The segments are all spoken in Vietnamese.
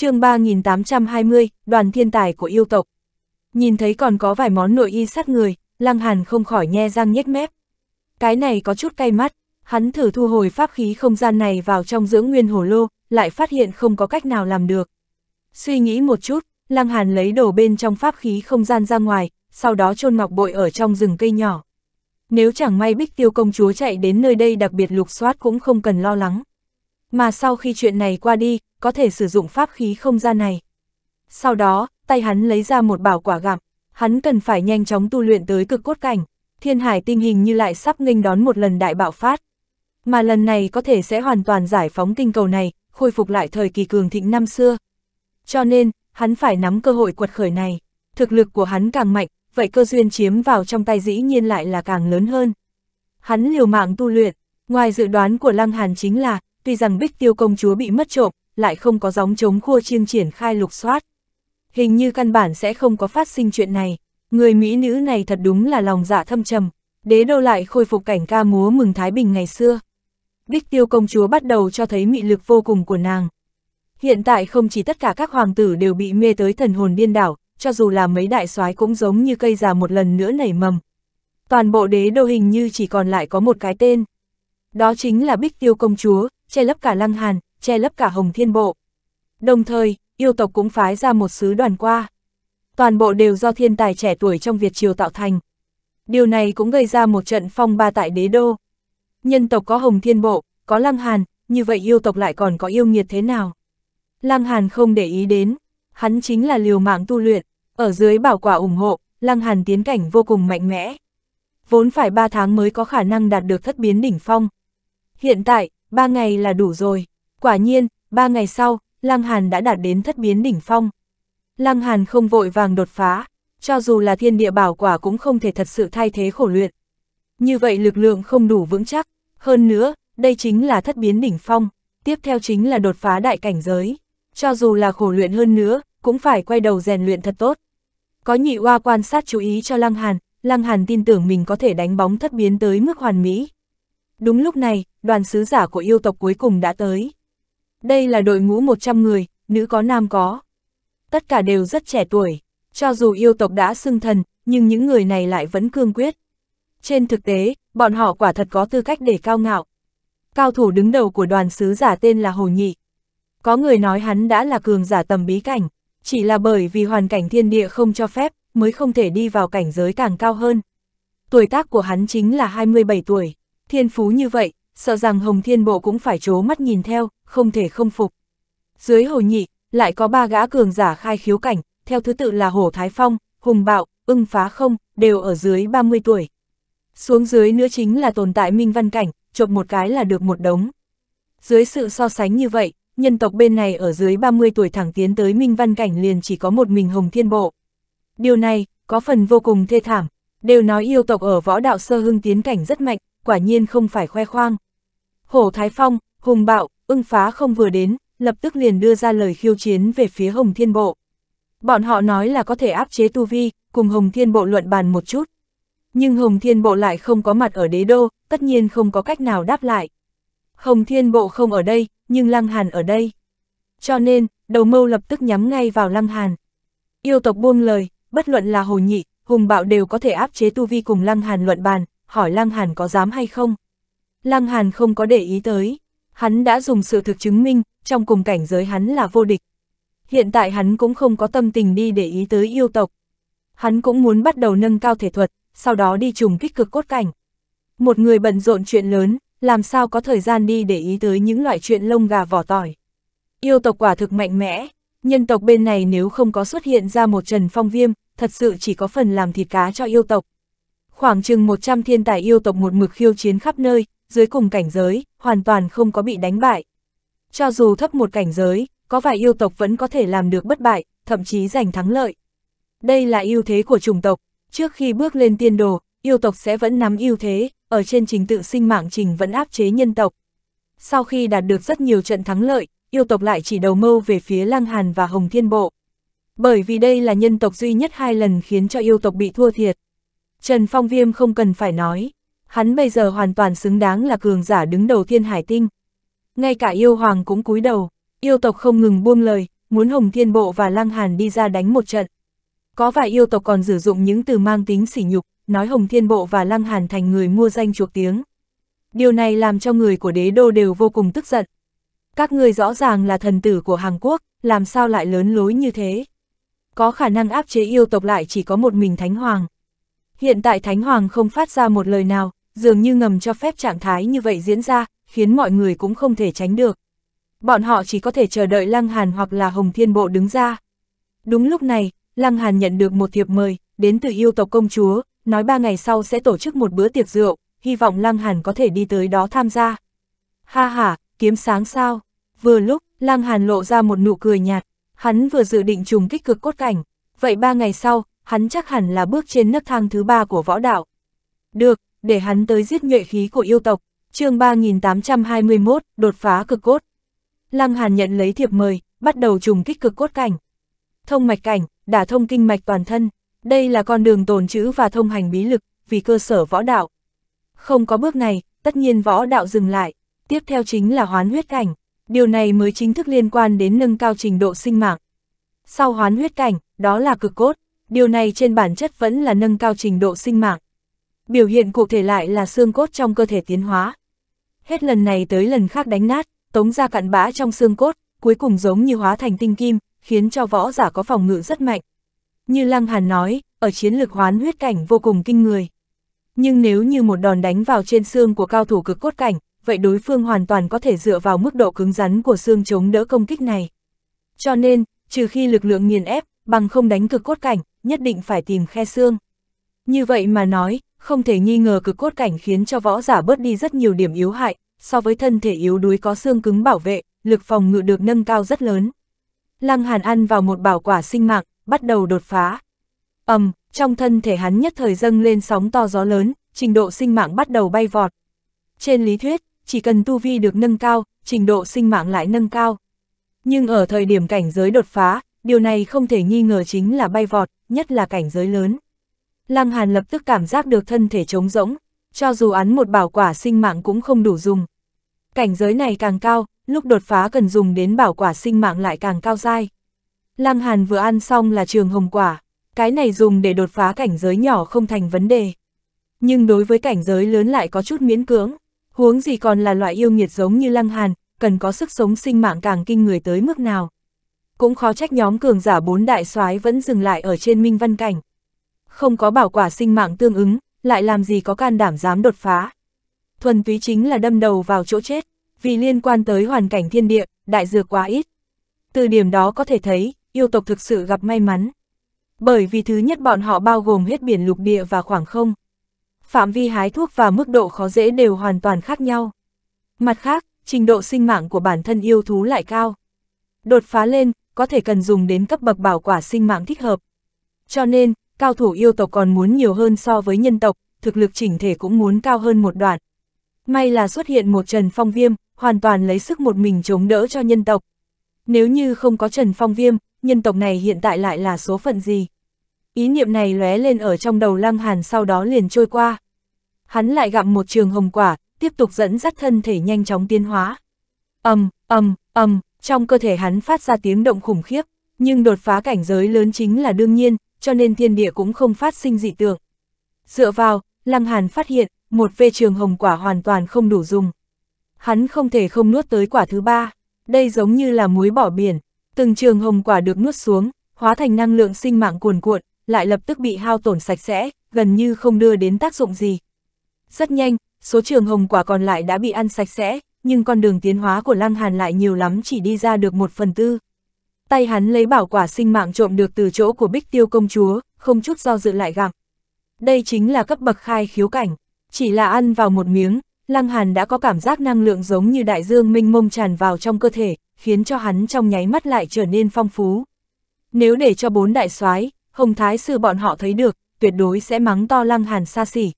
chương 3820, đoàn thiên tài của yêu tộc. Nhìn thấy còn có vài món nội y sát người, Lăng Hàn không khỏi nhe răng nhếch mép. Cái này có chút cay mắt, hắn thử thu hồi pháp khí không gian này vào trong dưỡng nguyên hồ lô, lại phát hiện không có cách nào làm được. Suy nghĩ một chút, Lăng Hàn lấy đồ bên trong pháp khí không gian ra ngoài, sau đó trôn ngọc bội ở trong rừng cây nhỏ. Nếu chẳng may Bích Tiêu công chúa chạy đến nơi đây đặc biệt lục soát cũng không cần lo lắng. Mà sau khi chuyện này qua đi, có thể sử dụng pháp khí không gian này. Sau đó, tay hắn lấy ra một bảo quả gặm, hắn cần phải nhanh chóng tu luyện tới cực cốt cảnh, thiên hải tinh hình như lại sắp nghênh đón một lần đại bạo phát. Mà lần này có thể sẽ hoàn toàn giải phóng tinh cầu này, khôi phục lại thời kỳ cường thịnh năm xưa. Cho nên, hắn phải nắm cơ hội quật khởi này. Thực lực của hắn càng mạnh, vậy cơ duyên chiếm vào trong tay dĩ nhiên lại là càng lớn hơn. Hắn liều mạng tu luyện, ngoài dự đoán của Lăng Hàn chính là, tuy rằng Bích Tiêu công chúa bị mất trộm, lại không có gióng chống khua chiêng triển khai lục soát. Hình như căn bản sẽ không có phát sinh chuyện này, người mỹ nữ này thật đúng là lòng dạ thâm trầm, đế đô lại khôi phục cảnh ca múa mừng Thái Bình ngày xưa. Bích Tiêu công chúa bắt đầu cho thấy mị lực vô cùng của nàng. Hiện tại không chỉ tất cả các hoàng tử đều bị mê tới thần hồn điên đảo, cho dù là mấy đại soái cũng giống như cây già một lần nữa nảy mầm. Toàn bộ đế đô hình như chỉ còn lại có một cái tên. Đó chính là Bích Tiêu công chúa, che lấp cả Lăng Hàn, che lấp cả Hồng Thiên Bộ. Đồng thời, yêu tộc cũng phái ra một sứ đoàn qua. Toàn bộ đều do thiên tài trẻ tuổi trong Việt Triều tạo thành. Điều này cũng gây ra một trận phong ba tại đế đô. Nhân tộc có Hồng Thiên Bộ, có Lăng Hàn, như vậy yêu tộc lại còn có yêu nghiệt thế nào? Lăng Hàn không để ý đến, hắn chính là liều mạng tu luyện, ở dưới bảo quả ủng hộ, Lăng Hàn tiến cảnh vô cùng mạnh mẽ. Vốn phải 3 tháng mới có khả năng đạt được thất biến đỉnh phong. Hiện tại, ba ngày là đủ rồi. Quả nhiên, ba ngày sau, Lăng Hàn đã đạt đến thất biến đỉnh phong. Lăng Hàn không vội vàng đột phá, cho dù là thiên địa bảo quả cũng không thể thật sự thay thế khổ luyện. Như vậy lực lượng không đủ vững chắc, hơn nữa, đây chính là thất biến đỉnh phong, tiếp theo chính là đột phá đại cảnh giới. Cho dù là khổ luyện hơn nữa, cũng phải quay đầu rèn luyện thật tốt. Có nhị hoa quan sát chú ý cho Lăng Hàn, Lăng Hàn tin tưởng mình có thể đánh bóng thất biến tới mức hoàn mỹ. Đúng lúc này, đoàn sứ giả của yêu tộc cuối cùng đã tới. Đây là đội ngũ 100 người, nữ có nam có. Tất cả đều rất trẻ tuổi, cho dù yêu tộc đã xưng thần, nhưng những người này lại vẫn cương quyết. Trên thực tế, bọn họ quả thật có tư cách để cao ngạo. Cao thủ đứng đầu của đoàn sứ giả tên là Hồ Nhị. Có người nói hắn đã là cường giả tầm bí cảnh, chỉ là bởi vì hoàn cảnh thiên địa không cho phép, mới không thể đi vào cảnh giới càng cao hơn. Tuổi tác của hắn chính là 27 tuổi. Thiên phú như vậy, sợ rằng Hồng Thiên Bộ cũng phải trố mắt nhìn theo, không thể không phục. Dưới hồ nhị, lại có ba gã cường giả khai khiếu cảnh, theo thứ tự là Hồ Thái Phong, Hùng Bạo, ưng phá không, đều ở dưới 30 tuổi. Xuống dưới nữa chính là tồn tại minh văn cảnh, chộp một cái là được một đống. Dưới sự so sánh như vậy, nhân tộc bên này ở dưới 30 tuổi thẳng tiến tới minh văn cảnh liền chỉ có một mình Hồng Thiên Bộ. Điều này, có phần vô cùng thê thảm, đều nói yêu tộc ở võ đạo sơ hưng tiến cảnh rất mạnh, quả nhiên không phải khoe khoang. Hổ Thái Phong, hùng bạo, ưng phá không vừa đến, lập tức liền đưa ra lời khiêu chiến về phía Hồng Thiên Bộ. Bọn họ nói là có thể áp chế Tu Vi, cùng Hồng Thiên Bộ luận bàn một chút. Nhưng Hồng Thiên Bộ lại không có mặt ở đế đô, tất nhiên không có cách nào đáp lại. Hồng Thiên Bộ không ở đây, nhưng Lăng Hàn ở đây. Cho nên, đầu mâu lập tức nhắm ngay vào Lăng Hàn. Yêu tộc buông lời, bất luận là Hồ Nhị, Hùng Bạo đều có thể áp chế Tu Vi cùng Lăng Hàn luận bàn, hỏi Lăng Hàn có dám hay không. Lăng Hàn không có để ý tới, hắn đã dùng sự thực chứng minh, trong cùng cảnh giới hắn là vô địch. Hiện tại hắn cũng không có tâm tình đi để ý tới yêu tộc. Hắn cũng muốn bắt đầu nâng cao thể thuật, sau đó đi trùng kích cực cốt cảnh. Một người bận rộn chuyện lớn, làm sao có thời gian đi để ý tới những loại chuyện lông gà vỏ tỏi. Yêu tộc quả thực mạnh mẽ, nhân tộc bên này nếu không có xuất hiện ra một Trần Phong Viêm, thật sự chỉ có phần làm thịt cá cho yêu tộc. Khoảng chừng 100 thiên tài yêu tộc một mực khiêu chiến khắp nơi, dưới cùng cảnh giới, hoàn toàn không có bị đánh bại. Cho dù thấp một cảnh giới, có vài yêu tộc vẫn có thể làm được bất bại, thậm chí giành thắng lợi. Đây là ưu thế của chủng tộc, trước khi bước lên tiên đồ, yêu tộc sẽ vẫn nắm ưu thế, ở trên trình tự sinh mạng trình vẫn áp chế nhân tộc. Sau khi đạt được rất nhiều trận thắng lợi, yêu tộc lại chỉ đầu mâu về phía Lăng Hàn và Hồng Thiên Bộ. Bởi vì đây là nhân tộc duy nhất hai lần khiến cho yêu tộc bị thua thiệt. Trần Phong Viêm không cần phải nói, hắn bây giờ hoàn toàn xứng đáng là cường giả đứng đầu thiên hải tinh. Ngay cả yêu hoàng cũng cúi đầu, yêu tộc không ngừng buông lời, muốn Hồng Thiên Bộ và Lăng Hàn đi ra đánh một trận. Có vài yêu tộc còn sử dụng những từ mang tính sỉ nhục, nói Hồng Thiên Bộ và Lăng Hàn thành người mua danh chuộc tiếng. Điều này làm cho người của đế đô đều vô cùng tức giận. Các người rõ ràng là thần tử của Hàn Quốc, làm sao lại lớn lối như thế? Có khả năng áp chế yêu tộc lại chỉ có một mình Thánh Hoàng. Hiện tại Thánh Hoàng không phát ra một lời nào, dường như ngầm cho phép trạng thái như vậy diễn ra, khiến mọi người cũng không thể tránh được. Bọn họ chỉ có thể chờ đợi Lăng Hàn hoặc là Hồng Thiên Bộ đứng ra. Đúng lúc này, Lăng Hàn nhận được một thiệp mời, đến từ yêu tộc công chúa, nói ba ngày sau sẽ tổ chức một bữa tiệc rượu, hy vọng Lăng Hàn có thể đi tới đó tham gia. Ha ha, kiếm sáng sao? Vừa lúc, Lăng Hàn lộ ra một nụ cười nhạt, hắn vừa dự định trùng kích cực cốt cảnh. Vậy ba ngày sau, hắn chắc hẳn là bước trên nấc thang thứ ba của võ đạo. Được, để hắn tới giết nhuệ khí của yêu tộc, chương 3821, đột phá cực cốt. Lăng Hàn nhận lấy thiệp mời, bắt đầu trùng kích cực cốt cảnh. Thông mạch cảnh, đả thông kinh mạch toàn thân, đây là con đường tồn chữ và thông hành bí lực, vì cơ sở võ đạo. Không có bước này, tất nhiên võ đạo dừng lại, tiếp theo chính là hoán huyết cảnh, điều này mới chính thức liên quan đến nâng cao trình độ sinh mạng. Sau hoán huyết cảnh, đó là cực cốt, điều này trên bản chất vẫn là nâng cao trình độ sinh mạng. Biểu hiện cụ thể lại là xương cốt trong cơ thể tiến hóa. Hết lần này tới lần khác đánh nát, tống ra cặn bã trong xương cốt, cuối cùng giống như hóa thành tinh kim, khiến cho võ giả có phòng ngự rất mạnh. Như Lăng Hàn nói, ở chiến lược hoán huyết cảnh vô cùng kinh người. Nhưng nếu như một đòn đánh vào trên xương của cao thủ cực cốt cảnh, vậy đối phương hoàn toàn có thể dựa vào mức độ cứng rắn của xương chống đỡ công kích này. Cho nên, trừ khi lực lượng nghiền ép, bằng không đánh cực cốt cảnh, nhất định phải tìm khe xương. Như vậy mà nói, không thể nghi ngờ cực cốt cảnh khiến cho võ giả bớt đi rất nhiều điểm yếu hại, so với thân thể yếu đuối có xương cứng bảo vệ, lực phòng ngự được nâng cao rất lớn. Lăng Hàn ăn vào một bảo quả sinh mạng, bắt đầu đột phá. ầm, trong thân thể hắn nhất thời dâng lên sóng to gió lớn, trình độ sinh mạng bắt đầu bay vọt. Trên lý thuyết, chỉ cần tu vi được nâng cao, trình độ sinh mạng lại nâng cao. Nhưng ở thời điểm cảnh giới đột phá, điều này không thể nghi ngờ chính là bay vọt, nhất là cảnh giới lớn. Lăng Hàn lập tức cảm giác được thân thể trống rỗng, cho dù án một bảo quả sinh mạng cũng không đủ dùng. Cảnh giới này càng cao, lúc đột phá cần dùng đến bảo quả sinh mạng lại càng cao dai. Lăng Hàn vừa ăn xong là trường hồng quả, cái này dùng để đột phá cảnh giới nhỏ không thành vấn đề. Nhưng đối với cảnh giới lớn lại có chút miễn cưỡng, huống gì còn là loại yêu nghiệt giống như Lăng Hàn, cần có sức sống sinh mạng càng kinh người tới mức nào cũng khó trách nhóm cường giả bốn đại soái vẫn dừng lại ở trên minh văn cảnh. Không có bảo quả sinh mạng tương ứng, lại làm gì có can đảm dám đột phá. Thuần túy chính là đâm đầu vào chỗ chết, vì liên quan tới hoàn cảnh thiên địa, đại dược quá ít. Từ điểm đó có thể thấy, yêu tộc thực sự gặp may mắn. Bởi vì thứ nhất bọn họ bao gồm hết biển lục địa và khoảng không. Phạm vi hái thuốc và mức độ khó dễ đều hoàn toàn khác nhau. Mặt khác, trình độ sinh mạng của bản thân yêu thú lại cao. Đột phá lên, có thể cần dùng đến cấp bậc bảo quả sinh mạng thích hợp. Cho nên, cao thủ yêu tộc còn muốn nhiều hơn so với nhân tộc, thực lực chỉnh thể cũng muốn cao hơn một đoạn. May là xuất hiện một Trần Phong Viêm, hoàn toàn lấy sức một mình chống đỡ cho nhân tộc. Nếu như không có Trần Phong Viêm, nhân tộc này hiện tại lại là số phận gì? Ý niệm này lóe lên ở trong đầu Lăng Hàn sau đó liền trôi qua. Hắn lại gặm một trường hồng quả, tiếp tục dẫn dắt thân thể nhanh chóng tiến hóa. Ầm, ầm, ầm, trong cơ thể hắn phát ra tiếng động khủng khiếp, nhưng đột phá cảnh giới lớn chính là đương nhiên, cho nên thiên địa cũng không phát sinh dị tượng. Dựa vào, Lăng Hàn phát hiện, một vê trường hồng quả hoàn toàn không đủ dùng. Hắn không thể không nuốt tới quả thứ ba, đây giống như là muối bỏ biển, từng trường hồng quả được nuốt xuống, hóa thành năng lượng sinh mạng cuồn cuộn, lại lập tức bị hao tổn sạch sẽ, gần như không đưa đến tác dụng gì. Rất nhanh, số trường hồng quả còn lại đã bị ăn sạch sẽ, nhưng con đường tiến hóa của Lăng Hàn lại nhiều lắm chỉ đi ra được một phần tư. Tay hắn lấy bảo quả sinh mạng trộm được từ chỗ của bích tiêu công chúa, không chút do dự lại gặm. Đây chính là cấp bậc khai khiếu cảnh, chỉ là ăn vào một miếng, Lăng Hàn đã có cảm giác năng lượng giống như đại dương minh mông tràn vào trong cơ thể, khiến cho hắn trong nháy mắt lại trở nên phong phú. Nếu để cho bốn đại soái, Hồng Thái Sư bọn họ thấy được, tuyệt đối sẽ mắng to Lăng Hàn xa xỉ.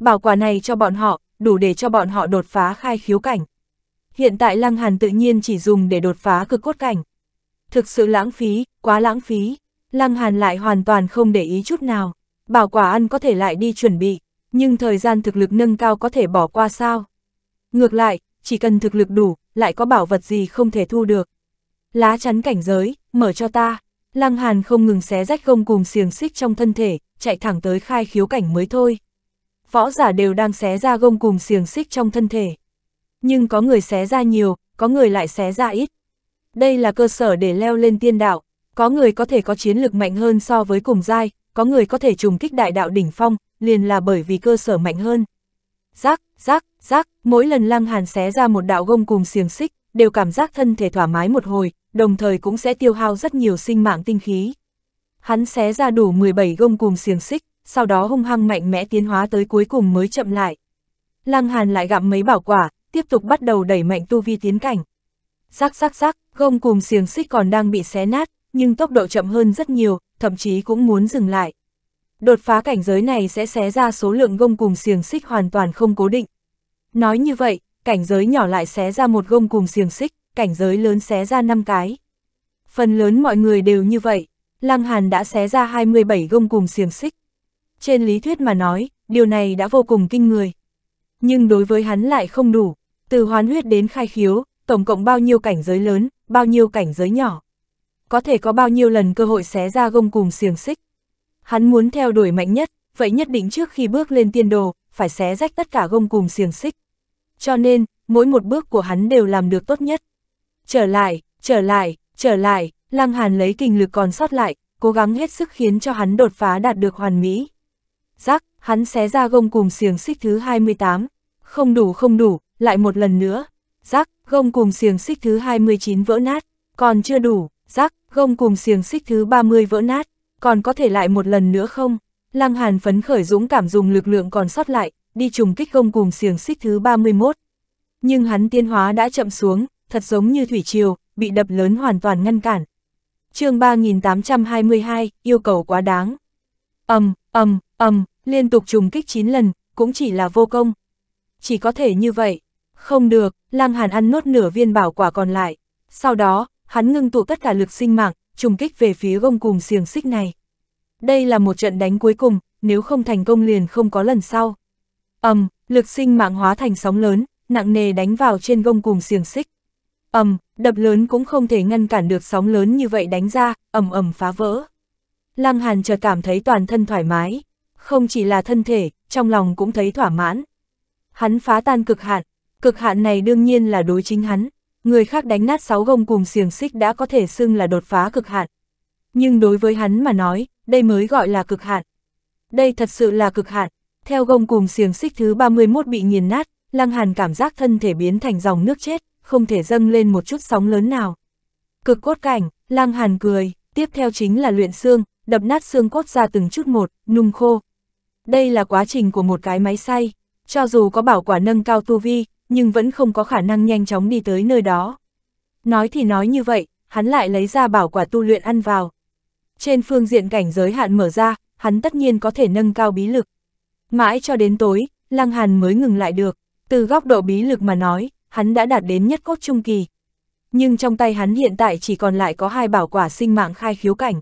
Bảo quả này cho bọn họ, đủ để cho bọn họ đột phá khai khiếu cảnh. Hiện tại Lăng Hàn tự nhiên chỉ dùng để đột phá cực cốt cảnh. Thực sự lãng phí, quá lãng phí, Lăng Hàn lại hoàn toàn không để ý chút nào, bảo quả ăn có thể lại đi chuẩn bị, nhưng thời gian thực lực nâng cao có thể bỏ qua sao. Ngược lại, chỉ cần thực lực đủ, lại có bảo vật gì không thể thu được. Lá chắn cảnh giới, mở cho ta, Lăng Hàn không ngừng xé rách gông cùng xiềng xích trong thân thể, chạy thẳng tới khai khiếu cảnh mới thôi võ giả đều đang xé ra gông cùng xiềng xích trong thân thể. Nhưng có người xé ra nhiều, có người lại xé ra ít. Đây là cơ sở để leo lên tiên đạo, có người có thể có chiến lực mạnh hơn so với cùng giai, có người có thể trùng kích đại đạo đỉnh phong, liền là bởi vì cơ sở mạnh hơn. Rác, rác, rác, mỗi lần Lăng Hàn xé ra một đạo gông cùng xiềng xích, đều cảm giác thân thể thoải mái một hồi, đồng thời cũng sẽ tiêu hao rất nhiều sinh mạng tinh khí. Hắn xé ra đủ 17 gông cùng xiềng xích, sau đó hung hăng mạnh mẽ tiến hóa tới cuối cùng mới chậm lại. Lăng Hàn lại gặm mấy bảo quả, tiếp tục bắt đầu đẩy mạnh tu vi tiến cảnh. sắc sắc sắc, gông cùng xiềng xích còn đang bị xé nát, nhưng tốc độ chậm hơn rất nhiều, thậm chí cũng muốn dừng lại. Đột phá cảnh giới này sẽ xé ra số lượng gông cùng xiềng xích hoàn toàn không cố định. Nói như vậy, cảnh giới nhỏ lại xé ra một gông cùng xiềng xích, cảnh giới lớn xé ra 5 cái. Phần lớn mọi người đều như vậy, Lăng Hàn đã xé ra 27 gông cùng xiềng xích. Trên lý thuyết mà nói, điều này đã vô cùng kinh người. Nhưng đối với hắn lại không đủ, từ hoán huyết đến khai khiếu, tổng cộng bao nhiêu cảnh giới lớn, bao nhiêu cảnh giới nhỏ. Có thể có bao nhiêu lần cơ hội xé ra gông cùng xiềng xích. Hắn muốn theo đuổi mạnh nhất, vậy nhất định trước khi bước lên tiên đồ, phải xé rách tất cả gông cùng xiềng xích. Cho nên, mỗi một bước của hắn đều làm được tốt nhất. Trở lại, trở lại, trở lại, Lăng Hàn lấy kinh lực còn sót lại, cố gắng hết sức khiến cho hắn đột phá đạt được hoàn mỹ rắc, hắn xé ra gông cùm xiềng xích thứ 28. Không đủ không đủ, lại một lần nữa. Rắc, gông cùm xiềng xích thứ 29 vỡ nát, còn chưa đủ, rắc, gông cùm xiềng xích thứ 30 vỡ nát, còn có thể lại một lần nữa không? Lăng Hàn phấn khởi dũng cảm dùng lực lượng còn sót lại, đi trùng kích gông cùm xiềng xích thứ 31. Nhưng hắn tiên hóa đã chậm xuống, thật giống như thủy triều, bị đập lớn hoàn toàn ngăn cản. Chương 3822, yêu cầu quá đáng. Ầm, um, ầm, um, ầm, um, liên tục trùng kích 9 lần, cũng chỉ là vô công. Chỉ có thể như vậy. Không được, Lăng Hàn ăn nốt nửa viên bảo quả còn lại. Sau đó, hắn ngưng tụ tất cả lực sinh mạng, trùng kích về phía gông cùng xiềng xích này. Đây là một trận đánh cuối cùng, nếu không thành công liền không có lần sau. ầm, um, lực sinh mạng hóa thành sóng lớn, nặng nề đánh vào trên gông cùng xiềng xích. ầm, um, đập lớn cũng không thể ngăn cản được sóng lớn như vậy đánh ra, ầm ầm phá vỡ. Lăng Hàn chợt cảm thấy toàn thân thoải mái không chỉ là thân thể, trong lòng cũng thấy thỏa mãn. Hắn phá tan cực hạn, cực hạn này đương nhiên là đối chính hắn, người khác đánh nát sáu gông cùng xiềng xích đã có thể xưng là đột phá cực hạn. Nhưng đối với hắn mà nói, đây mới gọi là cực hạn. Đây thật sự là cực hạn, theo gông cùng xiềng xích thứ 31 bị nghiền nát, Lăng Hàn cảm giác thân thể biến thành dòng nước chết, không thể dâng lên một chút sóng lớn nào. Cực cốt cảnh, Lăng Hàn cười, tiếp theo chính là luyện xương, đập nát xương cốt ra từng chút một, nung khô, đây là quá trình của một cái máy xay, cho dù có bảo quả nâng cao tu vi, nhưng vẫn không có khả năng nhanh chóng đi tới nơi đó. Nói thì nói như vậy, hắn lại lấy ra bảo quả tu luyện ăn vào. Trên phương diện cảnh giới hạn mở ra, hắn tất nhiên có thể nâng cao bí lực. Mãi cho đến tối, Lăng Hàn mới ngừng lại được, từ góc độ bí lực mà nói, hắn đã đạt đến nhất cốt trung kỳ. Nhưng trong tay hắn hiện tại chỉ còn lại có hai bảo quả sinh mạng khai khiếu cảnh.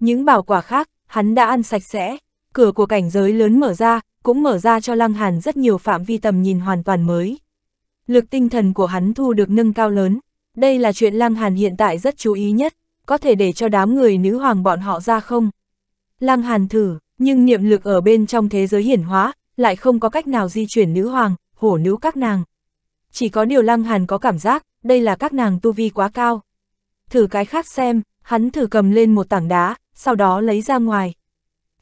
Những bảo quả khác, hắn đã ăn sạch sẽ cửa của cảnh giới lớn mở ra, cũng mở ra cho Lăng Hàn rất nhiều phạm vi tầm nhìn hoàn toàn mới. Lực tinh thần của hắn thu được nâng cao lớn, đây là chuyện Lăng Hàn hiện tại rất chú ý nhất, có thể để cho đám người nữ hoàng bọn họ ra không? Lăng Hàn thử, nhưng niệm lực ở bên trong thế giới hiển hóa, lại không có cách nào di chuyển nữ hoàng, hổ nữ các nàng. Chỉ có điều Lăng Hàn có cảm giác, đây là các nàng tu vi quá cao. Thử cái khác xem, hắn thử cầm lên một tảng đá, sau đó lấy ra ngoài.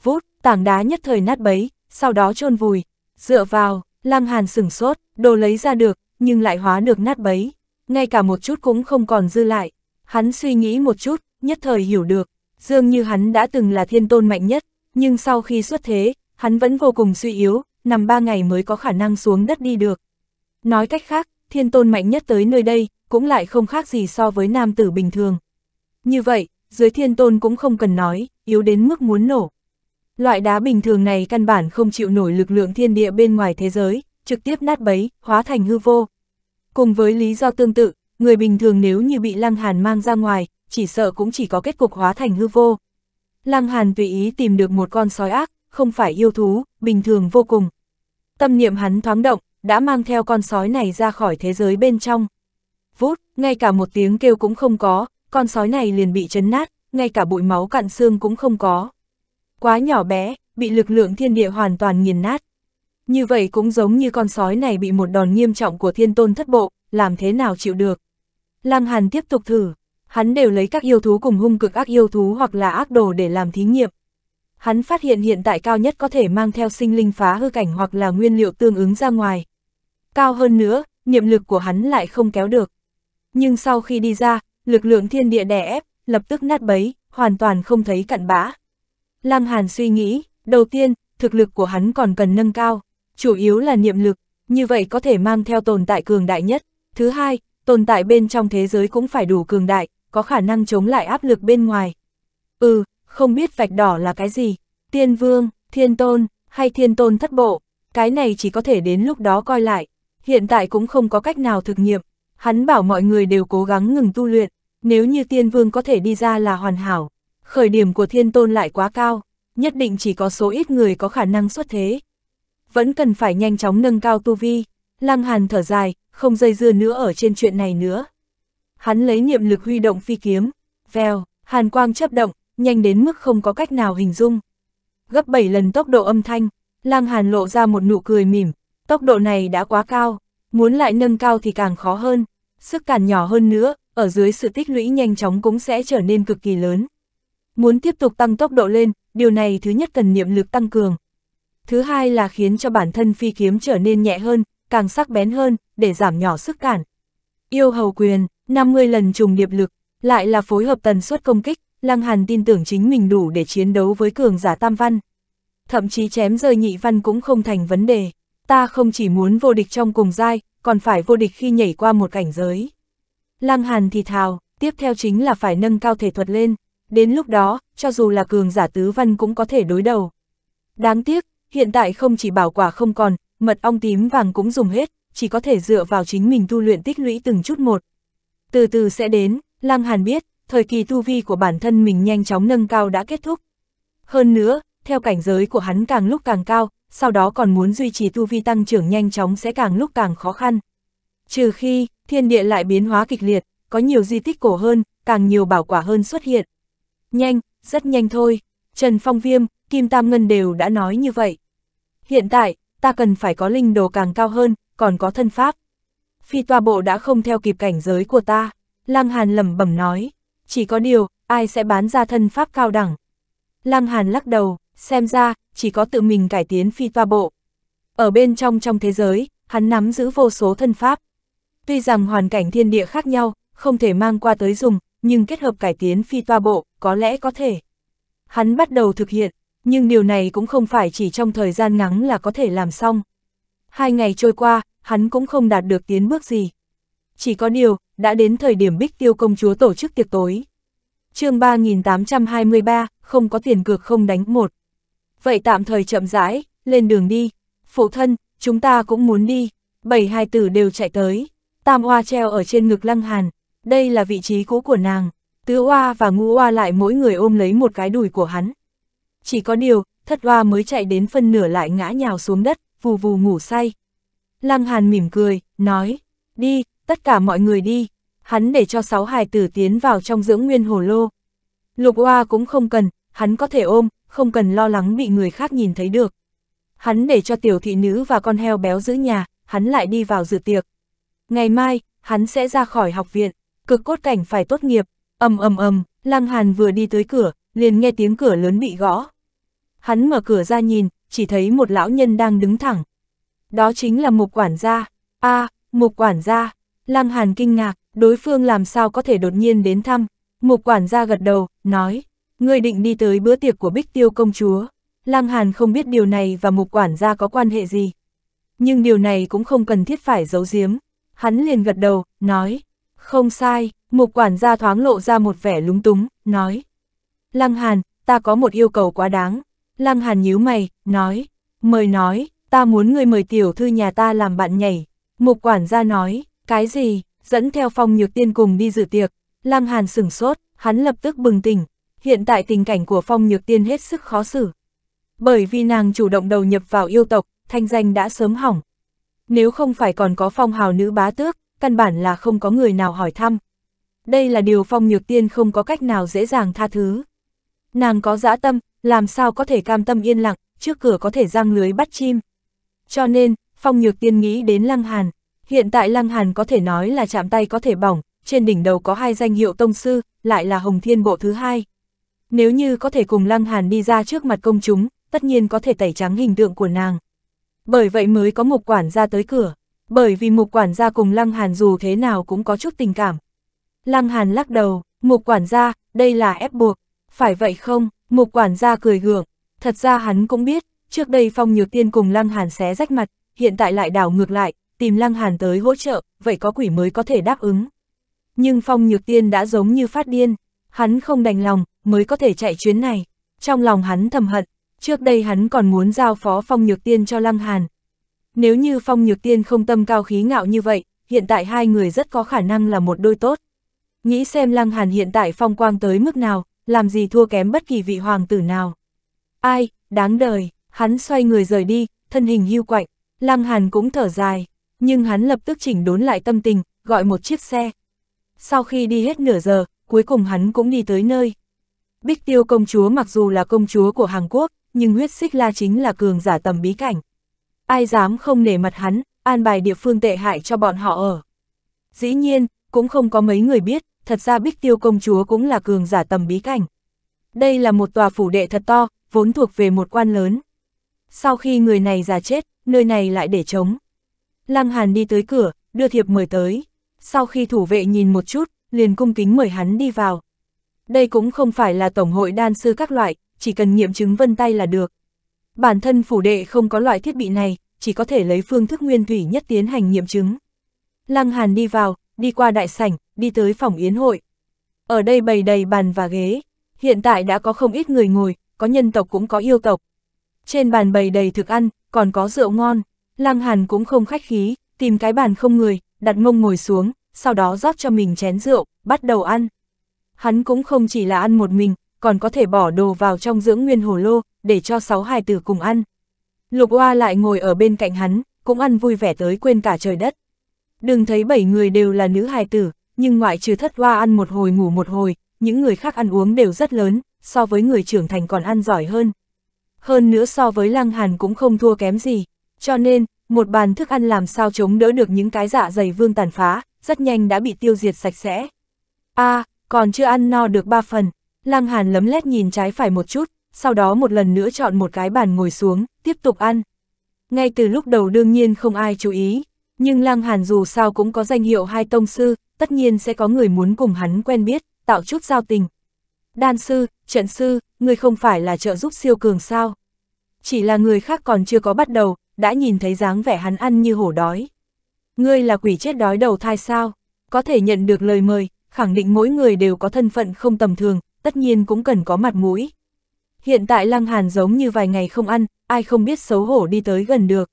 Vút, tảng đá nhất thời nát bấy, sau đó chôn vùi, dựa vào, Lăng Hàn sửng sốt, đồ lấy ra được, nhưng lại hóa được nát bấy, ngay cả một chút cũng không còn dư lại. Hắn suy nghĩ một chút, nhất thời hiểu được, dường như hắn đã từng là thiên tôn mạnh nhất, nhưng sau khi xuất thế, hắn vẫn vô cùng suy yếu, nằm ba ngày mới có khả năng xuống đất đi được. Nói cách khác, thiên tôn mạnh nhất tới nơi đây, cũng lại không khác gì so với nam tử bình thường. Như vậy, dưới thiên tôn cũng không cần nói, yếu đến mức muốn nổ. Loại đá bình thường này căn bản không chịu nổi lực lượng thiên địa bên ngoài thế giới, trực tiếp nát bấy, hóa thành hư vô. Cùng với lý do tương tự, người bình thường nếu như bị Lăng Hàn mang ra ngoài, chỉ sợ cũng chỉ có kết cục hóa thành hư vô. Lăng Hàn tùy ý tìm được một con sói ác, không phải yêu thú, bình thường vô cùng. Tâm niệm hắn thoáng động, đã mang theo con sói này ra khỏi thế giới bên trong. Vút, ngay cả một tiếng kêu cũng không có, con sói này liền bị chấn nát, ngay cả bụi máu cạn xương cũng không có quá nhỏ bé, bị lực lượng thiên địa hoàn toàn nghiền nát. Như vậy cũng giống như con sói này bị một đòn nghiêm trọng của thiên tôn thất bộ, làm thế nào chịu được. Lăng Hàn tiếp tục thử, hắn đều lấy các yêu thú cùng hung cực ác yêu thú hoặc là ác đồ để làm thí nghiệm. Hắn phát hiện hiện tại cao nhất có thể mang theo sinh linh phá hư cảnh hoặc là nguyên liệu tương ứng ra ngoài. Cao hơn nữa, niệm lực của hắn lại không kéo được. Nhưng sau khi đi ra, lực lượng thiên địa đè ép, lập tức nát bấy, hoàn toàn không thấy cặn bã. Lăng Hàn suy nghĩ, đầu tiên, thực lực của hắn còn cần nâng cao, chủ yếu là niệm lực, như vậy có thể mang theo tồn tại cường đại nhất. Thứ hai, tồn tại bên trong thế giới cũng phải đủ cường đại, có khả năng chống lại áp lực bên ngoài. Ừ, không biết vạch đỏ là cái gì, tiên vương, thiên tôn, hay thiên tôn thất bộ, cái này chỉ có thể đến lúc đó coi lại, hiện tại cũng không có cách nào thực nghiệm. Hắn bảo mọi người đều cố gắng ngừng tu luyện, nếu như tiên vương có thể đi ra là hoàn hảo, Khởi điểm của thiên tôn lại quá cao, nhất định chỉ có số ít người có khả năng xuất thế. Vẫn cần phải nhanh chóng nâng cao tu vi, lăng hàn thở dài, không dây dưa nữa ở trên chuyện này nữa. Hắn lấy niệm lực huy động phi kiếm, vèo, hàn quang chấp động, nhanh đến mức không có cách nào hình dung. Gấp 7 lần tốc độ âm thanh, lăng hàn lộ ra một nụ cười mỉm, tốc độ này đã quá cao, muốn lại nâng cao thì càng khó hơn, sức cản nhỏ hơn nữa, ở dưới sự tích lũy nhanh chóng cũng sẽ trở nên cực kỳ lớn. Muốn tiếp tục tăng tốc độ lên, điều này thứ nhất cần niệm lực tăng cường. Thứ hai là khiến cho bản thân phi kiếm trở nên nhẹ hơn, càng sắc bén hơn, để giảm nhỏ sức cản. Yêu hầu quyền, 50 lần trùng điệp lực, lại là phối hợp tần suất công kích, Lăng Hàn tin tưởng chính mình đủ để chiến đấu với cường giả tam văn. Thậm chí chém rơi nhị văn cũng không thành vấn đề. Ta không chỉ muốn vô địch trong cùng giai, còn phải vô địch khi nhảy qua một cảnh giới. Lăng Hàn thì thào, tiếp theo chính là phải nâng cao thể thuật lên. Đến lúc đó, cho dù là cường giả tứ văn cũng có thể đối đầu. Đáng tiếc, hiện tại không chỉ bảo quả không còn, mật ong tím vàng cũng dùng hết, chỉ có thể dựa vào chính mình tu luyện tích lũy từng chút một. Từ từ sẽ đến, Lăng Hàn biết, thời kỳ tu vi của bản thân mình nhanh chóng nâng cao đã kết thúc. Hơn nữa, theo cảnh giới của hắn càng lúc càng cao, sau đó còn muốn duy trì tu vi tăng trưởng nhanh chóng sẽ càng lúc càng khó khăn. Trừ khi, thiên địa lại biến hóa kịch liệt, có nhiều di tích cổ hơn, càng nhiều bảo quả hơn xuất hiện. Nhanh, rất nhanh thôi, Trần Phong Viêm, Kim Tam Ngân đều đã nói như vậy. Hiện tại, ta cần phải có linh đồ càng cao hơn, còn có thân pháp. Phi tòa bộ đã không theo kịp cảnh giới của ta, Lăng Hàn lẩm bẩm nói, chỉ có điều, ai sẽ bán ra thân pháp cao đẳng. Lăng Hàn lắc đầu, xem ra, chỉ có tự mình cải tiến phi toa bộ. Ở bên trong trong thế giới, hắn nắm giữ vô số thân pháp. Tuy rằng hoàn cảnh thiên địa khác nhau, không thể mang qua tới dùng, nhưng kết hợp cải tiến phi toa bộ, có lẽ có thể. Hắn bắt đầu thực hiện, nhưng điều này cũng không phải chỉ trong thời gian ngắn là có thể làm xong. Hai ngày trôi qua, hắn cũng không đạt được tiến bước gì. Chỉ có điều, đã đến thời điểm Bích Tiêu công chúa tổ chức tiệc tối. chương 3823, không có tiền cược không đánh một. Vậy tạm thời chậm rãi, lên đường đi. Phụ thân, chúng ta cũng muốn đi. Bảy hai tử đều chạy tới. Tam hoa treo ở trên ngực lăng hàn, đây là vị trí cũ của nàng, tứ oa và ngũ oa lại mỗi người ôm lấy một cái đùi của hắn. Chỉ có điều, thất oa mới chạy đến phân nửa lại ngã nhào xuống đất, vù vù ngủ say. Lăng Hàn mỉm cười, nói, đi, tất cả mọi người đi. Hắn để cho sáu hài tử tiến vào trong dưỡng nguyên hồ lô. Lục oa cũng không cần, hắn có thể ôm, không cần lo lắng bị người khác nhìn thấy được. Hắn để cho tiểu thị nữ và con heo béo giữ nhà, hắn lại đi vào dự tiệc. Ngày mai, hắn sẽ ra khỏi học viện cực cốt cảnh phải tốt nghiệp, ầm ầm ầm, Lăng Hàn vừa đi tới cửa, liền nghe tiếng cửa lớn bị gõ. Hắn mở cửa ra nhìn, chỉ thấy một lão nhân đang đứng thẳng. Đó chính là Mục quản gia. A, à, Mục quản gia. Lăng Hàn kinh ngạc, đối phương làm sao có thể đột nhiên đến thăm. Mục quản gia gật đầu, nói, ngươi định đi tới bữa tiệc của Bích Tiêu công chúa. Lăng Hàn không biết điều này và mục quản gia có quan hệ gì. Nhưng điều này cũng không cần thiết phải giấu giếm. Hắn liền gật đầu, nói, không sai, mục quản gia thoáng lộ ra một vẻ lúng túng, nói. Lăng Hàn, ta có một yêu cầu quá đáng. Lăng Hàn nhíu mày, nói. Mời nói, ta muốn người mời tiểu thư nhà ta làm bạn nhảy. Mục quản gia nói, cái gì, dẫn theo phong nhược tiên cùng đi dự tiệc. Lăng Hàn sửng sốt, hắn lập tức bừng tỉnh. Hiện tại tình cảnh của phong nhược tiên hết sức khó xử. Bởi vì nàng chủ động đầu nhập vào yêu tộc, thanh danh đã sớm hỏng. Nếu không phải còn có phong hào nữ bá tước, căn bản là không có người nào hỏi thăm. Đây là điều phong nhược tiên không có cách nào dễ dàng tha thứ. Nàng có dã tâm, làm sao có thể cam tâm yên lặng, trước cửa có thể giang lưới bắt chim. Cho nên, phong nhược tiên nghĩ đến Lăng Hàn. Hiện tại Lăng Hàn có thể nói là chạm tay có thể bỏng, trên đỉnh đầu có hai danh hiệu tông sư, lại là Hồng Thiên Bộ thứ hai. Nếu như có thể cùng Lăng Hàn đi ra trước mặt công chúng, tất nhiên có thể tẩy trắng hình tượng của nàng. Bởi vậy mới có một quản ra tới cửa bởi vì mục quản gia cùng Lăng Hàn dù thế nào cũng có chút tình cảm. Lăng Hàn lắc đầu, mục quản gia, đây là ép buộc, phải vậy không, mục quản gia cười gượng, thật ra hắn cũng biết, trước đây Phong Nhược Tiên cùng Lăng Hàn xé rách mặt, hiện tại lại đảo ngược lại, tìm Lăng Hàn tới hỗ trợ, vậy có quỷ mới có thể đáp ứng. Nhưng Phong Nhược Tiên đã giống như phát điên, hắn không đành lòng, mới có thể chạy chuyến này. Trong lòng hắn thầm hận, trước đây hắn còn muốn giao phó Phong Nhược Tiên cho Lăng Hàn, nếu như Phong Nhược Tiên không tâm cao khí ngạo như vậy, hiện tại hai người rất có khả năng là một đôi tốt. Nghĩ xem Lăng Hàn hiện tại phong quang tới mức nào, làm gì thua kém bất kỳ vị hoàng tử nào. Ai, đáng đời, hắn xoay người rời đi, thân hình hưu quạnh, Lăng Hàn cũng thở dài, nhưng hắn lập tức chỉnh đốn lại tâm tình, gọi một chiếc xe. Sau khi đi hết nửa giờ, cuối cùng hắn cũng đi tới nơi. Bích Tiêu công chúa mặc dù là công chúa của Hàn Quốc, nhưng huyết xích la chính là cường giả tầm bí cảnh ai dám không nể mặt hắn, an bài địa phương tệ hại cho bọn họ ở. Dĩ nhiên, cũng không có mấy người biết, thật ra Bích Tiêu công chúa cũng là cường giả tầm bí cảnh. Đây là một tòa phủ đệ thật to, vốn thuộc về một quan lớn. Sau khi người này già chết, nơi này lại để trống. Lăng Hàn đi tới cửa, đưa thiệp mời tới. Sau khi thủ vệ nhìn một chút, liền cung kính mời hắn đi vào. Đây cũng không phải là tổng hội đan sư các loại, chỉ cần nghiệm chứng vân tay là được. Bản thân phủ đệ không có loại thiết bị này, chỉ có thể lấy phương thức nguyên thủy nhất tiến hành nghiệm chứng. Lăng Hàn đi vào, đi qua đại sảnh, đi tới phòng yến hội. Ở đây bày đầy bàn và ghế, hiện tại đã có không ít người ngồi, có nhân tộc cũng có yêu tộc. Trên bàn bày đầy thực ăn, còn có rượu ngon, Lăng Hàn cũng không khách khí, tìm cái bàn không người, đặt mông ngồi xuống, sau đó rót cho mình chén rượu, bắt đầu ăn. Hắn cũng không chỉ là ăn một mình, còn có thể bỏ đồ vào trong dưỡng nguyên hồ lô, để cho sáu hài tử cùng ăn. Lục Oa lại ngồi ở bên cạnh hắn, cũng ăn vui vẻ tới quên cả trời đất. Đừng thấy bảy người đều là nữ hài tử, nhưng ngoại trừ thất Oa ăn một hồi ngủ một hồi, những người khác ăn uống đều rất lớn, so với người trưởng thành còn ăn giỏi hơn. Hơn nữa so với Lăng Hàn cũng không thua kém gì, cho nên, một bàn thức ăn làm sao chống đỡ được những cái dạ dày vương tàn phá, rất nhanh đã bị tiêu diệt sạch sẽ. a à, còn chưa ăn no được ba phần, Lăng Hàn lấm lét nhìn trái phải một chút, sau đó một lần nữa chọn một cái bàn ngồi xuống, tiếp tục ăn. Ngay từ lúc đầu đương nhiên không ai chú ý, nhưng Lăng Hàn dù sao cũng có danh hiệu hai tông sư, tất nhiên sẽ có người muốn cùng hắn quen biết, tạo chút giao tình. Đan sư, trận sư, người không phải là trợ giúp siêu cường sao. Chỉ là người khác còn chưa có bắt đầu, đã nhìn thấy dáng vẻ hắn ăn như hổ đói. Ngươi là quỷ chết đói đầu thai sao, có thể nhận được lời mời, khẳng định mỗi người đều có thân phận không tầm thường, tất nhiên cũng cần có mặt mũi. Hiện tại Lăng Hàn giống như vài ngày không ăn, ai không biết xấu hổ đi tới gần được.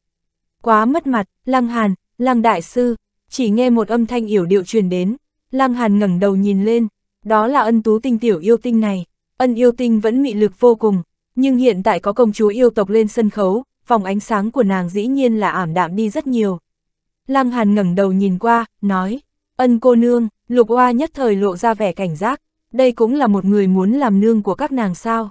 Quá mất mặt, Lăng Hàn, Lăng Đại Sư, chỉ nghe một âm thanh yểu điệu truyền đến, Lăng Hàn ngẩng đầu nhìn lên, đó là ân tú tinh tiểu yêu tinh này. Ân yêu tinh vẫn mị lực vô cùng, nhưng hiện tại có công chúa yêu tộc lên sân khấu, phòng ánh sáng của nàng dĩ nhiên là ảm đạm đi rất nhiều. Lăng Hàn ngẩng đầu nhìn qua, nói, ân cô nương, lục hoa nhất thời lộ ra vẻ cảnh giác, đây cũng là một người muốn làm nương của các nàng sao.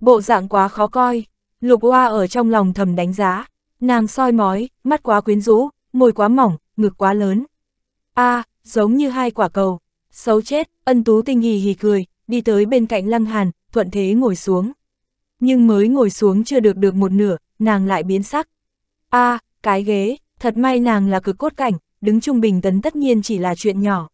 Bộ dạng quá khó coi, lục hoa ở trong lòng thầm đánh giá, nàng soi mói, mắt quá quyến rũ, môi quá mỏng, ngực quá lớn. a à, giống như hai quả cầu, xấu chết, ân tú tinh hì hì cười, đi tới bên cạnh lăng hàn, thuận thế ngồi xuống. Nhưng mới ngồi xuống chưa được được một nửa, nàng lại biến sắc. a à, cái ghế, thật may nàng là cực cốt cảnh, đứng trung bình tấn tất nhiên chỉ là chuyện nhỏ.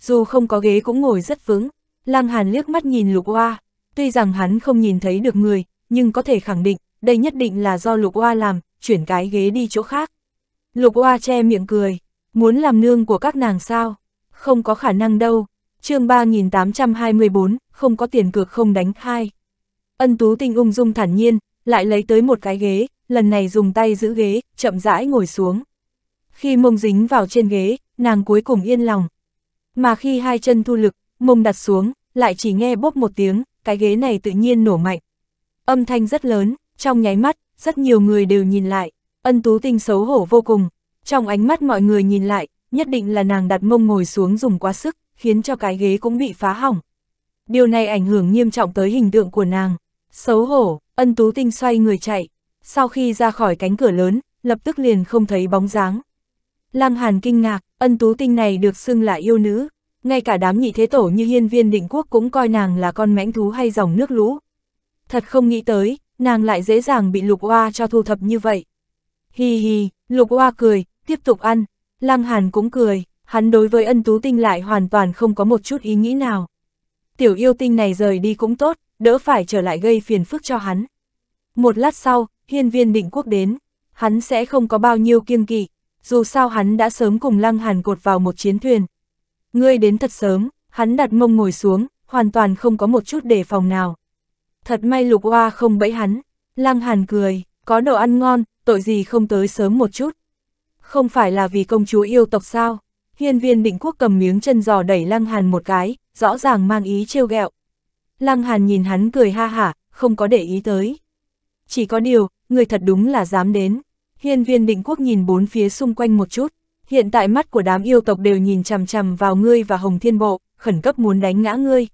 Dù không có ghế cũng ngồi rất vững, lăng hàn liếc mắt nhìn lục hoa, Tuy rằng hắn không nhìn thấy được người, nhưng có thể khẳng định, đây nhất định là do Lục Oa làm, chuyển cái ghế đi chỗ khác. Lục Oa che miệng cười, muốn làm nương của các nàng sao? Không có khả năng đâu. chương 3824, không có tiền cược không đánh hai. Ân Tú Tinh ung dung thản nhiên, lại lấy tới một cái ghế, lần này dùng tay giữ ghế, chậm rãi ngồi xuống. Khi mông dính vào trên ghế, nàng cuối cùng yên lòng. Mà khi hai chân thu lực, mông đặt xuống, lại chỉ nghe bốp một tiếng, cái ghế này tự nhiên nổ mạnh. Âm thanh rất lớn, trong nháy mắt, rất nhiều người đều nhìn lại, ân tú tinh xấu hổ vô cùng. Trong ánh mắt mọi người nhìn lại, nhất định là nàng đặt mông ngồi xuống dùng quá sức, khiến cho cái ghế cũng bị phá hỏng. Điều này ảnh hưởng nghiêm trọng tới hình tượng của nàng. Xấu hổ, ân tú tinh xoay người chạy. Sau khi ra khỏi cánh cửa lớn, lập tức liền không thấy bóng dáng. Lăng Hàn kinh ngạc, ân tú tinh này được xưng là yêu nữ, ngay cả đám nhị thế tổ như hiên viên định quốc cũng coi nàng là con mãnh thú hay dòng nước lũ. Thật không nghĩ tới, nàng lại dễ dàng bị lục oa cho thu thập như vậy. Hi hi, lục oa cười, tiếp tục ăn, lăng hàn cũng cười, hắn đối với ân tú tinh lại hoàn toàn không có một chút ý nghĩ nào. Tiểu yêu tinh này rời đi cũng tốt, đỡ phải trở lại gây phiền phức cho hắn. Một lát sau, hiên viên định quốc đến, hắn sẽ không có bao nhiêu kiêng kỵ, dù sao hắn đã sớm cùng lăng hàn cột vào một chiến thuyền, Ngươi đến thật sớm, hắn đặt mông ngồi xuống, hoàn toàn không có một chút đề phòng nào. Thật may lục hoa không bẫy hắn, lăng hàn cười, có đồ ăn ngon, tội gì không tới sớm một chút. Không phải là vì công chúa yêu tộc sao? Hiên viên định quốc cầm miếng chân giò đẩy lăng hàn một cái, rõ ràng mang ý trêu ghẹo. Lăng hàn nhìn hắn cười ha hả, không có để ý tới. Chỉ có điều, người thật đúng là dám đến. Hiên viên định quốc nhìn bốn phía xung quanh một chút hiện tại mắt của đám yêu tộc đều nhìn chằm chằm vào ngươi và Hồng Thiên Bộ, khẩn cấp muốn đánh ngã ngươi.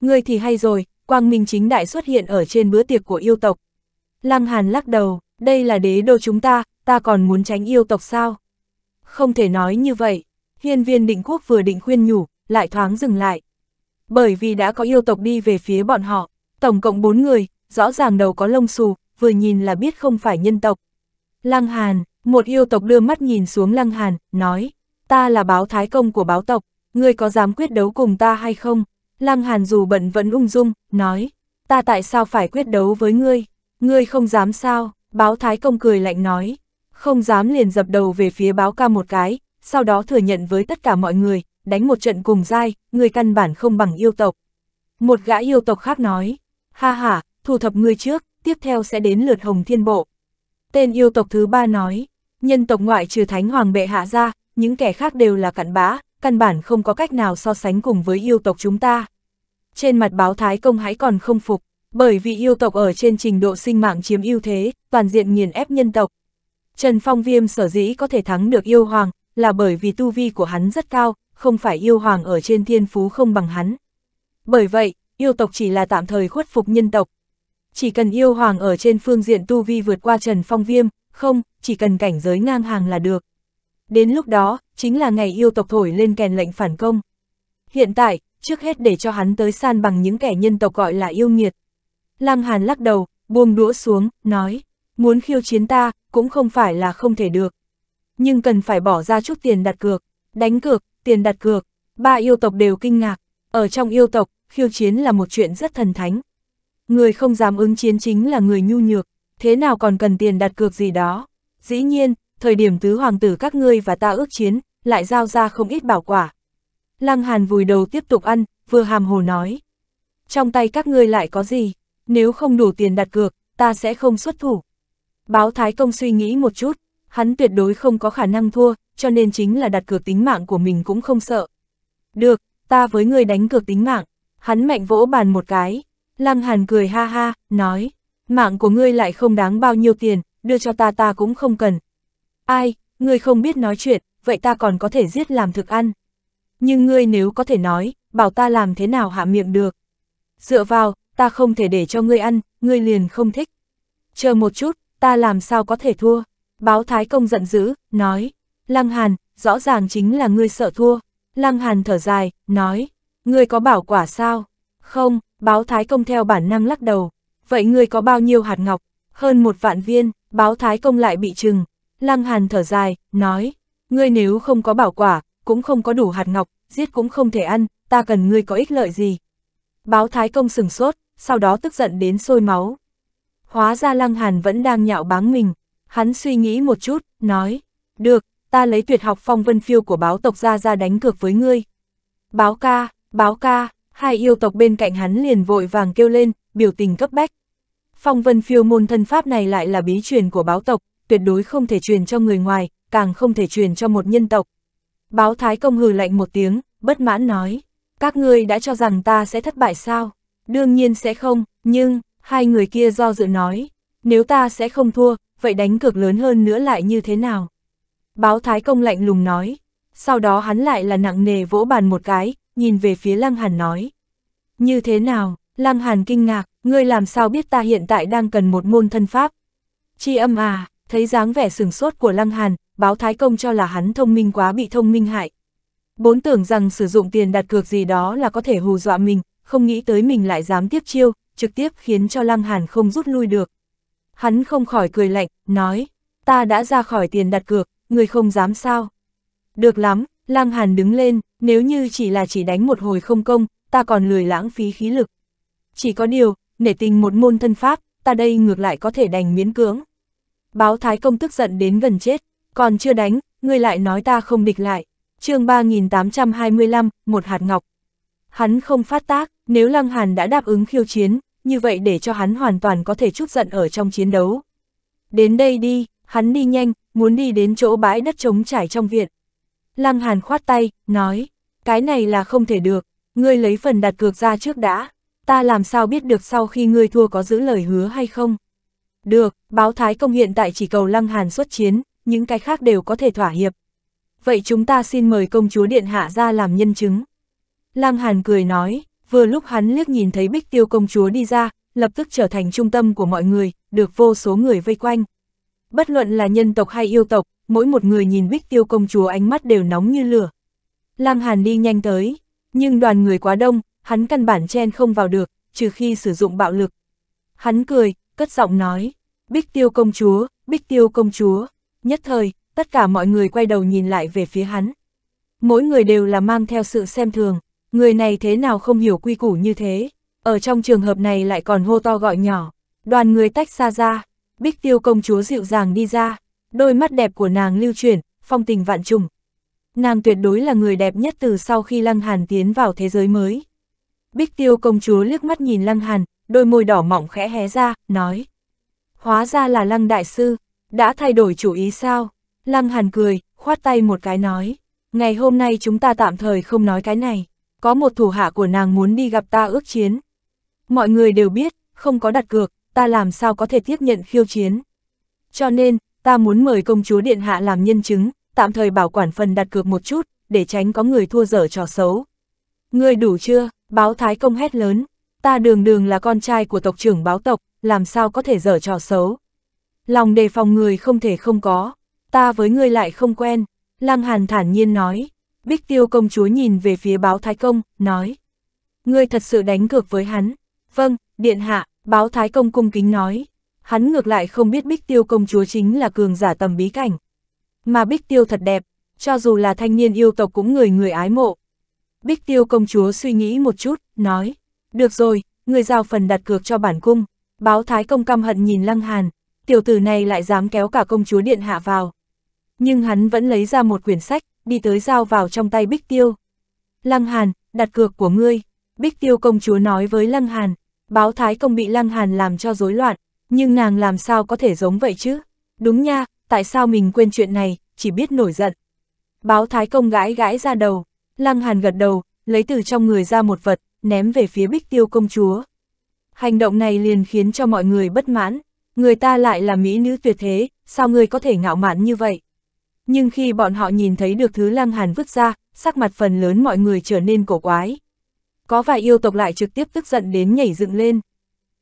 Ngươi thì hay rồi, quang minh chính đại xuất hiện ở trên bữa tiệc của yêu tộc. Lăng Hàn lắc đầu, đây là đế đô chúng ta, ta còn muốn tránh yêu tộc sao? Không thể nói như vậy, hiên viên định quốc vừa định khuyên nhủ, lại thoáng dừng lại. Bởi vì đã có yêu tộc đi về phía bọn họ, tổng cộng bốn người, rõ ràng đầu có lông xù, vừa nhìn là biết không phải nhân tộc. Lăng Hàn, một yêu tộc đưa mắt nhìn xuống Lăng Hàn, nói, ta là báo thái công của báo tộc, ngươi có dám quyết đấu cùng ta hay không? Lăng Hàn dù bận vẫn ung dung, nói, ta tại sao phải quyết đấu với ngươi? Ngươi không dám sao? Báo thái công cười lạnh nói, không dám liền dập đầu về phía báo ca một cái, sau đó thừa nhận với tất cả mọi người, đánh một trận cùng dai, ngươi căn bản không bằng yêu tộc. Một gã yêu tộc khác nói, ha ha, thu thập ngươi trước, tiếp theo sẽ đến lượt hồng thiên bộ. Tên yêu tộc thứ ba nói, nhân tộc ngoại trừ thánh hoàng bệ hạ ra, những kẻ khác đều là cặn bã, căn bản không có cách nào so sánh cùng với yêu tộc chúng ta. Trên mặt báo Thái Công hãy còn không phục, bởi vì yêu tộc ở trên trình độ sinh mạng chiếm ưu thế, toàn diện nghiền ép nhân tộc. Trần Phong Viêm sở dĩ có thể thắng được yêu hoàng, là bởi vì tu vi của hắn rất cao, không phải yêu hoàng ở trên thiên phú không bằng hắn. Bởi vậy, yêu tộc chỉ là tạm thời khuất phục nhân tộc. Chỉ cần yêu hoàng ở trên phương diện tu vi vượt qua Trần Phong Viêm, không, chỉ cần cảnh giới ngang hàng là được. Đến lúc đó, chính là ngày yêu tộc thổi lên kèn lệnh phản công. Hiện tại, trước hết để cho hắn tới san bằng những kẻ nhân tộc gọi là yêu nghiệt. Lăng Hàn lắc đầu, buông đũa xuống, nói, muốn khiêu chiến ta, cũng không phải là không thể được. Nhưng cần phải bỏ ra chút tiền đặt cược, đánh cược, tiền đặt cược, ba yêu tộc đều kinh ngạc. Ở trong yêu tộc, khiêu chiến là một chuyện rất thần thánh. Người không dám ứng chiến chính là người nhu nhược, thế nào còn cần tiền đặt cược gì đó. Dĩ nhiên, thời điểm tứ hoàng tử các ngươi và ta ước chiến, lại giao ra không ít bảo quả. Lăng Hàn vùi đầu tiếp tục ăn, vừa hàm hồ nói. Trong tay các ngươi lại có gì? Nếu không đủ tiền đặt cược, ta sẽ không xuất thủ. Báo Thái Công suy nghĩ một chút, hắn tuyệt đối không có khả năng thua, cho nên chính là đặt cược tính mạng của mình cũng không sợ. Được, ta với ngươi đánh cược tính mạng. Hắn mạnh vỗ bàn một cái. Lăng Hàn cười ha ha, nói mạng của ngươi lại không đáng bao nhiêu tiền, đưa cho ta ta cũng không cần. Ai, ngươi không biết nói chuyện, vậy ta còn có thể giết làm thực ăn. Nhưng ngươi nếu có thể nói, bảo ta làm thế nào hạ miệng được. Dựa vào, ta không thể để cho ngươi ăn, ngươi liền không thích. Chờ một chút, ta làm sao có thể thua. Báo Thái Công giận dữ, nói. Lăng Hàn, rõ ràng chính là ngươi sợ thua. Lăng Hàn thở dài, nói. Ngươi có bảo quả sao? Không, báo Thái Công theo bản năng lắc đầu, vậy ngươi có bao nhiêu hạt ngọc? Hơn một vạn viên, báo thái công lại bị trừng. Lăng Hàn thở dài, nói, ngươi nếu không có bảo quả, cũng không có đủ hạt ngọc, giết cũng không thể ăn, ta cần ngươi có ích lợi gì. Báo thái công sừng sốt, sau đó tức giận đến sôi máu. Hóa ra Lăng Hàn vẫn đang nhạo báng mình, hắn suy nghĩ một chút, nói, được, ta lấy tuyệt học phong vân phiêu của báo tộc ra ra đánh cược với ngươi. Báo ca, báo ca, hai yêu tộc bên cạnh hắn liền vội vàng kêu lên, biểu tình cấp bách. Phong vân phiêu môn thân pháp này lại là bí truyền của báo tộc, tuyệt đối không thể truyền cho người ngoài, càng không thể truyền cho một nhân tộc. Báo Thái Công hừ lạnh một tiếng, bất mãn nói, các ngươi đã cho rằng ta sẽ thất bại sao? Đương nhiên sẽ không, nhưng, hai người kia do dự nói, nếu ta sẽ không thua, vậy đánh cược lớn hơn nữa lại như thế nào? Báo Thái Công lạnh lùng nói, sau đó hắn lại là nặng nề vỗ bàn một cái, nhìn về phía Lăng Hàn nói, như thế nào, Lăng Hàn kinh ngạc, ngươi làm sao biết ta hiện tại đang cần một môn thân pháp? Chi âm à, thấy dáng vẻ sừng sốt của Lăng Hàn, báo Thái Công cho là hắn thông minh quá bị thông minh hại. Bốn tưởng rằng sử dụng tiền đặt cược gì đó là có thể hù dọa mình, không nghĩ tới mình lại dám tiếp chiêu, trực tiếp khiến cho Lăng Hàn không rút lui được. Hắn không khỏi cười lạnh, nói, ta đã ra khỏi tiền đặt cược, người không dám sao. Được lắm, Lăng Hàn đứng lên, nếu như chỉ là chỉ đánh một hồi không công, ta còn lười lãng phí khí lực, chỉ có điều, nể tình một môn thân pháp, ta đây ngược lại có thể đành miễn cưỡng. Báo Thái Công tức giận đến gần chết, còn chưa đánh, ngươi lại nói ta không địch lại. chương 3825, một hạt ngọc. Hắn không phát tác, nếu Lăng Hàn đã đáp ứng khiêu chiến, như vậy để cho hắn hoàn toàn có thể chút giận ở trong chiến đấu. Đến đây đi, hắn đi nhanh, muốn đi đến chỗ bãi đất trống trải trong viện. Lăng Hàn khoát tay, nói, cái này là không thể được, ngươi lấy phần đặt cược ra trước đã ta làm sao biết được sau khi ngươi thua có giữ lời hứa hay không? Được, báo Thái Công hiện tại chỉ cầu Lăng Hàn xuất chiến, những cái khác đều có thể thỏa hiệp. Vậy chúng ta xin mời công chúa Điện Hạ ra làm nhân chứng. Lăng Hàn cười nói, vừa lúc hắn liếc nhìn thấy bích tiêu công chúa đi ra, lập tức trở thành trung tâm của mọi người, được vô số người vây quanh. Bất luận là nhân tộc hay yêu tộc, mỗi một người nhìn bích tiêu công chúa ánh mắt đều nóng như lửa. Lăng Hàn đi nhanh tới, nhưng đoàn người quá đông, hắn căn bản chen không vào được, trừ khi sử dụng bạo lực. Hắn cười, cất giọng nói, Bích Tiêu công chúa, Bích Tiêu công chúa, nhất thời, tất cả mọi người quay đầu nhìn lại về phía hắn. Mỗi người đều là mang theo sự xem thường, người này thế nào không hiểu quy củ như thế, ở trong trường hợp này lại còn hô to gọi nhỏ, đoàn người tách xa ra, Bích Tiêu công chúa dịu dàng đi ra, đôi mắt đẹp của nàng lưu chuyển, phong tình vạn trùng. Nàng tuyệt đối là người đẹp nhất từ sau khi Lăng Hàn tiến vào thế giới mới. Bích tiêu công chúa liếc mắt nhìn lăng hàn, đôi môi đỏ mọng khẽ hé ra, nói. Hóa ra là lăng đại sư, đã thay đổi chủ ý sao? Lăng hàn cười, khoát tay một cái nói. Ngày hôm nay chúng ta tạm thời không nói cái này, có một thủ hạ của nàng muốn đi gặp ta ước chiến. Mọi người đều biết, không có đặt cược, ta làm sao có thể tiếp nhận khiêu chiến. Cho nên, ta muốn mời công chúa Điện Hạ làm nhân chứng, tạm thời bảo quản phần đặt cược một chút, để tránh có người thua dở trò xấu. Ngươi đủ chưa? Báo Thái Công hét lớn, ta đường đường là con trai của tộc trưởng báo tộc, làm sao có thể dở trò xấu. Lòng đề phòng người không thể không có, ta với ngươi lại không quen, Lăng Hàn thản nhiên nói. Bích Tiêu công chúa nhìn về phía báo Thái Công, nói. Ngươi thật sự đánh cược với hắn. Vâng, điện hạ, báo Thái Công cung kính nói. Hắn ngược lại không biết Bích Tiêu công chúa chính là cường giả tầm bí cảnh. Mà Bích Tiêu thật đẹp, cho dù là thanh niên yêu tộc cũng người người ái mộ, Bích Tiêu công chúa suy nghĩ một chút, nói, được rồi, người giao phần đặt cược cho bản cung. Báo Thái công căm hận nhìn Lăng Hàn, tiểu tử này lại dám kéo cả công chúa điện hạ vào. Nhưng hắn vẫn lấy ra một quyển sách, đi tới giao vào trong tay Bích Tiêu. Lăng Hàn, đặt cược của ngươi. Bích Tiêu công chúa nói với Lăng Hàn, báo Thái công bị Lăng Hàn làm cho rối loạn, nhưng nàng làm sao có thể giống vậy chứ? Đúng nha, tại sao mình quên chuyện này, chỉ biết nổi giận. Báo Thái công gãi gãi ra đầu, Lăng Hàn gật đầu, lấy từ trong người ra một vật, ném về phía bích tiêu công chúa. Hành động này liền khiến cho mọi người bất mãn, người ta lại là mỹ nữ tuyệt thế, sao người có thể ngạo mạn như vậy? Nhưng khi bọn họ nhìn thấy được thứ Lăng Hàn vứt ra, sắc mặt phần lớn mọi người trở nên cổ quái. Có vài yêu tộc lại trực tiếp tức giận đến nhảy dựng lên.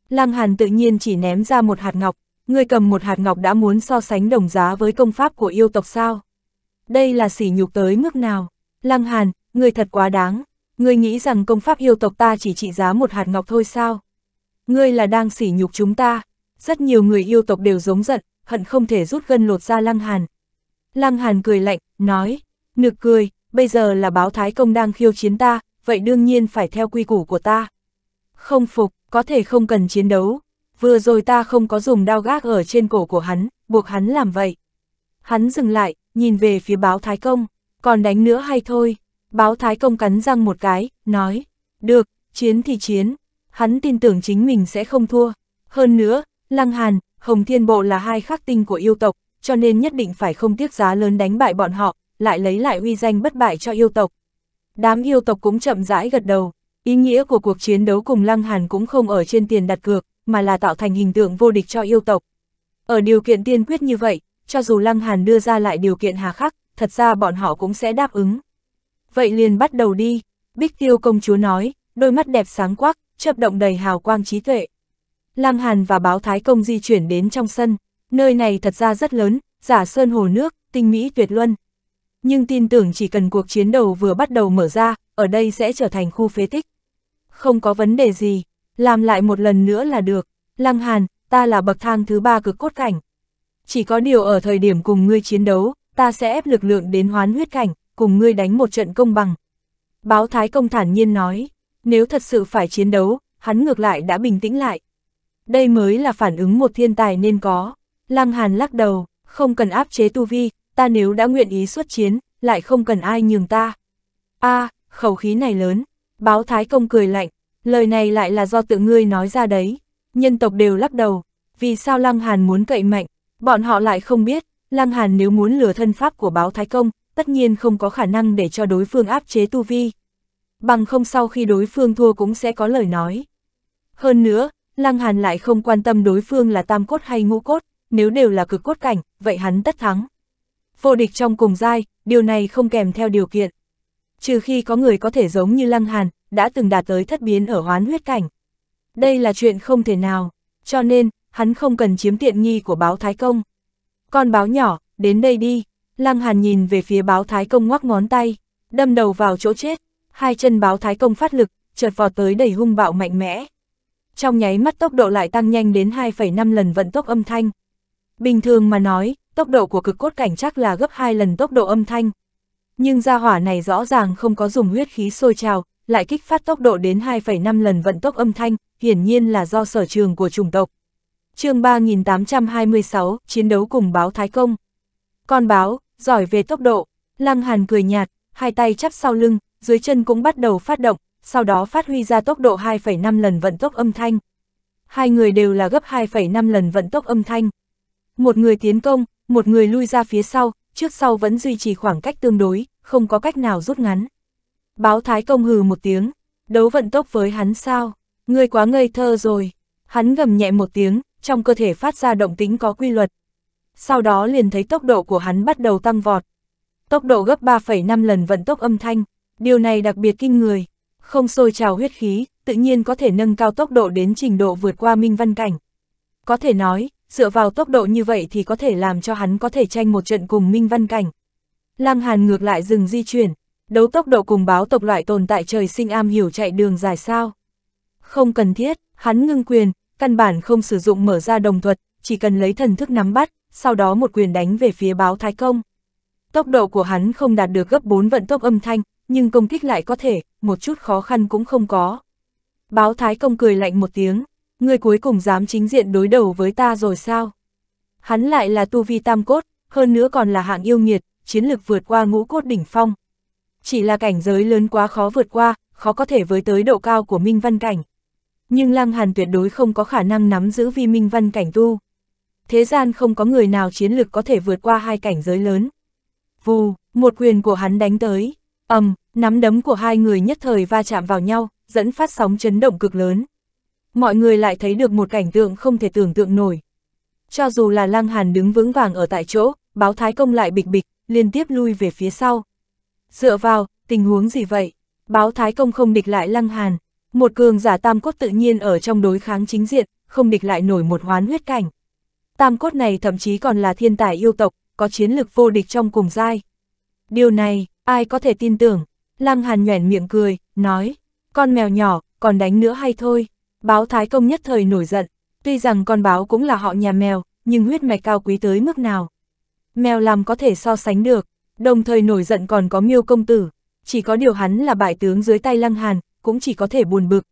Lăng Hàn tự nhiên chỉ ném ra một hạt ngọc, người cầm một hạt ngọc đã muốn so sánh đồng giá với công pháp của yêu tộc sao? Đây là sỉ nhục tới mức nào? Lăng Hàn, Người thật quá đáng, người nghĩ rằng công pháp yêu tộc ta chỉ trị giá một hạt ngọc thôi sao? Ngươi là đang sỉ nhục chúng ta, rất nhiều người yêu tộc đều giống giận, hận không thể rút gân lột ra Lăng Hàn. Lăng Hàn cười lạnh, nói, nực cười, bây giờ là báo Thái Công đang khiêu chiến ta, vậy đương nhiên phải theo quy củ của ta. Không phục, có thể không cần chiến đấu, vừa rồi ta không có dùng đao gác ở trên cổ của hắn, buộc hắn làm vậy. Hắn dừng lại, nhìn về phía báo Thái Công, còn đánh nữa hay thôi. Báo Thái Công cắn răng một cái, nói, được, chiến thì chiến, hắn tin tưởng chính mình sẽ không thua. Hơn nữa, Lăng Hàn, Hồng Thiên Bộ là hai khắc tinh của yêu tộc, cho nên nhất định phải không tiếc giá lớn đánh bại bọn họ, lại lấy lại uy danh bất bại cho yêu tộc. Đám yêu tộc cũng chậm rãi gật đầu, ý nghĩa của cuộc chiến đấu cùng Lăng Hàn cũng không ở trên tiền đặt cược, mà là tạo thành hình tượng vô địch cho yêu tộc. Ở điều kiện tiên quyết như vậy, cho dù Lăng Hàn đưa ra lại điều kiện hà khắc, thật ra bọn họ cũng sẽ đáp ứng vậy liền bắt đầu đi, Bích Tiêu công chúa nói, đôi mắt đẹp sáng quắc, chớp động đầy hào quang trí tuệ. Lam Hàn và báo thái công di chuyển đến trong sân, nơi này thật ra rất lớn, giả sơn hồ nước, tinh mỹ tuyệt luân. Nhưng tin tưởng chỉ cần cuộc chiến đầu vừa bắt đầu mở ra, ở đây sẽ trở thành khu phế tích. Không có vấn đề gì, làm lại một lần nữa là được. Lăng Hàn, ta là bậc thang thứ ba cực cốt cảnh. Chỉ có điều ở thời điểm cùng ngươi chiến đấu, ta sẽ ép lực lượng đến hoán huyết cảnh cùng ngươi đánh một trận công bằng. Báo Thái Công thản nhiên nói, nếu thật sự phải chiến đấu, hắn ngược lại đã bình tĩnh lại. Đây mới là phản ứng một thiên tài nên có. Lăng Hàn lắc đầu, không cần áp chế tu vi, ta nếu đã nguyện ý xuất chiến, lại không cần ai nhường ta. a khẩu khí này lớn, báo Thái Công cười lạnh, lời này lại là do tự ngươi nói ra đấy. Nhân tộc đều lắc đầu, vì sao Lăng Hàn muốn cậy mạnh, bọn họ lại không biết, Lăng Hàn nếu muốn lừa thân pháp của báo Thái Công, tất nhiên không có khả năng để cho đối phương áp chế tu vi. Bằng không sau khi đối phương thua cũng sẽ có lời nói. Hơn nữa, Lăng Hàn lại không quan tâm đối phương là tam cốt hay ngũ cốt, nếu đều là cực cốt cảnh, vậy hắn tất thắng. Vô địch trong cùng giai, điều này không kèm theo điều kiện. Trừ khi có người có thể giống như Lăng Hàn, đã từng đạt tới thất biến ở hoán huyết cảnh. Đây là chuyện không thể nào, cho nên, hắn không cần chiếm tiện nghi của báo Thái Công. Con báo nhỏ, đến đây đi. Lăng Hàn nhìn về phía báo thái công ngoắc ngón tay, đâm đầu vào chỗ chết, hai chân báo thái công phát lực, chợt vọt tới đầy hung bạo mạnh mẽ. Trong nháy mắt tốc độ lại tăng nhanh đến 2,5 lần vận tốc âm thanh. Bình thường mà nói, tốc độ của cực cốt cảnh chắc là gấp 2 lần tốc độ âm thanh. Nhưng gia hỏa này rõ ràng không có dùng huyết khí sôi trào, lại kích phát tốc độ đến 2,5 lần vận tốc âm thanh, hiển nhiên là do sở trường của chủng tộc. chương 3826, chiến đấu cùng báo Thái Công. Con báo, giỏi về tốc độ. Lăng Hàn cười nhạt, hai tay chắp sau lưng, dưới chân cũng bắt đầu phát động, sau đó phát huy ra tốc độ 2,5 lần vận tốc âm thanh. Hai người đều là gấp 2,5 lần vận tốc âm thanh. Một người tiến công, một người lui ra phía sau, trước sau vẫn duy trì khoảng cách tương đối, không có cách nào rút ngắn. Báo Thái Công hừ một tiếng, đấu vận tốc với hắn sao, ngươi quá ngây thơ rồi. Hắn gầm nhẹ một tiếng, trong cơ thể phát ra động tính có quy luật sau đó liền thấy tốc độ của hắn bắt đầu tăng vọt. Tốc độ gấp 3,5 lần vận tốc âm thanh, điều này đặc biệt kinh người, không sôi trào huyết khí, tự nhiên có thể nâng cao tốc độ đến trình độ vượt qua minh văn cảnh. Có thể nói, dựa vào tốc độ như vậy thì có thể làm cho hắn có thể tranh một trận cùng minh văn cảnh. Lăng Hàn ngược lại dừng di chuyển, đấu tốc độ cùng báo tộc loại tồn tại trời sinh am hiểu chạy đường dài sao. Không cần thiết, hắn ngưng quyền, căn bản không sử dụng mở ra đồng thuật, chỉ cần lấy thần thức nắm bắt, sau đó một quyền đánh về phía báo thái công. Tốc độ của hắn không đạt được gấp 4 vận tốc âm thanh, nhưng công kích lại có thể, một chút khó khăn cũng không có. Báo thái công cười lạnh một tiếng, người cuối cùng dám chính diện đối đầu với ta rồi sao? Hắn lại là tu vi tam cốt, hơn nữa còn là hạng yêu nghiệt, chiến lực vượt qua ngũ cốt đỉnh phong. Chỉ là cảnh giới lớn quá khó vượt qua, khó có thể với tới độ cao của Minh Văn Cảnh. Nhưng Lăng Hàn tuyệt đối không có khả năng nắm giữ vi Minh Văn Cảnh tu thế gian không có người nào chiến lực có thể vượt qua hai cảnh giới lớn. Vù, một quyền của hắn đánh tới, ầm, nắm đấm của hai người nhất thời va chạm vào nhau, dẫn phát sóng chấn động cực lớn. Mọi người lại thấy được một cảnh tượng không thể tưởng tượng nổi. Cho dù là Lăng Hàn đứng vững vàng ở tại chỗ, báo thái công lại bịch bịch, liên tiếp lui về phía sau. Dựa vào, tình huống gì vậy? Báo thái công không địch lại Lăng Hàn. Một cường giả tam cốt tự nhiên ở trong đối kháng chính diện, không địch lại nổi một hoán huyết cảnh tam cốt này thậm chí còn là thiên tài yêu tộc, có chiến lực vô địch trong cùng giai. Điều này, ai có thể tin tưởng? Lăng Hàn nhoẻn miệng cười, nói, con mèo nhỏ, còn đánh nữa hay thôi. Báo Thái Công nhất thời nổi giận, tuy rằng con báo cũng là họ nhà mèo, nhưng huyết mạch cao quý tới mức nào. Mèo làm có thể so sánh được, đồng thời nổi giận còn có miêu công tử, chỉ có điều hắn là bại tướng dưới tay Lăng Hàn, cũng chỉ có thể buồn bực.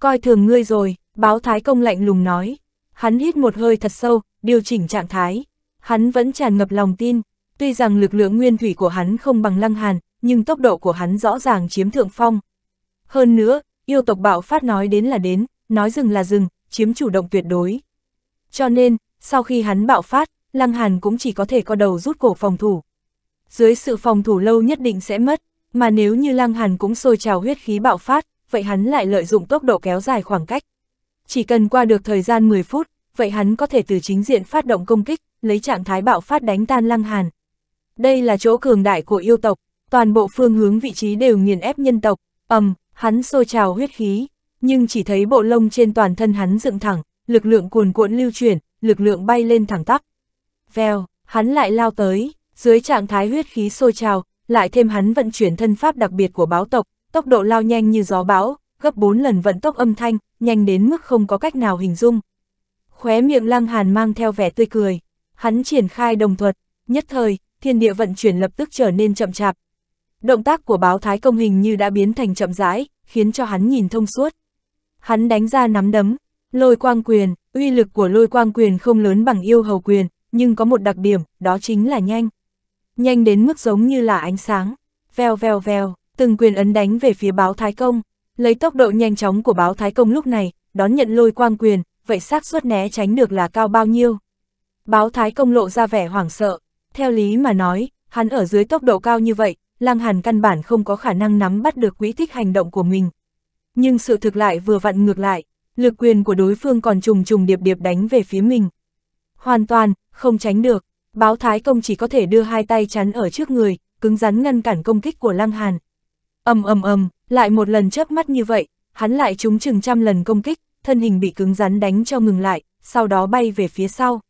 Coi thường ngươi rồi, báo Thái Công lạnh lùng nói, Hắn hít một hơi thật sâu, điều chỉnh trạng thái. Hắn vẫn tràn ngập lòng tin, tuy rằng lực lượng nguyên thủy của hắn không bằng lăng hàn, nhưng tốc độ của hắn rõ ràng chiếm thượng phong. Hơn nữa, yêu tộc bạo phát nói đến là đến, nói dừng là dừng, chiếm chủ động tuyệt đối. Cho nên, sau khi hắn bạo phát, Lăng Hàn cũng chỉ có thể co đầu rút cổ phòng thủ. Dưới sự phòng thủ lâu nhất định sẽ mất, mà nếu như Lăng Hàn cũng sôi trào huyết khí bạo phát, vậy hắn lại lợi dụng tốc độ kéo dài khoảng cách, chỉ cần qua được thời gian 10 phút, vậy hắn có thể từ chính diện phát động công kích, lấy trạng thái bạo phát đánh tan Lăng Hàn. Đây là chỗ cường đại của yêu tộc, toàn bộ phương hướng vị trí đều nghiền ép nhân tộc, ầm, hắn sôi trào huyết khí, nhưng chỉ thấy bộ lông trên toàn thân hắn dựng thẳng, lực lượng cuồn cuộn lưu chuyển, lực lượng bay lên thẳng tắp. Vèo, hắn lại lao tới, dưới trạng thái huyết khí sôi trào, lại thêm hắn vận chuyển thân pháp đặc biệt của báo tộc, tốc độ lao nhanh như gió bão, gấp 4 lần vận tốc âm thanh, nhanh đến mức không có cách nào hình dung. Khóe miệng Lăng Hàn mang theo vẻ tươi cười, hắn triển khai đồng thuật, nhất thời, thiên địa vận chuyển lập tức trở nên chậm chạp. Động tác của báo thái công hình như đã biến thành chậm rãi, khiến cho hắn nhìn thông suốt. Hắn đánh ra nắm đấm, lôi quang quyền, uy lực của lôi quang quyền không lớn bằng yêu hầu quyền, nhưng có một đặc điểm, đó chính là nhanh. Nhanh đến mức giống như là ánh sáng, veo veo veo, từng quyền ấn đánh về phía báo thái công. Lấy tốc độ nhanh chóng của báo Thái Công lúc này, đón nhận lôi quang quyền, vậy xác suất né tránh được là cao bao nhiêu? Báo Thái Công lộ ra vẻ hoảng sợ, theo lý mà nói, hắn ở dưới tốc độ cao như vậy, lang Hàn căn bản không có khả năng nắm bắt được quỹ tích hành động của mình. Nhưng sự thực lại vừa vặn ngược lại, lực quyền của đối phương còn trùng trùng điệp điệp đánh về phía mình. Hoàn toàn, không tránh được, báo Thái Công chỉ có thể đưa hai tay chắn ở trước người, cứng rắn ngăn cản công kích của lang Hàn ầm ầm ầm, lại một lần chớp mắt như vậy, hắn lại trúng chừng trăm lần công kích, thân hình bị cứng rắn đánh cho ngừng lại, sau đó bay về phía sau.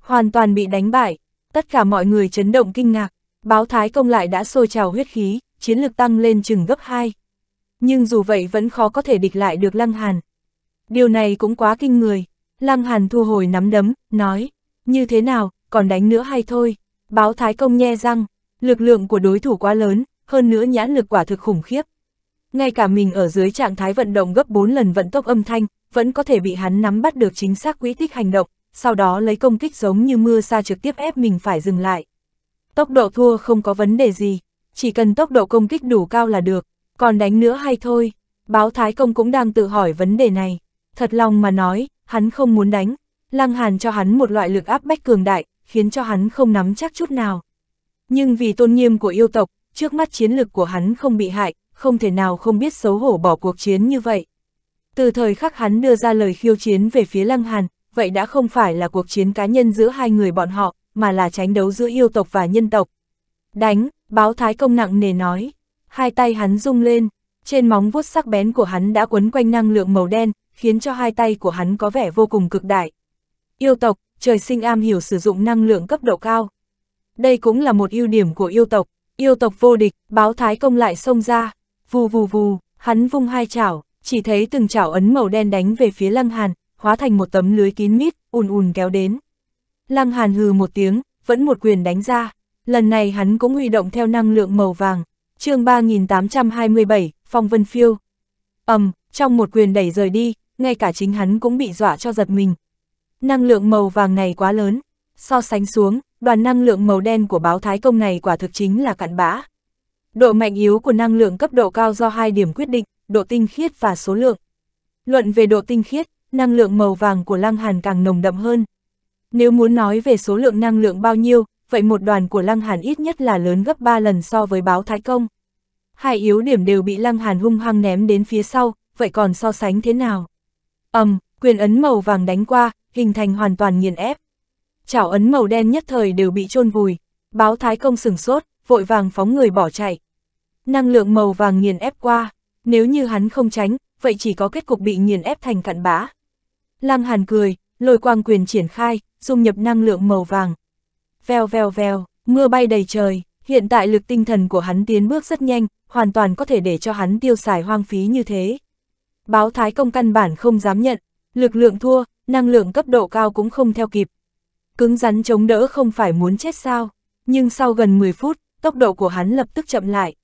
Hoàn toàn bị đánh bại, tất cả mọi người chấn động kinh ngạc, báo thái công lại đã sôi trào huyết khí, chiến lực tăng lên chừng gấp hai Nhưng dù vậy vẫn khó có thể địch lại được Lăng Hàn. Điều này cũng quá kinh người, Lăng Hàn thu hồi nắm đấm, nói, như thế nào, còn đánh nữa hay thôi, báo thái công nhe răng, lực lượng của đối thủ quá lớn, hơn nữa nhãn lực quả thực khủng khiếp. Ngay cả mình ở dưới trạng thái vận động gấp 4 lần vận tốc âm thanh, vẫn có thể bị hắn nắm bắt được chính xác quỹ tích hành động, sau đó lấy công kích giống như mưa xa trực tiếp ép mình phải dừng lại. Tốc độ thua không có vấn đề gì, chỉ cần tốc độ công kích đủ cao là được, còn đánh nữa hay thôi. Báo Thái Công cũng đang tự hỏi vấn đề này. Thật lòng mà nói, hắn không muốn đánh. Lăng Hàn cho hắn một loại lực áp bách cường đại, khiến cho hắn không nắm chắc chút nào. Nhưng vì tôn nghiêm của yêu tộc, trước mắt chiến lực của hắn không bị hại, không thể nào không biết xấu hổ bỏ cuộc chiến như vậy. Từ thời khắc hắn đưa ra lời khiêu chiến về phía Lăng Hàn, vậy đã không phải là cuộc chiến cá nhân giữa hai người bọn họ, mà là tránh đấu giữa yêu tộc và nhân tộc. Đánh, báo thái công nặng nề nói, hai tay hắn rung lên, trên móng vuốt sắc bén của hắn đã quấn quanh năng lượng màu đen, khiến cho hai tay của hắn có vẻ vô cùng cực đại. Yêu tộc, trời sinh am hiểu sử dụng năng lượng cấp độ cao. Đây cũng là một ưu điểm của yêu tộc, yêu tộc vô địch, báo thái công lại xông ra, vù vù vù, hắn vung hai chảo, chỉ thấy từng chảo ấn màu đen đánh về phía Lăng Hàn, hóa thành một tấm lưới kín mít, ùn ùn kéo đến. Lăng Hàn hừ một tiếng, vẫn một quyền đánh ra, lần này hắn cũng huy động theo năng lượng màu vàng, chương 3827, Phong Vân Phiêu. ầm, trong một quyền đẩy rời đi, ngay cả chính hắn cũng bị dọa cho giật mình. Năng lượng màu vàng này quá lớn, So sánh xuống, đoàn năng lượng màu đen của báo thái công này quả thực chính là cặn bã. Độ mạnh yếu của năng lượng cấp độ cao do hai điểm quyết định, độ tinh khiết và số lượng. Luận về độ tinh khiết, năng lượng màu vàng của Lăng Hàn càng nồng đậm hơn. Nếu muốn nói về số lượng năng lượng bao nhiêu, vậy một đoàn của Lăng Hàn ít nhất là lớn gấp 3 lần so với báo Thái Công. Hai yếu điểm đều bị Lăng Hàn hung hăng ném đến phía sau, vậy còn so sánh thế nào? Ầm, um, quyền ấn màu vàng đánh qua, hình thành hoàn toàn nghiền ép chảo ấn màu đen nhất thời đều bị chôn vùi, báo thái công sừng sốt, vội vàng phóng người bỏ chạy. Năng lượng màu vàng nghiền ép qua, nếu như hắn không tránh, vậy chỉ có kết cục bị nghiền ép thành cặn bã. Lăng Hàn cười, lôi quang quyền triển khai, dung nhập năng lượng màu vàng. Vèo vèo vèo, mưa bay đầy trời, hiện tại lực tinh thần của hắn tiến bước rất nhanh, hoàn toàn có thể để cho hắn tiêu xài hoang phí như thế. Báo thái công căn bản không dám nhận, lực lượng thua, năng lượng cấp độ cao cũng không theo kịp, cứng rắn chống đỡ không phải muốn chết sao, nhưng sau gần 10 phút, tốc độ của hắn lập tức chậm lại.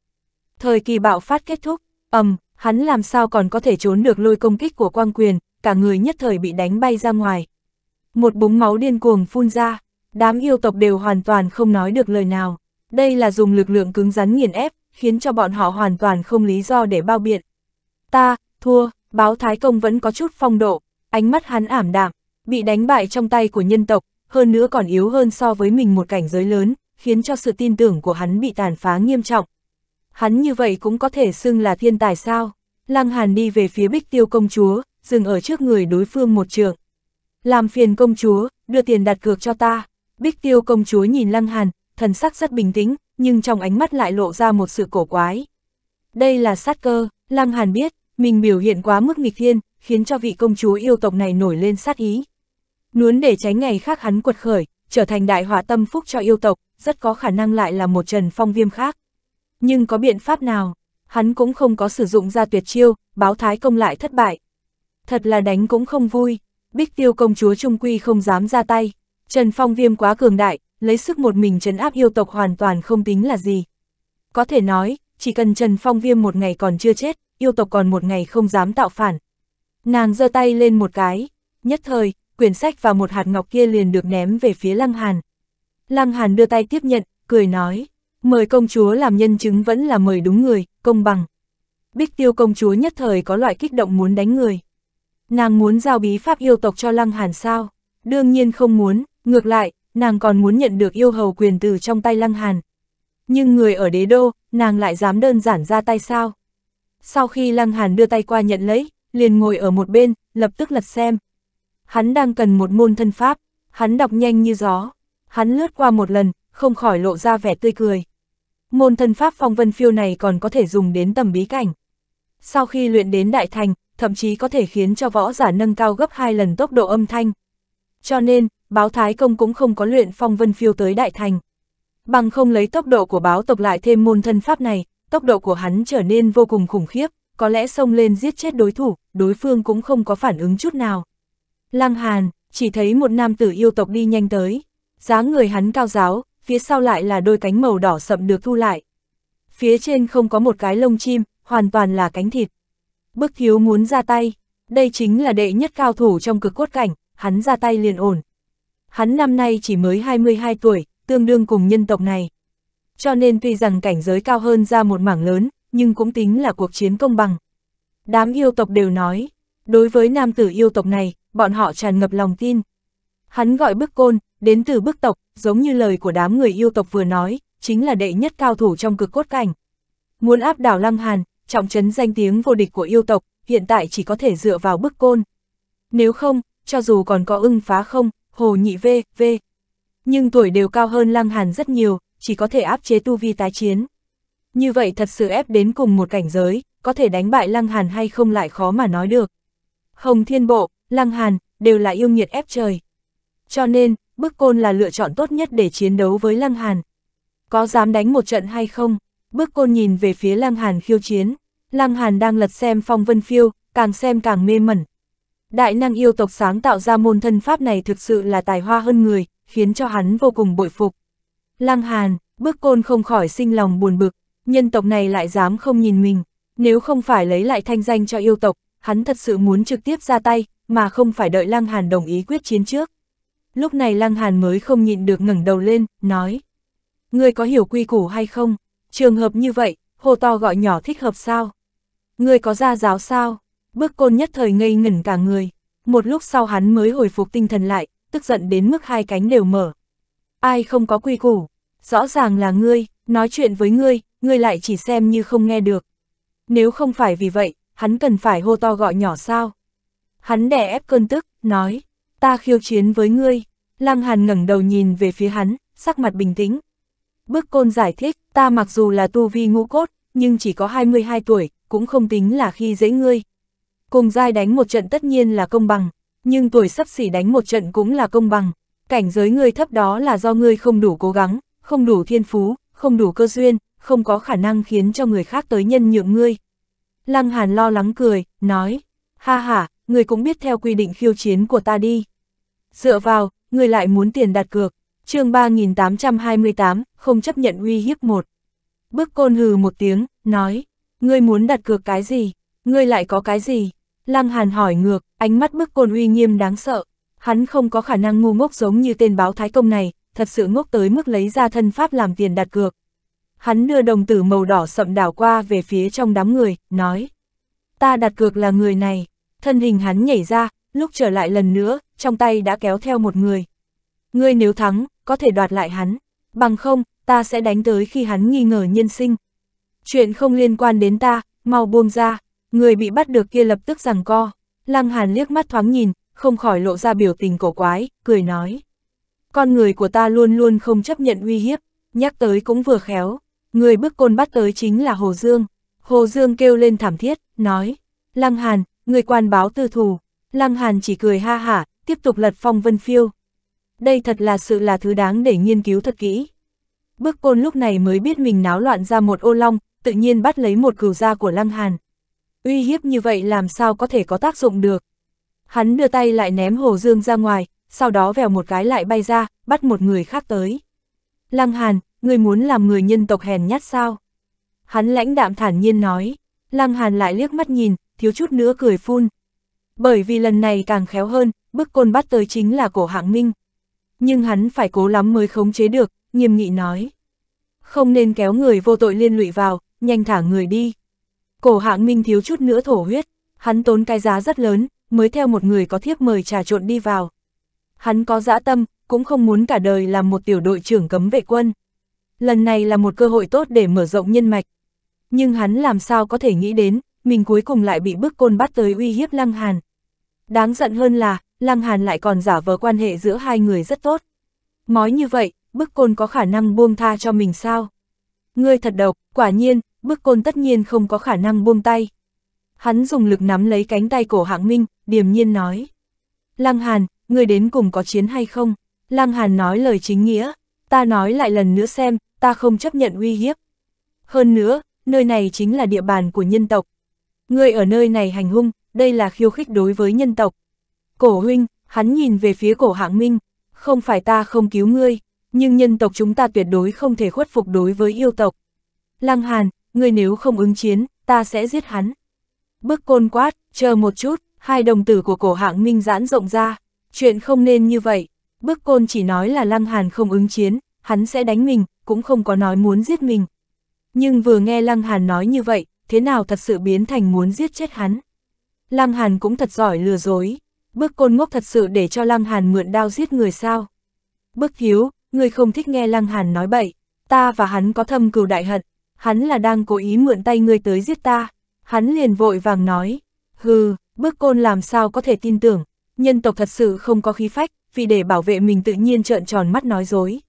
Thời kỳ bạo phát kết thúc, ầm, um, hắn làm sao còn có thể trốn được lôi công kích của quang quyền, cả người nhất thời bị đánh bay ra ngoài. Một búng máu điên cuồng phun ra, đám yêu tộc đều hoàn toàn không nói được lời nào. Đây là dùng lực lượng cứng rắn nghiền ép, khiến cho bọn họ hoàn toàn không lý do để bao biện. Ta, thua, báo thái công vẫn có chút phong độ, ánh mắt hắn ảm đạm, bị đánh bại trong tay của nhân tộc, hơn nữa còn yếu hơn so với mình một cảnh giới lớn, khiến cho sự tin tưởng của hắn bị tàn phá nghiêm trọng. Hắn như vậy cũng có thể xưng là thiên tài sao? Lăng Hàn đi về phía bích tiêu công chúa, dừng ở trước người đối phương một trường. Làm phiền công chúa, đưa tiền đặt cược cho ta. Bích tiêu công chúa nhìn Lăng Hàn, thần sắc rất bình tĩnh, nhưng trong ánh mắt lại lộ ra một sự cổ quái. Đây là sát cơ, Lăng Hàn biết, mình biểu hiện quá mức nghịch thiên, khiến cho vị công chúa yêu tộc này nổi lên sát ý luôn để tránh ngày khác hắn quật khởi, trở thành đại họa tâm phúc cho yêu tộc, rất có khả năng lại là một Trần Phong Viêm khác. Nhưng có biện pháp nào, hắn cũng không có sử dụng ra tuyệt chiêu, báo thái công lại thất bại. Thật là đánh cũng không vui, bích tiêu công chúa Trung Quy không dám ra tay, Trần Phong Viêm quá cường đại, lấy sức một mình trấn áp yêu tộc hoàn toàn không tính là gì. Có thể nói, chỉ cần Trần Phong Viêm một ngày còn chưa chết, yêu tộc còn một ngày không dám tạo phản. Nàng giơ tay lên một cái, nhất thời, quyển sách và một hạt ngọc kia liền được ném về phía Lăng Hàn. Lăng Hàn đưa tay tiếp nhận, cười nói, mời công chúa làm nhân chứng vẫn là mời đúng người, công bằng. Bích tiêu công chúa nhất thời có loại kích động muốn đánh người. Nàng muốn giao bí pháp yêu tộc cho Lăng Hàn sao? Đương nhiên không muốn, ngược lại, nàng còn muốn nhận được yêu hầu quyền từ trong tay Lăng Hàn. Nhưng người ở đế đô, nàng lại dám đơn giản ra tay sao? Sau khi Lăng Hàn đưa tay qua nhận lấy, liền ngồi ở một bên, lập tức lật xem, hắn đang cần một môn thân pháp, hắn đọc nhanh như gió. Hắn lướt qua một lần, không khỏi lộ ra vẻ tươi cười. Môn thân pháp phong vân phiêu này còn có thể dùng đến tầm bí cảnh. Sau khi luyện đến đại thành, thậm chí có thể khiến cho võ giả nâng cao gấp hai lần tốc độ âm thanh. Cho nên, báo Thái Công cũng không có luyện phong vân phiêu tới đại thành. Bằng không lấy tốc độ của báo tộc lại thêm môn thân pháp này, tốc độ của hắn trở nên vô cùng khủng khiếp, có lẽ xông lên giết chết đối thủ, đối phương cũng không có phản ứng chút nào. Lăng Hàn, chỉ thấy một nam tử yêu tộc đi nhanh tới. dáng người hắn cao giáo, phía sau lại là đôi cánh màu đỏ sậm được thu lại. Phía trên không có một cái lông chim, hoàn toàn là cánh thịt. Bức thiếu muốn ra tay, đây chính là đệ nhất cao thủ trong cực cốt cảnh, hắn ra tay liền ổn. Hắn năm nay chỉ mới 22 tuổi, tương đương cùng nhân tộc này. Cho nên tuy rằng cảnh giới cao hơn ra một mảng lớn, nhưng cũng tính là cuộc chiến công bằng. Đám yêu tộc đều nói, đối với nam tử yêu tộc này, bọn họ tràn ngập lòng tin. Hắn gọi bức côn, đến từ bức tộc, giống như lời của đám người yêu tộc vừa nói, chính là đệ nhất cao thủ trong cực cốt cảnh. Muốn áp đảo Lăng Hàn, trọng trấn danh tiếng vô địch của yêu tộc, hiện tại chỉ có thể dựa vào bức côn. Nếu không, cho dù còn có ưng phá không, hồ nhị v, v. Nhưng tuổi đều cao hơn Lăng Hàn rất nhiều, chỉ có thể áp chế tu vi tái chiến. Như vậy thật sự ép đến cùng một cảnh giới, có thể đánh bại Lăng Hàn hay không lại khó mà nói được. Hồng Thiên Bộ, Lăng Hàn, đều là yêu nghiệt ép trời. Cho nên, bức côn là lựa chọn tốt nhất để chiến đấu với Lăng Hàn. Có dám đánh một trận hay không? Bước côn nhìn về phía Lăng Hàn khiêu chiến. Lăng Hàn đang lật xem phong vân phiêu, càng xem càng mê mẩn. Đại năng yêu tộc sáng tạo ra môn thân pháp này thực sự là tài hoa hơn người, khiến cho hắn vô cùng bội phục. Lăng Hàn, bước côn không khỏi sinh lòng buồn bực, nhân tộc này lại dám không nhìn mình. Nếu không phải lấy lại thanh danh cho yêu tộc, hắn thật sự muốn trực tiếp ra tay, mà không phải đợi Lăng Hàn đồng ý quyết chiến trước. Lúc này Lăng Hàn mới không nhịn được ngẩng đầu lên, nói. Ngươi có hiểu quy củ hay không? Trường hợp như vậy, hồ to gọi nhỏ thích hợp sao? Ngươi có gia giáo sao? Bước côn nhất thời ngây ngẩn cả người. Một lúc sau hắn mới hồi phục tinh thần lại, tức giận đến mức hai cánh đều mở. Ai không có quy củ? Rõ ràng là ngươi, nói chuyện với ngươi, ngươi lại chỉ xem như không nghe được. Nếu không phải vì vậy, hắn cần phải hô to gọi nhỏ sao? Hắn đè ép cơn tức, nói, ta khiêu chiến với ngươi. Lăng Hàn ngẩng đầu nhìn về phía hắn, sắc mặt bình tĩnh. bước côn giải thích, ta mặc dù là tu vi ngũ cốt, nhưng chỉ có 22 tuổi, cũng không tính là khi dễ ngươi. Cùng giai đánh một trận tất nhiên là công bằng, nhưng tuổi sắp xỉ đánh một trận cũng là công bằng. Cảnh giới ngươi thấp đó là do ngươi không đủ cố gắng, không đủ thiên phú, không đủ cơ duyên, không có khả năng khiến cho người khác tới nhân nhượng ngươi. Lăng Hàn lo lắng cười, nói, ha ha, người cũng biết theo quy định khiêu chiến của ta đi. Dựa vào, người lại muốn tiền đặt cược, chương 3828, không chấp nhận uy hiếp một. Bước côn hừ một tiếng, nói, ngươi muốn đặt cược cái gì, ngươi lại có cái gì? Lăng Hàn hỏi ngược, ánh mắt bước côn uy nghiêm đáng sợ. Hắn không có khả năng ngu ngốc giống như tên báo thái công này, thật sự ngốc tới mức lấy ra thân pháp làm tiền đặt cược. Hắn đưa đồng tử màu đỏ sậm đảo qua về phía trong đám người, nói. Ta đặt cược là người này, thân hình hắn nhảy ra, lúc trở lại lần nữa, trong tay đã kéo theo một người. Ngươi nếu thắng, có thể đoạt lại hắn, bằng không, ta sẽ đánh tới khi hắn nghi ngờ nhân sinh. Chuyện không liên quan đến ta, mau buông ra, người bị bắt được kia lập tức rằng co. Lăng Hàn liếc mắt thoáng nhìn, không khỏi lộ ra biểu tình cổ quái, cười nói. Con người của ta luôn luôn không chấp nhận uy hiếp, nhắc tới cũng vừa khéo. Người bước côn bắt tới chính là Hồ Dương. Hồ Dương kêu lên thảm thiết, nói. Lăng Hàn, Người quan báo tư thù, Lăng Hàn chỉ cười ha hả, tiếp tục lật phong vân phiêu. Đây thật là sự là thứ đáng để nghiên cứu thật kỹ. Bước côn lúc này mới biết mình náo loạn ra một ô long, tự nhiên bắt lấy một cửu gia của Lăng Hàn. Uy hiếp như vậy làm sao có thể có tác dụng được. Hắn đưa tay lại ném Hồ Dương ra ngoài, sau đó vèo một cái lại bay ra, bắt một người khác tới. Lăng Hàn, người muốn làm người nhân tộc hèn nhát sao? Hắn lãnh đạm thản nhiên nói. Lăng Hàn lại liếc mắt nhìn, thiếu chút nữa cười phun. Bởi vì lần này càng khéo hơn, bức côn bắt tới chính là cổ hạng minh. Nhưng hắn phải cố lắm mới khống chế được, nghiêm nghị nói. Không nên kéo người vô tội liên lụy vào, nhanh thả người đi. Cổ hạng minh thiếu chút nữa thổ huyết, hắn tốn cái giá rất lớn, mới theo một người có thiếp mời trà trộn đi vào. Hắn có dã tâm, cũng không muốn cả đời làm một tiểu đội trưởng cấm vệ quân. Lần này là một cơ hội tốt để mở rộng nhân mạch, nhưng hắn làm sao có thể nghĩ đến, mình cuối cùng lại bị bức côn bắt tới uy hiếp Lăng Hàn. Đáng giận hơn là, Lăng Hàn lại còn giả vờ quan hệ giữa hai người rất tốt. Nói như vậy, bức côn có khả năng buông tha cho mình sao? Ngươi thật độc, quả nhiên, bức côn tất nhiên không có khả năng buông tay. Hắn dùng lực nắm lấy cánh tay cổ hạng minh, điềm nhiên nói. Lăng Hàn, ngươi đến cùng có chiến hay không? Lăng Hàn nói lời chính nghĩa, ta nói lại lần nữa xem, ta không chấp nhận uy hiếp. Hơn nữa, nơi này chính là địa bàn của nhân tộc. người ở nơi này hành hung, đây là khiêu khích đối với nhân tộc. Cổ huynh, hắn nhìn về phía cổ hạng minh, không phải ta không cứu ngươi, nhưng nhân tộc chúng ta tuyệt đối không thể khuất phục đối với yêu tộc. Lăng Hàn, ngươi nếu không ứng chiến, ta sẽ giết hắn. bước côn quát, chờ một chút, hai đồng tử của cổ hạng minh giãn rộng ra, chuyện không nên như vậy. bước côn chỉ nói là Lăng Hàn không ứng chiến, hắn sẽ đánh mình, cũng không có nói muốn giết mình, nhưng vừa nghe Lăng Hàn nói như vậy, thế nào thật sự biến thành muốn giết chết hắn. Lăng Hàn cũng thật giỏi lừa dối. Bước côn ngốc thật sự để cho Lăng Hàn mượn đao giết người sao. Bước hiếu, người không thích nghe Lăng Hàn nói bậy. Ta và hắn có thâm cừu đại hận. Hắn là đang cố ý mượn tay ngươi tới giết ta. Hắn liền vội vàng nói. Hừ, Bước côn làm sao có thể tin tưởng. Nhân tộc thật sự không có khí phách, vì để bảo vệ mình tự nhiên trợn tròn mắt nói dối.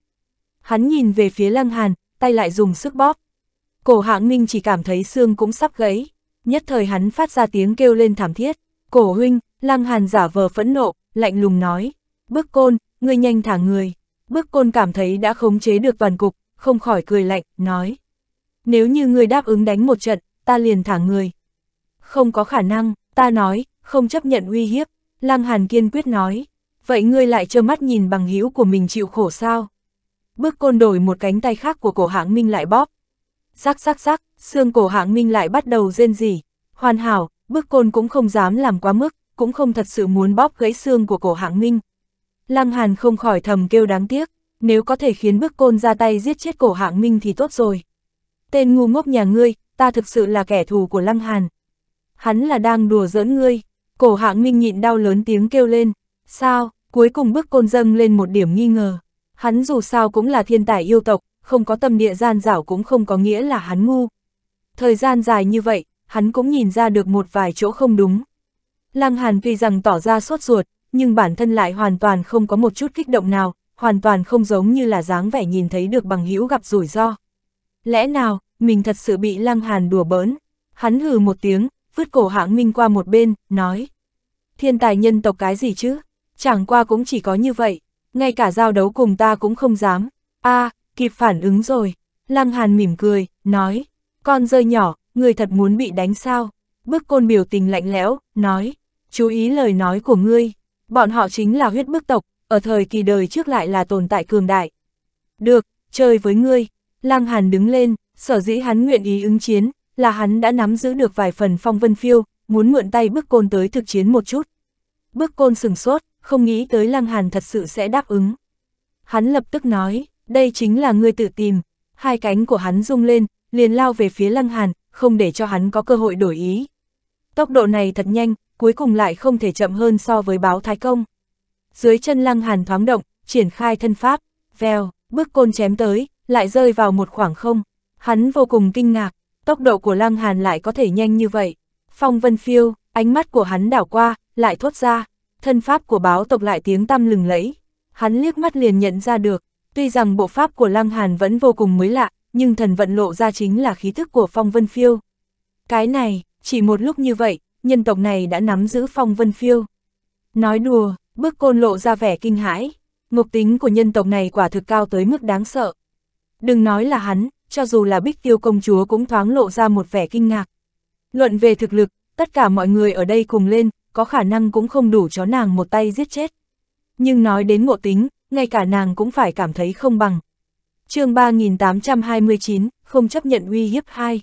Hắn nhìn về phía Lăng Hàn, tay lại dùng sức bóp. Cổ hạng ninh chỉ cảm thấy xương cũng sắp gãy, nhất thời hắn phát ra tiếng kêu lên thảm thiết. Cổ huynh, lăng hàn giả vờ phẫn nộ, lạnh lùng nói. Bước côn, ngươi nhanh thả người. Bước côn cảm thấy đã khống chế được toàn cục, không khỏi cười lạnh, nói. Nếu như ngươi đáp ứng đánh một trận, ta liền thả người. Không có khả năng, ta nói, không chấp nhận uy hiếp. Lăng hàn kiên quyết nói. Vậy ngươi lại trơ mắt nhìn bằng hữu của mình chịu khổ sao? Bước côn đổi một cánh tay khác của cổ hãng minh lại bóp, rắc rắc rắc, xương cổ hạng minh lại bắt đầu rên rỉ. Hoàn hảo, bước côn cũng không dám làm quá mức, cũng không thật sự muốn bóp gãy xương của cổ hạng minh. Lăng Hàn không khỏi thầm kêu đáng tiếc, nếu có thể khiến bước côn ra tay giết chết cổ hạng minh thì tốt rồi. Tên ngu ngốc nhà ngươi, ta thực sự là kẻ thù của Lăng Hàn. Hắn là đang đùa giỡn ngươi, cổ hạng minh nhịn đau lớn tiếng kêu lên. Sao, cuối cùng bước côn dâng lên một điểm nghi ngờ. Hắn dù sao cũng là thiên tài yêu tộc, không có tâm địa gian dảo cũng không có nghĩa là hắn ngu. Thời gian dài như vậy, hắn cũng nhìn ra được một vài chỗ không đúng. Lăng Hàn tuy rằng tỏ ra sốt ruột, nhưng bản thân lại hoàn toàn không có một chút kích động nào, hoàn toàn không giống như là dáng vẻ nhìn thấy được bằng hữu gặp rủi ro. Lẽ nào, mình thật sự bị Lăng Hàn đùa bỡn? Hắn hừ một tiếng, vứt cổ hạng minh qua một bên, nói. Thiên tài nhân tộc cái gì chứ? Chẳng qua cũng chỉ có như vậy, ngay cả giao đấu cùng ta cũng không dám. a à, kịp phản ứng rồi. Lăng Hàn mỉm cười, nói, con rơi nhỏ, người thật muốn bị đánh sao? Bức côn biểu tình lạnh lẽo, nói, chú ý lời nói của ngươi. Bọn họ chính là huyết bức tộc, ở thời kỳ đời trước lại là tồn tại cường đại. Được, chơi với ngươi. Lăng Hàn đứng lên, sở dĩ hắn nguyện ý ứng chiến, là hắn đã nắm giữ được vài phần phong vân phiêu, muốn mượn tay bức côn tới thực chiến một chút. Bức côn sừng sốt, không nghĩ tới Lăng Hàn thật sự sẽ đáp ứng. Hắn lập tức nói, đây chính là ngươi tự tìm. Hai cánh của hắn rung lên, liền lao về phía Lăng Hàn, không để cho hắn có cơ hội đổi ý. Tốc độ này thật nhanh, cuối cùng lại không thể chậm hơn so với báo thái công. Dưới chân Lăng Hàn thoáng động, triển khai thân pháp, veo, bước côn chém tới, lại rơi vào một khoảng không. Hắn vô cùng kinh ngạc, tốc độ của Lăng Hàn lại có thể nhanh như vậy. Phong Vân Phiêu, ánh mắt của hắn đảo qua, lại thốt ra, thân pháp của báo tộc lại tiếng tăm lừng lẫy. Hắn liếc mắt liền nhận ra được, Tuy rằng bộ pháp của Lăng Hàn vẫn vô cùng mới lạ, nhưng thần vận lộ ra chính là khí thức của Phong Vân Phiêu. Cái này, chỉ một lúc như vậy, nhân tộc này đã nắm giữ Phong Vân Phiêu. Nói đùa, bước côn lộ ra vẻ kinh hãi, ngục tính của nhân tộc này quả thực cao tới mức đáng sợ. Đừng nói là hắn, cho dù là bích tiêu công chúa cũng thoáng lộ ra một vẻ kinh ngạc. Luận về thực lực, tất cả mọi người ở đây cùng lên, có khả năng cũng không đủ cho nàng một tay giết chết. Nhưng nói đến ngộ tính, ngay cả nàng cũng phải cảm thấy không bằng. chương 3829, không chấp nhận uy hiếp 2.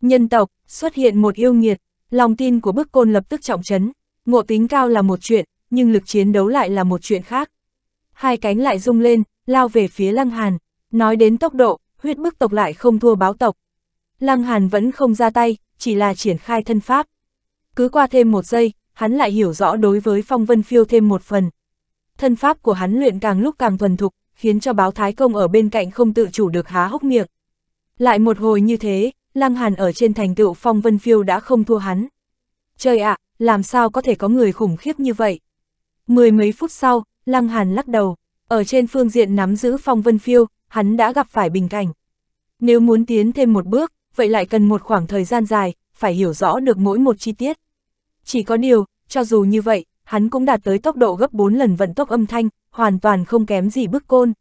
Nhân tộc, xuất hiện một yêu nghiệt, lòng tin của bức côn lập tức trọng chấn, ngộ tính cao là một chuyện, nhưng lực chiến đấu lại là một chuyện khác. Hai cánh lại rung lên, lao về phía Lăng Hàn, nói đến tốc độ, huyết bức tộc lại không thua báo tộc. Lăng Hàn vẫn không ra tay, chỉ là triển khai thân pháp. Cứ qua thêm một giây, hắn lại hiểu rõ đối với phong vân phiêu thêm một phần thân pháp của hắn luyện càng lúc càng thuần thục, khiến cho báo thái công ở bên cạnh không tự chủ được há hốc miệng. Lại một hồi như thế, Lăng Hàn ở trên thành tựu phong vân phiêu đã không thua hắn. Trời ạ, làm sao có thể có người khủng khiếp như vậy? Mười mấy phút sau, Lăng Hàn lắc đầu, ở trên phương diện nắm giữ phong vân phiêu, hắn đã gặp phải bình cảnh. Nếu muốn tiến thêm một bước, vậy lại cần một khoảng thời gian dài, phải hiểu rõ được mỗi một chi tiết. Chỉ có điều, cho dù như vậy, hắn cũng đạt tới tốc độ gấp 4 lần vận tốc âm thanh, hoàn toàn không kém gì bức côn.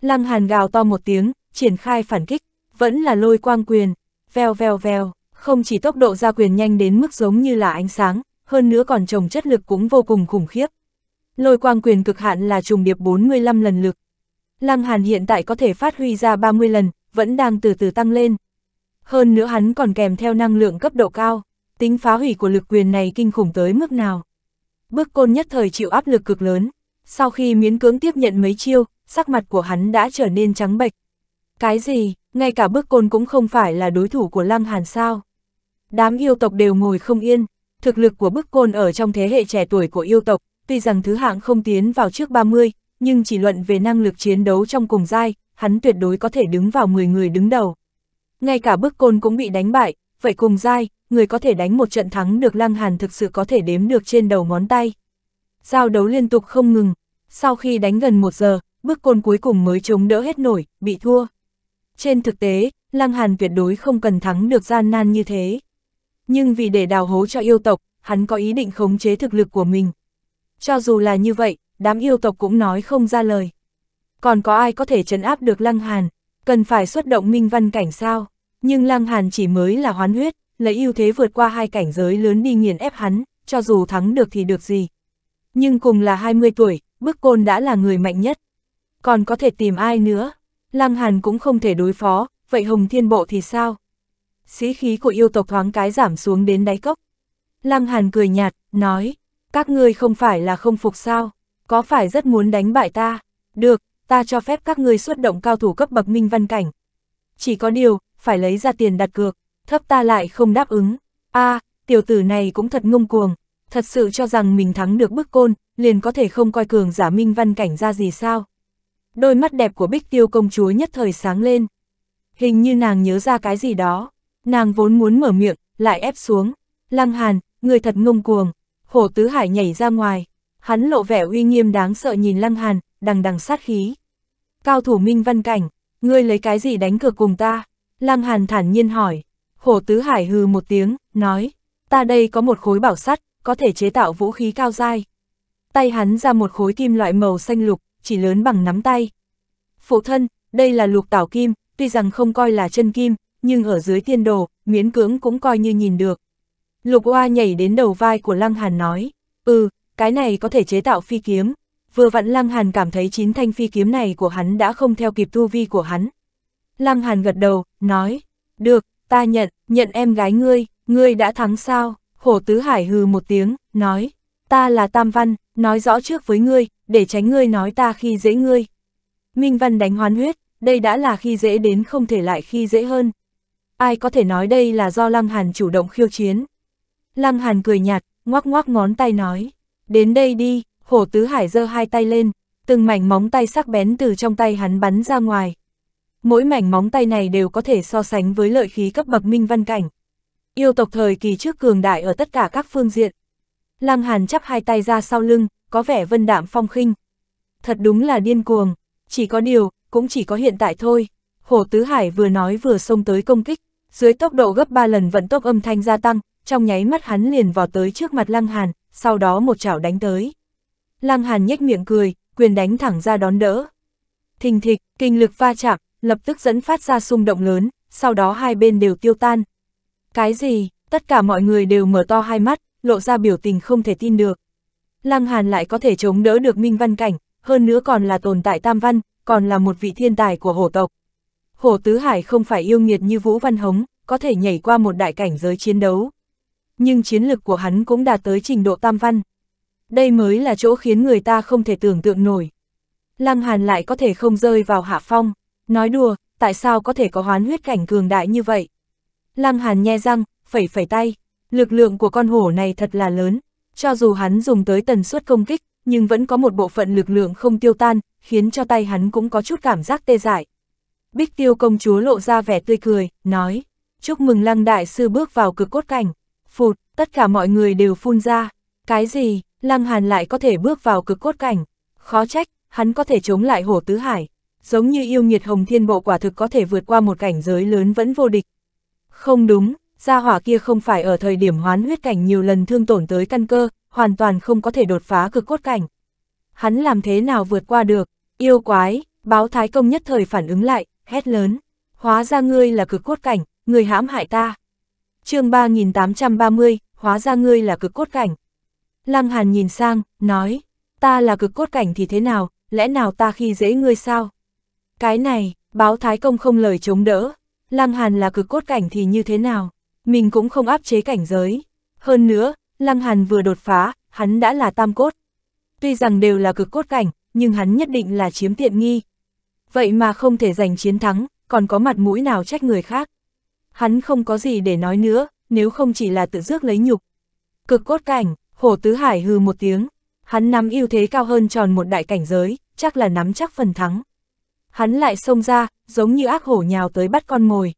Lăng Hàn gào to một tiếng, triển khai phản kích, vẫn là lôi quang quyền, veo veo veo, không chỉ tốc độ ra quyền nhanh đến mức giống như là ánh sáng, hơn nữa còn trồng chất lực cũng vô cùng khủng khiếp. Lôi quang quyền cực hạn là trùng điệp 45 lần lực. Lăng Hàn hiện tại có thể phát huy ra 30 lần, vẫn đang từ từ tăng lên. Hơn nữa hắn còn kèm theo năng lượng cấp độ cao, tính phá hủy của lực quyền này kinh khủng tới mức nào. Bước côn nhất thời chịu áp lực cực lớn. Sau khi miến cưỡng tiếp nhận mấy chiêu, sắc mặt của hắn đã trở nên trắng bệch. Cái gì, ngay cả bước côn cũng không phải là đối thủ của Lăng Hàn sao. Đám yêu tộc đều ngồi không yên, thực lực của bước côn ở trong thế hệ trẻ tuổi của yêu tộc, tuy rằng thứ hạng không tiến vào trước 30, nhưng chỉ luận về năng lực chiến đấu trong cùng giai, hắn tuyệt đối có thể đứng vào 10 người đứng đầu. Ngay cả bước côn cũng bị đánh bại, vậy cùng dai, người có thể đánh một trận thắng được Lăng Hàn thực sự có thể đếm được trên đầu ngón tay. Giao đấu liên tục không ngừng, sau khi đánh gần một giờ, bước côn cuối cùng mới chống đỡ hết nổi, bị thua. Trên thực tế, Lăng Hàn tuyệt đối không cần thắng được gian nan như thế. Nhưng vì để đào hố cho yêu tộc, hắn có ý định khống chế thực lực của mình. Cho dù là như vậy, đám yêu tộc cũng nói không ra lời. Còn có ai có thể chấn áp được Lăng Hàn, cần phải xuất động minh văn cảnh sao? Nhưng Lăng Hàn chỉ mới là hoán huyết, lấy ưu thế vượt qua hai cảnh giới lớn đi nghiền ép hắn, cho dù thắng được thì được gì. Nhưng cùng là 20 tuổi, bức côn đã là người mạnh nhất. Còn có thể tìm ai nữa? Lăng Hàn cũng không thể đối phó, vậy Hồng Thiên Bộ thì sao? Sĩ khí của yêu tộc thoáng cái giảm xuống đến đáy cốc. Lăng Hàn cười nhạt, nói, các ngươi không phải là không phục sao, có phải rất muốn đánh bại ta? Được, ta cho phép các ngươi xuất động cao thủ cấp bậc minh văn cảnh. Chỉ có điều, phải lấy ra tiền đặt cược, thấp ta lại không đáp ứng. a à, tiểu tử này cũng thật ngông cuồng, thật sự cho rằng mình thắng được bức côn, liền có thể không coi cường giả minh văn cảnh ra gì sao. Đôi mắt đẹp của bích tiêu công chúa nhất thời sáng lên. Hình như nàng nhớ ra cái gì đó, nàng vốn muốn mở miệng, lại ép xuống. Lăng Hàn, người thật ngông cuồng, hổ tứ hải nhảy ra ngoài, hắn lộ vẻ uy nghiêm đáng sợ nhìn Lăng Hàn, đằng đằng sát khí. Cao thủ minh văn cảnh, ngươi lấy cái gì đánh cược cùng ta? Lam Hàn thản nhiên hỏi. Hồ Tứ Hải hừ một tiếng, nói, ta đây có một khối bảo sắt, có thể chế tạo vũ khí cao dai. Tay hắn ra một khối kim loại màu xanh lục, chỉ lớn bằng nắm tay. Phụ thân, đây là lục tảo kim, tuy rằng không coi là chân kim, nhưng ở dưới tiên đồ, miến cưỡng cũng coi như nhìn được. Lục Oa nhảy đến đầu vai của Lăng Hàn nói, ừ, cái này có thể chế tạo phi kiếm. Vừa vặn Lăng Hàn cảm thấy chín thanh phi kiếm này của hắn đã không theo kịp tu vi của hắn, Lăng Hàn gật đầu, nói, được, ta nhận, nhận em gái ngươi, ngươi đã thắng sao, Hổ Tứ Hải hừ một tiếng, nói, ta là Tam Văn, nói rõ trước với ngươi, để tránh ngươi nói ta khi dễ ngươi. Minh Văn đánh hoán huyết, đây đã là khi dễ đến không thể lại khi dễ hơn. Ai có thể nói đây là do Lăng Hàn chủ động khiêu chiến. Lăng Hàn cười nhạt, ngoắc ngoắc ngón tay nói, đến đây đi, Hổ Tứ Hải giơ hai tay lên, từng mảnh móng tay sắc bén từ trong tay hắn bắn ra ngoài, Mỗi mảnh móng tay này đều có thể so sánh với lợi khí cấp bậc minh văn cảnh. Yêu tộc thời kỳ trước cường đại ở tất cả các phương diện. Lăng Hàn chắp hai tay ra sau lưng, có vẻ vân đạm phong khinh. Thật đúng là điên cuồng, chỉ có điều, cũng chỉ có hiện tại thôi. Hồ Tứ Hải vừa nói vừa xông tới công kích, dưới tốc độ gấp 3 lần vận tốc âm thanh gia tăng, trong nháy mắt hắn liền vào tới trước mặt Lăng Hàn, sau đó một chảo đánh tới. Lăng Hàn nhếch miệng cười, quyền đánh thẳng ra đón đỡ. Thình thịch, kinh lực va chạm, lập tức dẫn phát ra xung động lớn, sau đó hai bên đều tiêu tan. Cái gì, tất cả mọi người đều mở to hai mắt, lộ ra biểu tình không thể tin được. Lăng Hàn lại có thể chống đỡ được Minh Văn Cảnh, hơn nữa còn là tồn tại Tam Văn, còn là một vị thiên tài của hổ tộc. Hổ Tứ Hải không phải yêu nghiệt như Vũ Văn Hống, có thể nhảy qua một đại cảnh giới chiến đấu. Nhưng chiến lực của hắn cũng đạt tới trình độ Tam Văn. Đây mới là chỗ khiến người ta không thể tưởng tượng nổi. Lăng Hàn lại có thể không rơi vào hạ phong. Nói đùa, tại sao có thể có hoán huyết cảnh cường đại như vậy? Lăng Hàn nhe răng, phẩy phẩy tay, lực lượng của con hổ này thật là lớn, cho dù hắn dùng tới tần suất công kích, nhưng vẫn có một bộ phận lực lượng không tiêu tan, khiến cho tay hắn cũng có chút cảm giác tê dại. Bích tiêu công chúa lộ ra vẻ tươi cười, nói, chúc mừng lăng đại sư bước vào cực cốt cảnh, phụt, tất cả mọi người đều phun ra, cái gì, lăng hàn lại có thể bước vào cực cốt cảnh, khó trách, hắn có thể chống lại hổ tứ hải, giống như yêu nghiệt hồng thiên bộ quả thực có thể vượt qua một cảnh giới lớn vẫn vô địch. Không đúng, gia hỏa kia không phải ở thời điểm hoán huyết cảnh nhiều lần thương tổn tới căn cơ, hoàn toàn không có thể đột phá cực cốt cảnh. Hắn làm thế nào vượt qua được, yêu quái, báo thái công nhất thời phản ứng lại, hét lớn, hóa ra ngươi là cực cốt cảnh, người hãm hại ta. chương 3830, hóa ra ngươi là cực cốt cảnh. Lăng Hàn nhìn sang, nói, ta là cực cốt cảnh thì thế nào, lẽ nào ta khi dễ ngươi sao? Cái này, báo Thái Công không lời chống đỡ, Lăng Hàn là cực cốt cảnh thì như thế nào, mình cũng không áp chế cảnh giới. Hơn nữa, Lăng Hàn vừa đột phá, hắn đã là tam cốt. Tuy rằng đều là cực cốt cảnh, nhưng hắn nhất định là chiếm tiện nghi. Vậy mà không thể giành chiến thắng, còn có mặt mũi nào trách người khác. Hắn không có gì để nói nữa, nếu không chỉ là tự dước lấy nhục. Cực cốt cảnh, Hổ Tứ Hải hư một tiếng, hắn nắm ưu thế cao hơn tròn một đại cảnh giới, chắc là nắm chắc phần thắng hắn lại xông ra, giống như ác hổ nhào tới bắt con mồi.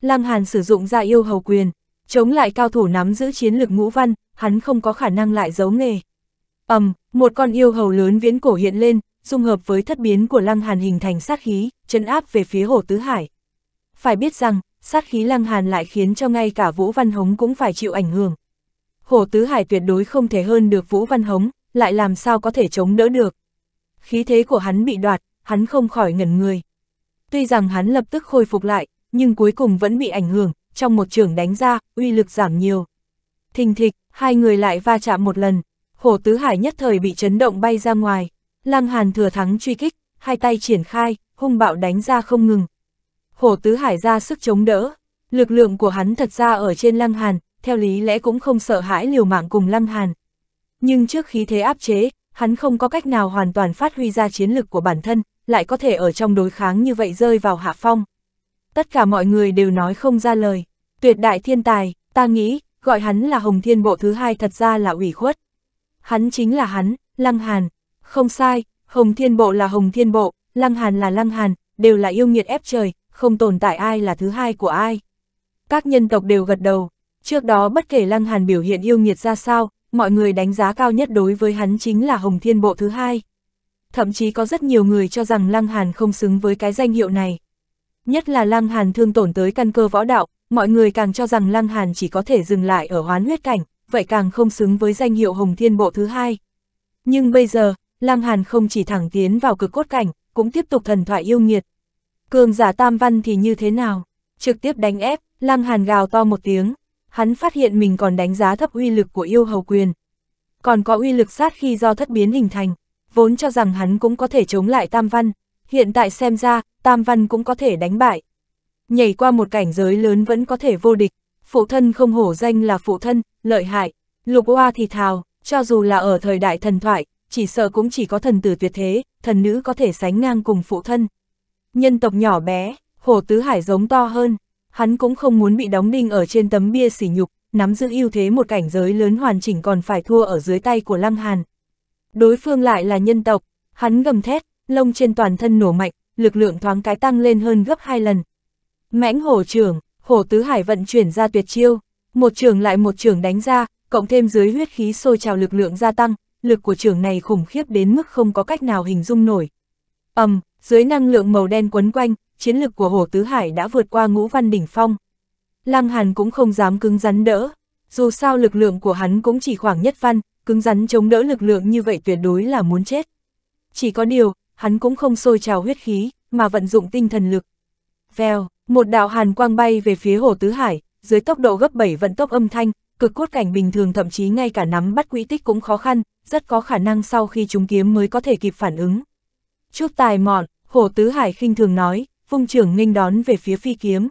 Lăng Hàn sử dụng ra yêu hầu quyền, chống lại cao thủ nắm giữ chiến lược ngũ văn, hắn không có khả năng lại giấu nghề. ầm, một con yêu hầu lớn viễn cổ hiện lên, dung hợp với thất biến của Lăng Hàn hình thành sát khí, chấn áp về phía Hồ Tứ Hải. Phải biết rằng, sát khí Lăng Hàn lại khiến cho ngay cả Vũ Văn Hống cũng phải chịu ảnh hưởng. Hồ Tứ Hải tuyệt đối không thể hơn được Vũ Văn Hống, lại làm sao có thể chống đỡ được. Khí thế của hắn bị đoạt, hắn không khỏi ngẩn người. Tuy rằng hắn lập tức khôi phục lại, nhưng cuối cùng vẫn bị ảnh hưởng, trong một trường đánh ra, uy lực giảm nhiều. Thình thịch, hai người lại va chạm một lần, Hồ Tứ Hải nhất thời bị chấn động bay ra ngoài. Lăng Hàn thừa thắng truy kích, hai tay triển khai, hung bạo đánh ra không ngừng. Hồ Tứ Hải ra sức chống đỡ, lực lượng của hắn thật ra ở trên Lăng Hàn, theo lý lẽ cũng không sợ hãi liều mạng cùng Lăng Hàn. Nhưng trước khí thế áp chế, hắn không có cách nào hoàn toàn phát huy ra chiến lực của bản thân, lại có thể ở trong đối kháng như vậy rơi vào hạ phong. Tất cả mọi người đều nói không ra lời, tuyệt đại thiên tài, ta nghĩ, gọi hắn là Hồng Thiên Bộ thứ hai thật ra là ủy khuất. Hắn chính là hắn, Lăng Hàn, không sai, Hồng Thiên Bộ là Hồng Thiên Bộ, Lăng Hàn là Lăng Hàn, đều là yêu nghiệt ép trời, không tồn tại ai là thứ hai của ai. Các nhân tộc đều gật đầu, trước đó bất kể Lăng Hàn biểu hiện yêu nghiệt ra sao, mọi người đánh giá cao nhất đối với hắn chính là Hồng Thiên Bộ thứ hai thậm chí có rất nhiều người cho rằng Lăng Hàn không xứng với cái danh hiệu này. Nhất là Lăng Hàn thương tổn tới căn cơ võ đạo, mọi người càng cho rằng Lăng Hàn chỉ có thể dừng lại ở hoán huyết cảnh, vậy càng không xứng với danh hiệu Hồng Thiên Bộ thứ hai. Nhưng bây giờ, Lăng Hàn không chỉ thẳng tiến vào cực cốt cảnh, cũng tiếp tục thần thoại yêu nghiệt. Cường giả Tam Văn thì như thế nào? Trực tiếp đánh ép, Lăng Hàn gào to một tiếng. Hắn phát hiện mình còn đánh giá thấp uy lực của yêu hầu quyền. Còn có uy lực sát khi do thất biến hình thành vốn cho rằng hắn cũng có thể chống lại Tam Văn, hiện tại xem ra, Tam Văn cũng có thể đánh bại. Nhảy qua một cảnh giới lớn vẫn có thể vô địch, phụ thân không hổ danh là phụ thân, lợi hại, lục oa thì thào, cho dù là ở thời đại thần thoại, chỉ sợ cũng chỉ có thần tử tuyệt thế, thần nữ có thể sánh ngang cùng phụ thân. Nhân tộc nhỏ bé, Hồ Tứ Hải giống to hơn, hắn cũng không muốn bị đóng đinh ở trên tấm bia sỉ nhục, nắm giữ ưu thế một cảnh giới lớn hoàn chỉnh còn phải thua ở dưới tay của Lăng Hàn, Đối phương lại là nhân tộc, hắn gầm thét, lông trên toàn thân nổ mạnh, lực lượng thoáng cái tăng lên hơn gấp hai lần. Mãnh hổ trưởng, hổ tứ hải vận chuyển ra tuyệt chiêu, một trường lại một trường đánh ra, cộng thêm dưới huyết khí sôi trào lực lượng gia tăng, lực của trường này khủng khiếp đến mức không có cách nào hình dung nổi. ầm, um, dưới năng lượng màu đen quấn quanh, chiến lực của Hồ Tứ Hải đã vượt qua ngũ văn đỉnh phong. Lăng Hàn cũng không dám cứng rắn đỡ, dù sao lực lượng của hắn cũng chỉ khoảng nhất văn, cứng rắn chống đỡ lực lượng như vậy tuyệt đối là muốn chết. Chỉ có điều, hắn cũng không sôi trào huyết khí, mà vận dụng tinh thần lực. Vèo, một đạo hàn quang bay về phía Hồ Tứ Hải, dưới tốc độ gấp 7 vận tốc âm thanh, cực cốt cảnh bình thường thậm chí ngay cả nắm bắt quỹ tích cũng khó khăn, rất có khả năng sau khi chúng kiếm mới có thể kịp phản ứng. Chút tài mọn, Hồ Tứ Hải khinh thường nói, vung trưởng nghênh đón về phía phi kiếm.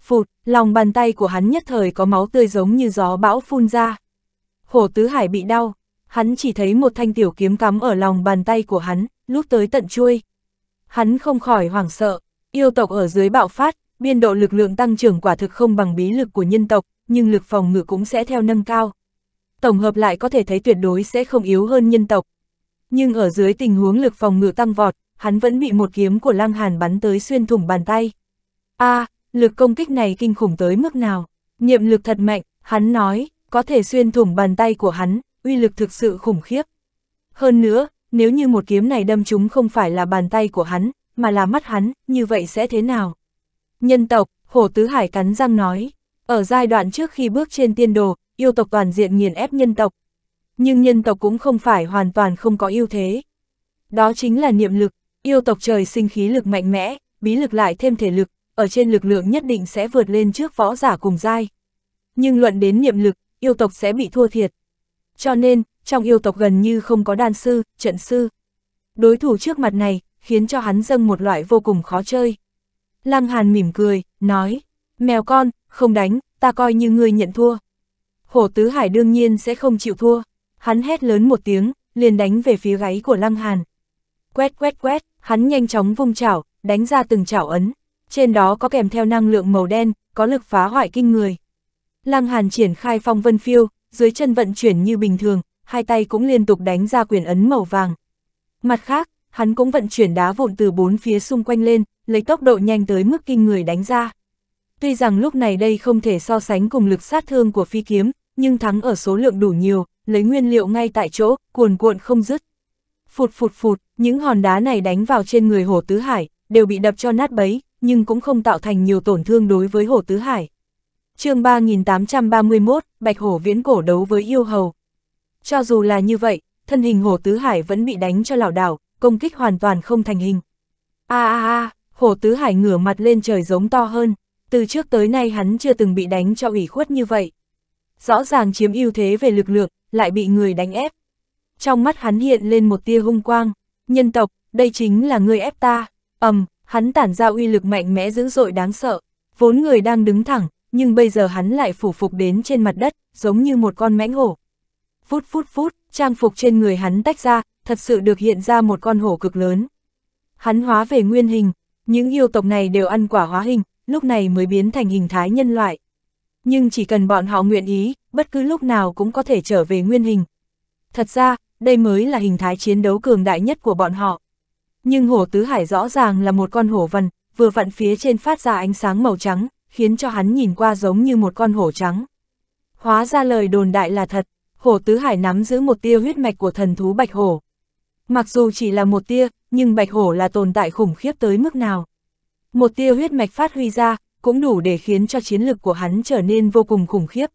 Phụt, lòng bàn tay của hắn nhất thời có máu tươi giống như gió bão phun ra. Hồ Tứ Hải bị đau, hắn chỉ thấy một thanh tiểu kiếm cắm ở lòng bàn tay của hắn, lúc tới tận chuôi. Hắn không khỏi hoảng sợ, yêu tộc ở dưới bạo phát, biên độ lực lượng tăng trưởng quả thực không bằng bí lực của nhân tộc, nhưng lực phòng ngự cũng sẽ theo nâng cao. Tổng hợp lại có thể thấy tuyệt đối sẽ không yếu hơn nhân tộc. Nhưng ở dưới tình huống lực phòng ngự tăng vọt, hắn vẫn bị một kiếm của Lăng Hàn bắn tới xuyên thủng bàn tay. A, à, lực công kích này kinh khủng tới mức nào? Niệm lực thật mạnh, hắn nói, có thể xuyên thủng bàn tay của hắn, uy lực thực sự khủng khiếp. Hơn nữa, nếu như một kiếm này đâm chúng không phải là bàn tay của hắn, mà là mắt hắn, như vậy sẽ thế nào? Nhân tộc, Hồ Tứ Hải cắn răng nói, ở giai đoạn trước khi bước trên tiên đồ, yêu tộc toàn diện nghiền ép nhân tộc. Nhưng nhân tộc cũng không phải hoàn toàn không có ưu thế. Đó chính là niệm lực, yêu tộc trời sinh khí lực mạnh mẽ, bí lực lại thêm thể lực, ở trên lực lượng nhất định sẽ vượt lên trước võ giả cùng giai. Nhưng luận đến niệm lực, yêu tộc sẽ bị thua thiệt. Cho nên, trong yêu tộc gần như không có đan sư, trận sư. Đối thủ trước mặt này, khiến cho hắn dâng một loại vô cùng khó chơi. Lăng Hàn mỉm cười, nói, mèo con, không đánh, ta coi như ngươi nhận thua. Hổ Tứ Hải đương nhiên sẽ không chịu thua, hắn hét lớn một tiếng, liền đánh về phía gáy của Lăng Hàn. Quét quét quét, hắn nhanh chóng vung chảo, đánh ra từng chảo ấn, trên đó có kèm theo năng lượng màu đen, có lực phá hoại kinh người. Lăng Hàn triển khai phong vân phiêu, dưới chân vận chuyển như bình thường, hai tay cũng liên tục đánh ra quyền ấn màu vàng. Mặt khác, hắn cũng vận chuyển đá vụn từ bốn phía xung quanh lên, lấy tốc độ nhanh tới mức kinh người đánh ra. Tuy rằng lúc này đây không thể so sánh cùng lực sát thương của phi kiếm, nhưng thắng ở số lượng đủ nhiều, lấy nguyên liệu ngay tại chỗ, cuồn cuộn không dứt. Phụt phụt phụt, những hòn đá này đánh vào trên người Hồ Tứ Hải, đều bị đập cho nát bấy, nhưng cũng không tạo thành nhiều tổn thương đối với Hồ Tứ Hải chương 3831, Bạch Hổ viễn cổ đấu với yêu hầu. Cho dù là như vậy, thân hình hổ Tứ Hải vẫn bị đánh cho lảo đảo, công kích hoàn toàn không thành hình. A a a, hổ Tứ Hải ngửa mặt lên trời giống to hơn, từ trước tới nay hắn chưa từng bị đánh cho ủy khuất như vậy. Rõ ràng chiếm ưu thế về lực lượng, lại bị người đánh ép. Trong mắt hắn hiện lên một tia hung quang, nhân tộc, đây chính là người ép ta, ầm, hắn tản ra uy lực mạnh mẽ dữ dội đáng sợ, vốn người đang đứng thẳng, nhưng bây giờ hắn lại phủ phục đến trên mặt đất, giống như một con mãnh hổ. Phút phút phút, trang phục trên người hắn tách ra, thật sự được hiện ra một con hổ cực lớn. Hắn hóa về nguyên hình, những yêu tộc này đều ăn quả hóa hình, lúc này mới biến thành hình thái nhân loại. Nhưng chỉ cần bọn họ nguyện ý, bất cứ lúc nào cũng có thể trở về nguyên hình. Thật ra, đây mới là hình thái chiến đấu cường đại nhất của bọn họ. Nhưng hổ tứ hải rõ ràng là một con hổ vằn, vừa vặn phía trên phát ra ánh sáng màu trắng, khiến cho hắn nhìn qua giống như một con hổ trắng. Hóa ra lời đồn đại là thật, hổ tứ hải nắm giữ một tia huyết mạch của thần thú bạch hổ. Mặc dù chỉ là một tia, nhưng bạch hổ là tồn tại khủng khiếp tới mức nào. Một tia huyết mạch phát huy ra, cũng đủ để khiến cho chiến lực của hắn trở nên vô cùng khủng khiếp.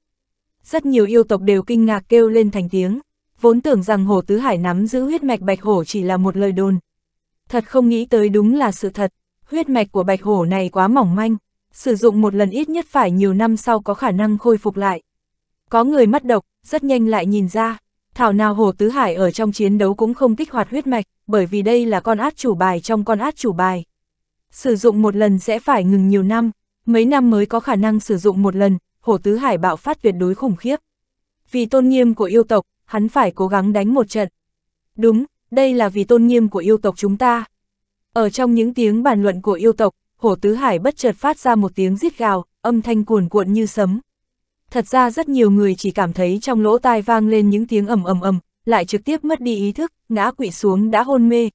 Rất nhiều yêu tộc đều kinh ngạc kêu lên thành tiếng, vốn tưởng rằng hổ tứ hải nắm giữ huyết mạch bạch hổ chỉ là một lời đồn. Thật không nghĩ tới đúng là sự thật, huyết mạch của bạch hổ này quá mỏng manh sử dụng một lần ít nhất phải nhiều năm sau có khả năng khôi phục lại. Có người mắt độc, rất nhanh lại nhìn ra, thảo nào Hồ Tứ Hải ở trong chiến đấu cũng không kích hoạt huyết mạch, bởi vì đây là con át chủ bài trong con át chủ bài. Sử dụng một lần sẽ phải ngừng nhiều năm, mấy năm mới có khả năng sử dụng một lần, Hồ Tứ Hải bạo phát tuyệt đối khủng khiếp. Vì tôn nghiêm của yêu tộc, hắn phải cố gắng đánh một trận. Đúng, đây là vì tôn nghiêm của yêu tộc chúng ta. Ở trong những tiếng bàn luận của yêu tộc, Hổ Tứ Hải bất chợt phát ra một tiếng rít gào, âm thanh cuồn cuộn như sấm. Thật ra rất nhiều người chỉ cảm thấy trong lỗ tai vang lên những tiếng ầm ầm ầm, lại trực tiếp mất đi ý thức, ngã quỵ xuống đã hôn mê.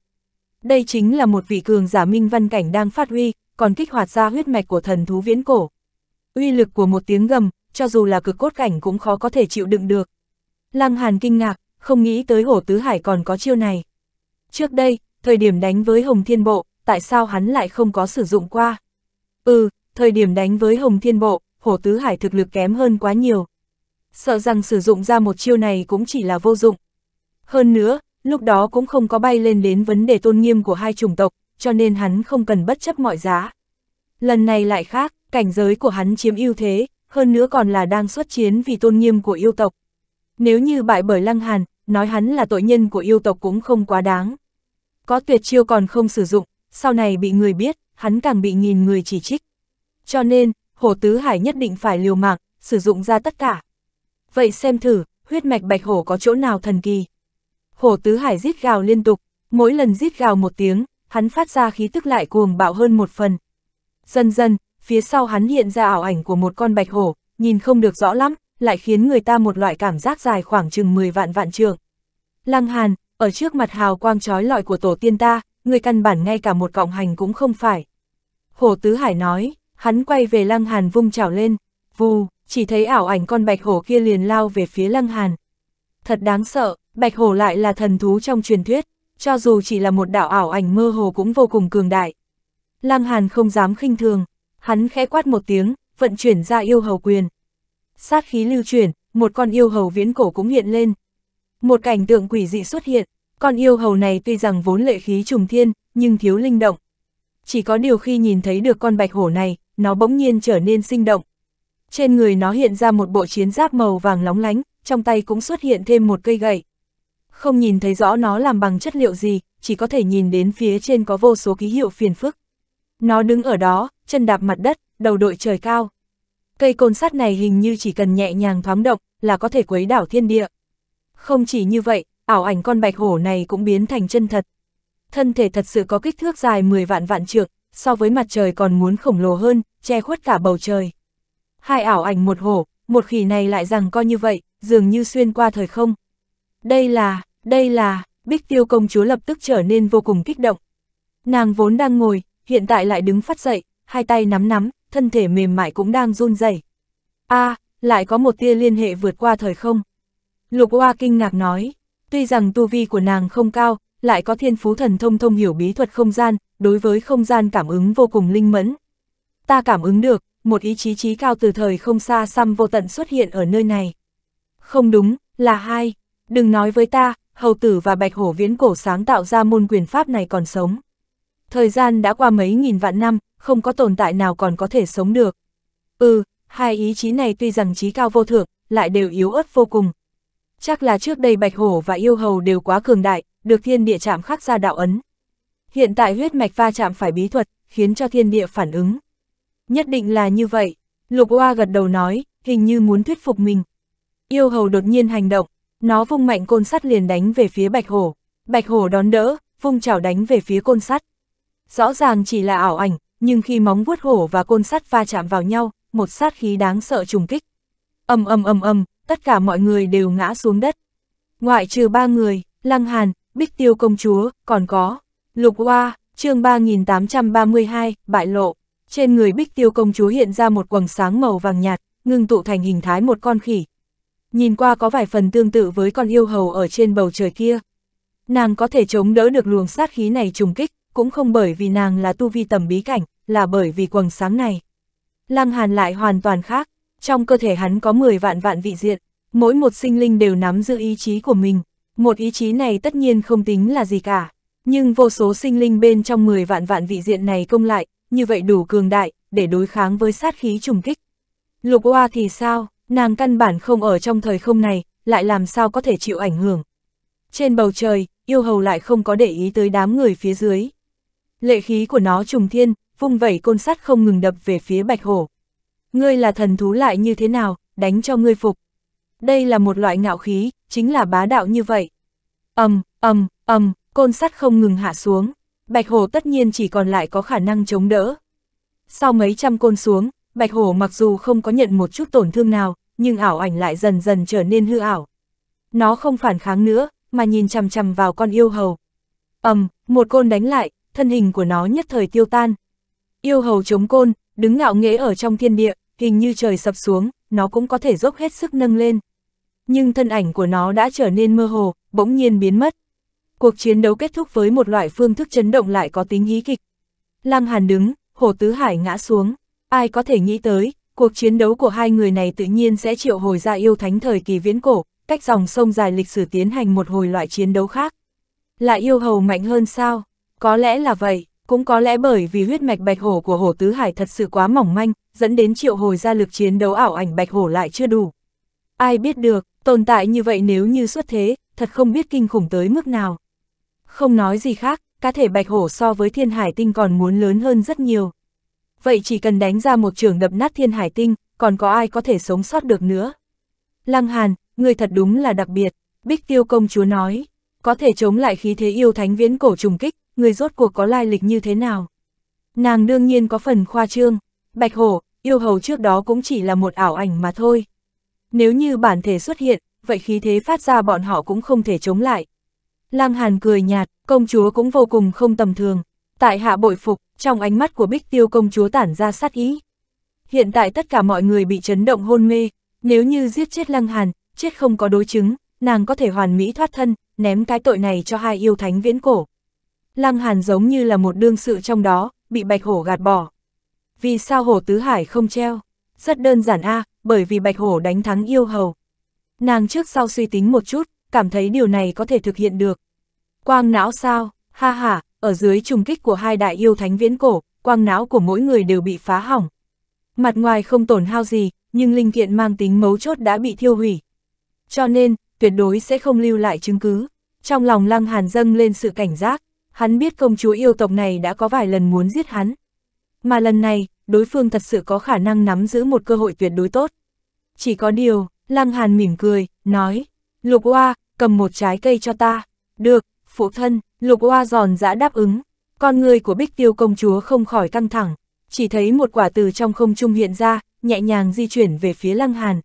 Đây chính là một vị cường giả minh văn cảnh đang phát huy, còn kích hoạt ra huyết mạch của thần thú viễn cổ. Uy lực của một tiếng gầm, cho dù là cực cốt cảnh cũng khó có thể chịu đựng được. Lăng Hàn kinh ngạc, không nghĩ tới hổ tứ hải còn có chiêu này. Trước đây, thời điểm đánh với Hồng Thiên Bộ, tại sao hắn lại không có sử dụng qua. Ừ, thời điểm đánh với Hồng Thiên Bộ, Hồ Tứ Hải thực lực kém hơn quá nhiều. Sợ rằng sử dụng ra một chiêu này cũng chỉ là vô dụng. Hơn nữa, lúc đó cũng không có bay lên đến vấn đề tôn nghiêm của hai chủng tộc, cho nên hắn không cần bất chấp mọi giá. Lần này lại khác, cảnh giới của hắn chiếm ưu thế, hơn nữa còn là đang xuất chiến vì tôn nghiêm của yêu tộc. Nếu như bại bởi Lăng Hàn, nói hắn là tội nhân của yêu tộc cũng không quá đáng. Có tuyệt chiêu còn không sử dụng, sau này bị người biết, hắn càng bị nghìn người chỉ trích. Cho nên, Hồ Tứ Hải nhất định phải liều mạng, sử dụng ra tất cả. Vậy xem thử, huyết mạch bạch hổ có chỗ nào thần kỳ? Hồ Tứ Hải giết gào liên tục, mỗi lần giết gào một tiếng, hắn phát ra khí tức lại cuồng bạo hơn một phần. Dần dần, phía sau hắn hiện ra ảo ảnh của một con bạch hổ, nhìn không được rõ lắm, lại khiến người ta một loại cảm giác dài khoảng chừng 10 vạn vạn trường. Lăng Hàn, ở trước mặt hào quang trói lọi của tổ tiên ta, người căn bản ngay cả một cọng hành cũng không phải. Hồ Tứ Hải nói, hắn quay về Lăng Hàn vung chảo lên, vù, chỉ thấy ảo ảnh con bạch hổ kia liền lao về phía Lăng Hàn. Thật đáng sợ, bạch hổ lại là thần thú trong truyền thuyết, cho dù chỉ là một đạo ảo ảnh mơ hồ cũng vô cùng cường đại. Lăng Hàn không dám khinh thường, hắn khẽ quát một tiếng, vận chuyển ra yêu hầu quyền. Sát khí lưu chuyển, một con yêu hầu viễn cổ cũng hiện lên. Một cảnh tượng quỷ dị xuất hiện, con yêu hầu này tuy rằng vốn lệ khí trùng thiên, nhưng thiếu linh động. Chỉ có điều khi nhìn thấy được con bạch hổ này, nó bỗng nhiên trở nên sinh động. Trên người nó hiện ra một bộ chiến giáp màu vàng lóng lánh, trong tay cũng xuất hiện thêm một cây gậy. Không nhìn thấy rõ nó làm bằng chất liệu gì, chỉ có thể nhìn đến phía trên có vô số ký hiệu phiền phức. Nó đứng ở đó, chân đạp mặt đất, đầu đội trời cao. Cây côn sắt này hình như chỉ cần nhẹ nhàng thoáng động, là có thể quấy đảo thiên địa. Không chỉ như vậy, ảo ảnh con bạch hổ này cũng biến thành chân thật. Thân thể thật sự có kích thước dài 10 vạn vạn trượng, so với mặt trời còn muốn khổng lồ hơn, che khuất cả bầu trời. Hai ảo ảnh một hổ, một khỉ này lại rằng coi như vậy, dường như xuyên qua thời không. Đây là, đây là, Bích Tiêu công chúa lập tức trở nên vô cùng kích động. Nàng vốn đang ngồi, hiện tại lại đứng phát dậy, hai tay nắm nắm, thân thể mềm mại cũng đang run rẩy. A, à, lại có một tia liên hệ vượt qua thời không. Lục Oa kinh ngạc nói, Tuy rằng tu vi của nàng không cao, lại có thiên phú thần thông thông hiểu bí thuật không gian, đối với không gian cảm ứng vô cùng linh mẫn. Ta cảm ứng được, một ý chí trí cao từ thời không xa xăm vô tận xuất hiện ở nơi này. Không đúng, là hai. Đừng nói với ta, hầu tử và bạch hổ viễn cổ sáng tạo ra môn quyền pháp này còn sống. Thời gian đã qua mấy nghìn vạn năm, không có tồn tại nào còn có thể sống được. Ừ, hai ý chí này tuy rằng trí cao vô thượng, lại đều yếu ớt vô cùng, Chắc là trước đây Bạch Hổ và Yêu Hầu đều quá cường đại, được thiên địa chạm khắc ra đạo ấn. Hiện tại huyết mạch va chạm phải bí thuật, khiến cho thiên địa phản ứng. Nhất định là như vậy, Lục Oa gật đầu nói, hình như muốn thuyết phục mình. Yêu Hầu đột nhiên hành động, nó vung mạnh côn sắt liền đánh về phía Bạch Hổ. Bạch Hổ đón đỡ, vung chảo đánh về phía côn sắt. Rõ ràng chỉ là ảo ảnh, nhưng khi móng vuốt hổ và côn sắt va chạm vào nhau, một sát khí đáng sợ trùng kích. Ầm ầm ầm ầm, tất cả mọi người đều ngã xuống đất. Ngoại trừ ba người, Lăng Hàn, Bích Tiêu Công Chúa, còn có, Lục Hoa, chương 3832, bại lộ. Trên người Bích Tiêu Công Chúa hiện ra một quầng sáng màu vàng nhạt, ngưng tụ thành hình thái một con khỉ. Nhìn qua có vài phần tương tự với con yêu hầu ở trên bầu trời kia. Nàng có thể chống đỡ được luồng sát khí này trùng kích, cũng không bởi vì nàng là tu vi tầm bí cảnh, là bởi vì quầng sáng này. Lăng Hàn lại hoàn toàn khác, trong cơ thể hắn có 10 vạn vạn vị diện, mỗi một sinh linh đều nắm giữ ý chí của mình, một ý chí này tất nhiên không tính là gì cả, nhưng vô số sinh linh bên trong 10 vạn vạn vị diện này công lại, như vậy đủ cường đại, để đối kháng với sát khí trùng kích. Lục oa thì sao, nàng căn bản không ở trong thời không này, lại làm sao có thể chịu ảnh hưởng. Trên bầu trời, yêu hầu lại không có để ý tới đám người phía dưới. Lệ khí của nó trùng thiên, vung vẩy côn sắt không ngừng đập về phía bạch hổ ngươi là thần thú lại như thế nào, đánh cho ngươi phục. Đây là một loại ngạo khí, chính là bá đạo như vậy. Ầm, ầm, ầm, côn sắt không ngừng hạ xuống, Bạch Hổ tất nhiên chỉ còn lại có khả năng chống đỡ. Sau mấy trăm côn xuống, Bạch Hổ mặc dù không có nhận một chút tổn thương nào, nhưng ảo ảnh lại dần dần trở nên hư ảo. Nó không phản kháng nữa, mà nhìn chằm chằm vào con yêu hầu. Ầm, một côn đánh lại, thân hình của nó nhất thời tiêu tan. Yêu hầu chống côn, đứng ngạo nghễ ở trong thiên địa, hình như trời sập xuống, nó cũng có thể dốc hết sức nâng lên. Nhưng thân ảnh của nó đã trở nên mơ hồ, bỗng nhiên biến mất. Cuộc chiến đấu kết thúc với một loại phương thức chấn động lại có tính hí kịch. Lăng Hàn đứng, Hồ Tứ Hải ngã xuống. Ai có thể nghĩ tới, cuộc chiến đấu của hai người này tự nhiên sẽ triệu hồi ra yêu thánh thời kỳ viễn cổ, cách dòng sông dài lịch sử tiến hành một hồi loại chiến đấu khác. Là yêu hầu mạnh hơn sao? Có lẽ là vậy, cũng có lẽ bởi vì huyết mạch bạch hổ của Hồ tứ hải thật sự quá mỏng manh, dẫn đến triệu hồi ra lực chiến đấu ảo ảnh bạch hổ lại chưa đủ. Ai biết được, tồn tại như vậy nếu như xuất thế, thật không biết kinh khủng tới mức nào. Không nói gì khác, cá thể bạch hổ so với thiên hải tinh còn muốn lớn hơn rất nhiều. Vậy chỉ cần đánh ra một trường đập nát thiên hải tinh, còn có ai có thể sống sót được nữa. Lăng Hàn, người thật đúng là đặc biệt, Bích Tiêu công chúa nói, có thể chống lại khí thế yêu thánh viễn cổ trùng kích, người rốt cuộc có lai lịch như thế nào. Nàng đương nhiên có phần khoa trương, Bạch Hổ, yêu hầu trước đó cũng chỉ là một ảo ảnh mà thôi. Nếu như bản thể xuất hiện, vậy khí thế phát ra bọn họ cũng không thể chống lại. Lăng Hàn cười nhạt, công chúa cũng vô cùng không tầm thường. Tại hạ bội phục, trong ánh mắt của Bích Tiêu công chúa tản ra sát ý. Hiện tại tất cả mọi người bị chấn động hôn mê, nếu như giết chết Lăng Hàn, chết không có đối chứng, nàng có thể hoàn mỹ thoát thân, ném cái tội này cho hai yêu thánh viễn cổ. Lăng Hàn giống như là một đương sự trong đó, bị Bạch Hổ gạt bỏ. Vì sao Hồ Tứ Hải không treo? Rất đơn giản a, à, bởi vì Bạch Hổ đánh thắng yêu hầu. Nàng trước sau suy tính một chút, cảm thấy điều này có thể thực hiện được. Quang não sao? Ha ha, ở dưới trùng kích của hai đại yêu thánh viễn cổ, quang não của mỗi người đều bị phá hỏng. Mặt ngoài không tổn hao gì, nhưng linh kiện mang tính mấu chốt đã bị thiêu hủy. Cho nên, tuyệt đối sẽ không lưu lại chứng cứ. Trong lòng Lăng Hàn dâng lên sự cảnh giác, hắn biết công chúa yêu tộc này đã có vài lần muốn giết hắn, mà lần này, đối phương thật sự có khả năng nắm giữ một cơ hội tuyệt đối tốt. Chỉ có điều, Lăng Hàn mỉm cười, nói, Lục Hoa, cầm một trái cây cho ta. Được, phụ thân, Lục Hoa giòn giã đáp ứng. Con người của Bích Tiêu công chúa không khỏi căng thẳng, chỉ thấy một quả từ trong không trung hiện ra, nhẹ nhàng di chuyển về phía Lăng Hàn.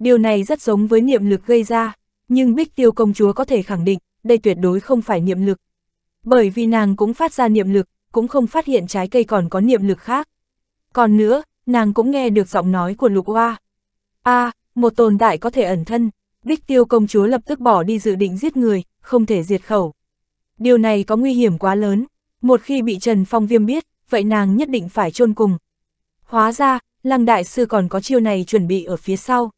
Điều này rất giống với niệm lực gây ra, nhưng Bích Tiêu công chúa có thể khẳng định, đây tuyệt đối không phải niệm lực. Bởi vì nàng cũng phát ra niệm lực, cũng không phát hiện trái cây còn có niệm lực khác. Còn nữa, nàng cũng nghe được giọng nói của lục hoa. a à, một tồn tại có thể ẩn thân, bích tiêu công chúa lập tức bỏ đi dự định giết người, không thể diệt khẩu. Điều này có nguy hiểm quá lớn, một khi bị Trần Phong Viêm biết, vậy nàng nhất định phải chôn cùng. Hóa ra, Lăng Đại Sư còn có chiêu này chuẩn bị ở phía sau.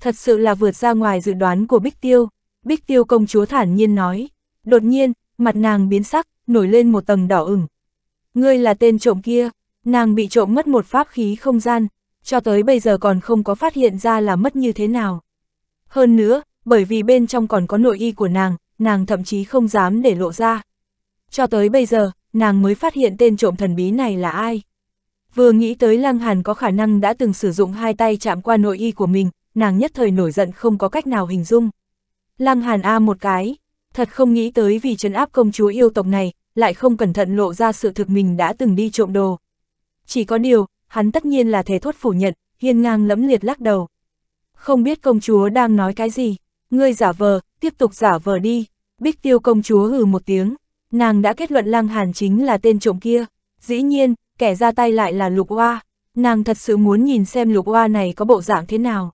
Thật sự là vượt ra ngoài dự đoán của Bích Tiêu. Bích Tiêu công chúa thản nhiên nói. Đột nhiên, mặt nàng biến sắc, nổi lên một tầng đỏ ửng. Ngươi là tên trộm kia, nàng bị trộm mất một pháp khí không gian, cho tới bây giờ còn không có phát hiện ra là mất như thế nào. Hơn nữa, bởi vì bên trong còn có nội y của nàng, nàng thậm chí không dám để lộ ra. Cho tới bây giờ, nàng mới phát hiện tên trộm thần bí này là ai. Vừa nghĩ tới Lăng Hàn có khả năng đã từng sử dụng hai tay chạm qua nội y của mình, nàng nhất thời nổi giận không có cách nào hình dung. Lăng Hàn A một cái, thật không nghĩ tới vì trấn áp công chúa yêu tộc này, lại không cẩn thận lộ ra sự thực mình đã từng đi trộm đồ. Chỉ có điều, hắn tất nhiên là thể thốt phủ nhận, hiên ngang lẫm liệt lắc đầu. Không biết công chúa đang nói cái gì, ngươi giả vờ, tiếp tục giả vờ đi. Bích tiêu công chúa hừ một tiếng, nàng đã kết luận lang hàn chính là tên trộm kia. Dĩ nhiên, kẻ ra tay lại là lục hoa nàng thật sự muốn nhìn xem lục hoa này có bộ dạng thế nào.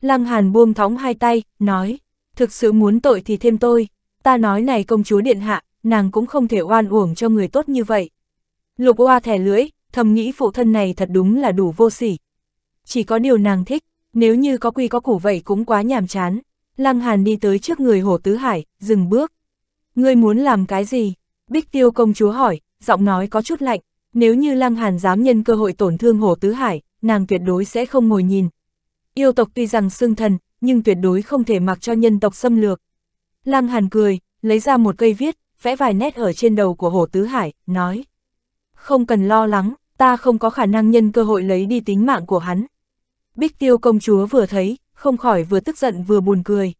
Lăng hàn buông thóng hai tay, nói, thực sự muốn tội thì thêm tôi, ta nói này công chúa điện hạ, nàng cũng không thể oan uổng cho người tốt như vậy. Lục oa thẻ lưỡi, thầm nghĩ phụ thân này thật đúng là đủ vô sỉ. Chỉ có điều nàng thích, nếu như có quy có củ vậy cũng quá nhàm chán. Lăng Hàn đi tới trước người Hồ Tứ Hải, dừng bước. Ngươi muốn làm cái gì? Bích Tiêu công chúa hỏi, giọng nói có chút lạnh. Nếu như Lăng Hàn dám nhân cơ hội tổn thương Hồ Tứ Hải, nàng tuyệt đối sẽ không ngồi nhìn. Yêu tộc tuy rằng xương thần, nhưng tuyệt đối không thể mặc cho nhân tộc xâm lược. Lăng Hàn cười, lấy ra một cây viết, vẽ vài nét ở trên đầu của Hồ Tứ Hải, nói. Không cần lo lắng, ta không có khả năng nhân cơ hội lấy đi tính mạng của hắn. Bích tiêu công chúa vừa thấy, không khỏi vừa tức giận vừa buồn cười.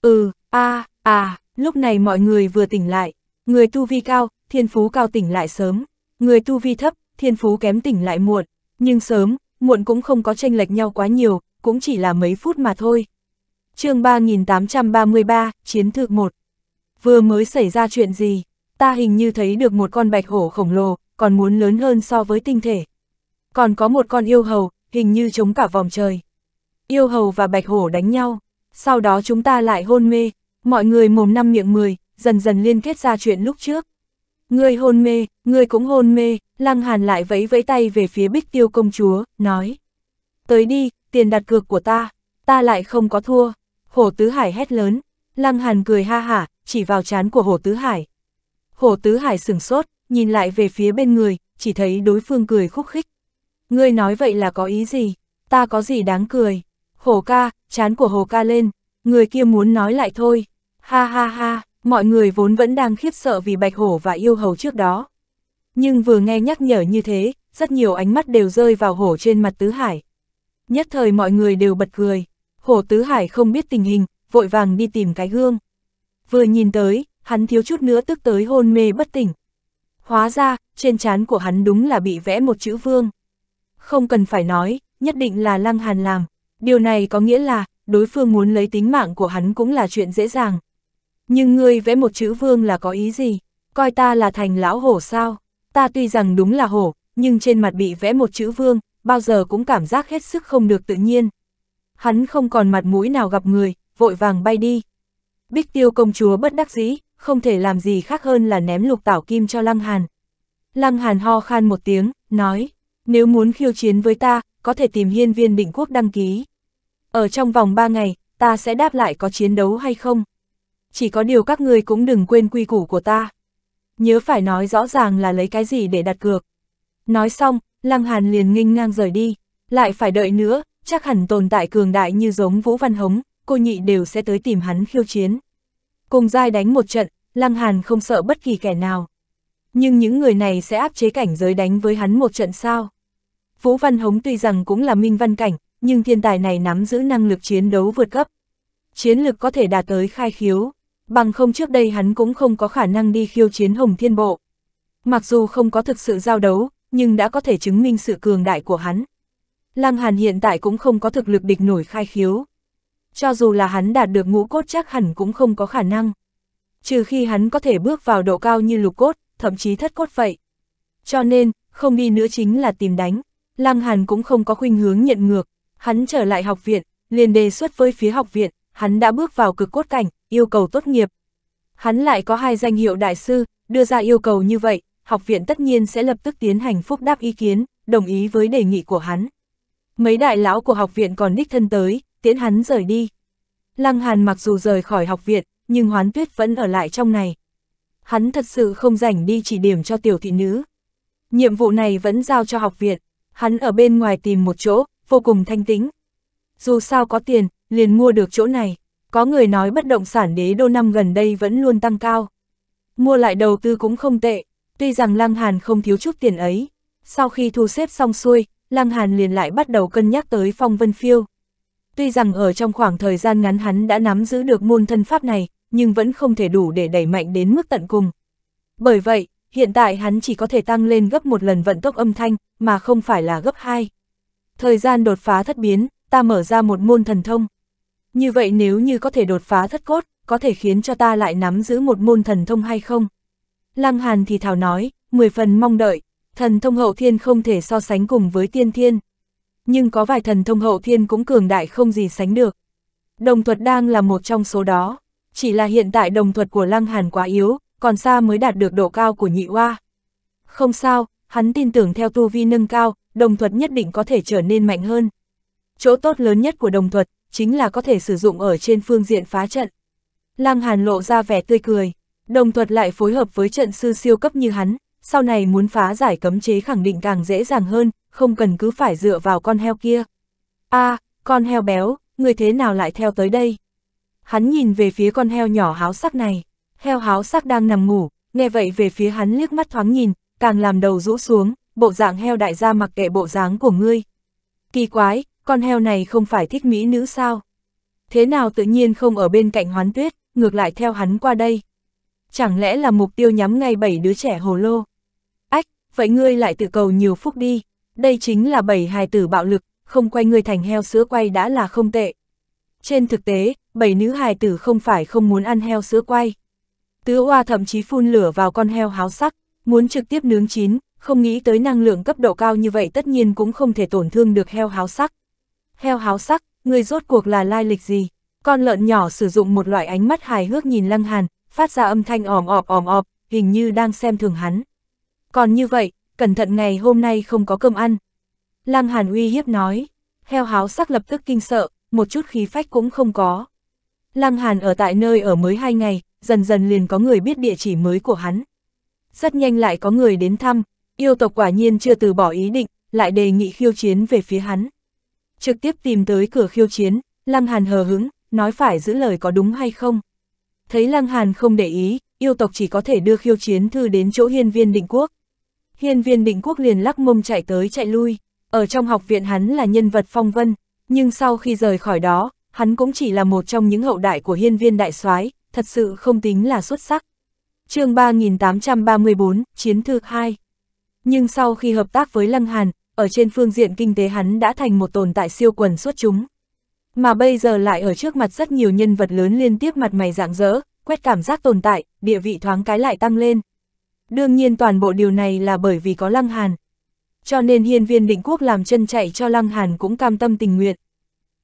Ừ, a à, à, lúc này mọi người vừa tỉnh lại, người tu vi cao, thiên phú cao tỉnh lại sớm, người tu vi thấp, thiên phú kém tỉnh lại muộn, nhưng sớm, muộn cũng không có tranh lệch nhau quá nhiều, cũng chỉ là mấy phút mà thôi. chương 3833, Chiến thược 1 vừa mới xảy ra chuyện gì, ta hình như thấy được một con bạch hổ khổng lồ, còn muốn lớn hơn so với tinh thể. Còn có một con yêu hầu, hình như chống cả vòng trời. Yêu hầu và bạch hổ đánh nhau, sau đó chúng ta lại hôn mê, mọi người mồm năm miệng mười, dần dần liên kết ra chuyện lúc trước. người hôn mê, người cũng hôn mê, Lăng Hàn lại vẫy vẫy tay về phía Bích Tiêu công chúa, nói. Tới đi, tiền đặt cược của ta, ta lại không có thua. Hổ Tứ Hải hét lớn, Lăng Hàn cười ha hả, chỉ vào chán của Hồ Tứ Hải. Hồ Tứ Hải sừng sốt, nhìn lại về phía bên người, chỉ thấy đối phương cười khúc khích. Ngươi nói vậy là có ý gì? Ta có gì đáng cười? Hồ ca, chán của Hồ ca lên, người kia muốn nói lại thôi. Ha ha ha, mọi người vốn vẫn đang khiếp sợ vì Bạch Hổ và Yêu Hầu trước đó. Nhưng vừa nghe nhắc nhở như thế, rất nhiều ánh mắt đều rơi vào hổ trên mặt Tứ Hải. Nhất thời mọi người đều bật cười. Hổ Tứ Hải không biết tình hình, vội vàng đi tìm cái gương vừa nhìn tới, hắn thiếu chút nữa tức tới hôn mê bất tỉnh. Hóa ra, trên trán của hắn đúng là bị vẽ một chữ vương. Không cần phải nói, nhất định là Lăng Hàn làm. Điều này có nghĩa là, đối phương muốn lấy tính mạng của hắn cũng là chuyện dễ dàng. Nhưng ngươi vẽ một chữ vương là có ý gì? Coi ta là thành lão hổ sao? Ta tuy rằng đúng là hổ, nhưng trên mặt bị vẽ một chữ vương, bao giờ cũng cảm giác hết sức không được tự nhiên. Hắn không còn mặt mũi nào gặp người, vội vàng bay đi. Bích tiêu công chúa bất đắc dĩ, không thể làm gì khác hơn là ném lục tảo kim cho Lăng Hàn. Lăng Hàn ho khan một tiếng, nói, nếu muốn khiêu chiến với ta, có thể tìm hiên viên định quốc đăng ký. Ở trong vòng ba ngày, ta sẽ đáp lại có chiến đấu hay không. Chỉ có điều các người cũng đừng quên quy củ của ta. Nhớ phải nói rõ ràng là lấy cái gì để đặt cược. Nói xong, Lăng Hàn liền nghênh ngang rời đi, lại phải đợi nữa, chắc hẳn tồn tại cường đại như giống Vũ Văn Hống, cô nhị đều sẽ tới tìm hắn khiêu chiến. Cùng giai đánh một trận, Lăng Hàn không sợ bất kỳ kẻ nào. Nhưng những người này sẽ áp chế cảnh giới đánh với hắn một trận sao? Vũ Văn Hống tuy rằng cũng là minh văn cảnh, nhưng thiên tài này nắm giữ năng lực chiến đấu vượt cấp. Chiến lực có thể đạt tới khai khiếu, bằng không trước đây hắn cũng không có khả năng đi khiêu chiến Hồng Thiên Bộ. Mặc dù không có thực sự giao đấu, nhưng đã có thể chứng minh sự cường đại của hắn. Lăng Hàn hiện tại cũng không có thực lực địch nổi khai khiếu cho dù là hắn đạt được ngũ cốt chắc hẳn cũng không có khả năng. Trừ khi hắn có thể bước vào độ cao như lục cốt, thậm chí thất cốt vậy. Cho nên, không đi nữa chính là tìm đánh. Lăng Hàn cũng không có khuynh hướng nhận ngược, hắn trở lại học viện, liền đề xuất với phía học viện, hắn đã bước vào cực cốt cảnh, yêu cầu tốt nghiệp. Hắn lại có hai danh hiệu đại sư, đưa ra yêu cầu như vậy, học viện tất nhiên sẽ lập tức tiến hành phúc đáp ý kiến, đồng ý với đề nghị của hắn. Mấy đại lão của học viện còn đích thân tới, tiễn hắn rời đi. Lăng Hàn mặc dù rời khỏi học viện, nhưng Hoán Tuyết vẫn ở lại trong này. Hắn thật sự không rảnh đi chỉ điểm cho tiểu thị nữ. Nhiệm vụ này vẫn giao cho học viện, hắn ở bên ngoài tìm một chỗ, vô cùng thanh tĩnh. Dù sao có tiền, liền mua được chỗ này. Có người nói bất động sản đế đô năm gần đây vẫn luôn tăng cao. Mua lại đầu tư cũng không tệ, tuy rằng Lăng Hàn không thiếu chút tiền ấy. Sau khi thu xếp xong xuôi, Lăng Hàn liền lại bắt đầu cân nhắc tới Phong Vân Phiêu. Tuy rằng ở trong khoảng thời gian ngắn hắn đã nắm giữ được môn thân pháp này, nhưng vẫn không thể đủ để đẩy mạnh đến mức tận cùng. Bởi vậy, hiện tại hắn chỉ có thể tăng lên gấp một lần vận tốc âm thanh, mà không phải là gấp hai. Thời gian đột phá thất biến, ta mở ra một môn thần thông. Như vậy nếu như có thể đột phá thất cốt, có thể khiến cho ta lại nắm giữ một môn thần thông hay không? Lăng Hàn thì thảo nói, mười phần mong đợi, thần thông hậu thiên không thể so sánh cùng với tiên thiên nhưng có vài thần thông hậu thiên cũng cường đại không gì sánh được. Đồng thuật đang là một trong số đó, chỉ là hiện tại đồng thuật của Lăng Hàn quá yếu, còn xa mới đạt được độ cao của nhị hoa. Không sao, hắn tin tưởng theo tu vi nâng cao, đồng thuật nhất định có thể trở nên mạnh hơn. Chỗ tốt lớn nhất của đồng thuật, chính là có thể sử dụng ở trên phương diện phá trận. Lăng Hàn lộ ra vẻ tươi cười, đồng thuật lại phối hợp với trận sư siêu cấp như hắn, sau này muốn phá giải cấm chế khẳng định càng dễ dàng hơn, không cần cứ phải dựa vào con heo kia. a à, con heo béo, người thế nào lại theo tới đây? Hắn nhìn về phía con heo nhỏ háo sắc này, heo háo sắc đang nằm ngủ, nghe vậy về phía hắn liếc mắt thoáng nhìn, càng làm đầu rũ xuống, bộ dạng heo đại gia mặc kệ bộ dáng của ngươi. Kỳ quái, con heo này không phải thích mỹ nữ sao? Thế nào tự nhiên không ở bên cạnh hoán tuyết, ngược lại theo hắn qua đây? Chẳng lẽ là mục tiêu nhắm ngay bảy đứa trẻ hồ lô? vậy ngươi lại tự cầu nhiều phúc đi, đây chính là bảy hài tử bạo lực, không quay ngươi thành heo sữa quay đã là không tệ. Trên thực tế, bảy nữ hài tử không phải không muốn ăn heo sữa quay. Tứ oa thậm chí phun lửa vào con heo háo sắc, muốn trực tiếp nướng chín, không nghĩ tới năng lượng cấp độ cao như vậy tất nhiên cũng không thể tổn thương được heo háo sắc. Heo háo sắc, người rốt cuộc là lai lịch gì? Con lợn nhỏ sử dụng một loại ánh mắt hài hước nhìn Lăng Hàn, phát ra âm thanh òm ọp òm ọp, hình như đang xem thường hắn. Còn như vậy, cẩn thận ngày hôm nay không có cơm ăn. Lăng Hàn uy hiếp nói, heo háo sắc lập tức kinh sợ, một chút khí phách cũng không có. Lăng Hàn ở tại nơi ở mới hai ngày, dần dần liền có người biết địa chỉ mới của hắn. Rất nhanh lại có người đến thăm, yêu tộc quả nhiên chưa từ bỏ ý định, lại đề nghị khiêu chiến về phía hắn. Trực tiếp tìm tới cửa khiêu chiến, Lăng Hàn hờ hững nói phải giữ lời có đúng hay không. Thấy Lăng Hàn không để ý, yêu tộc chỉ có thể đưa khiêu chiến thư đến chỗ hiên viên định quốc. Hiên viên định quốc liền lắc mông chạy tới chạy lui, ở trong học viện hắn là nhân vật phong vân, nhưng sau khi rời khỏi đó, hắn cũng chỉ là một trong những hậu đại của hiên viên đại soái thật sự không tính là xuất sắc. chương 3834, Chiến thư 2 Nhưng sau khi hợp tác với Lăng Hàn, ở trên phương diện kinh tế hắn đã thành một tồn tại siêu quần xuất chúng. Mà bây giờ lại ở trước mặt rất nhiều nhân vật lớn liên tiếp mặt mày dạng dỡ, quét cảm giác tồn tại, địa vị thoáng cái lại tăng lên, Đương nhiên toàn bộ điều này là bởi vì có Lăng Hàn. Cho nên hiên viên định quốc làm chân chạy cho Lăng Hàn cũng cam tâm tình nguyện.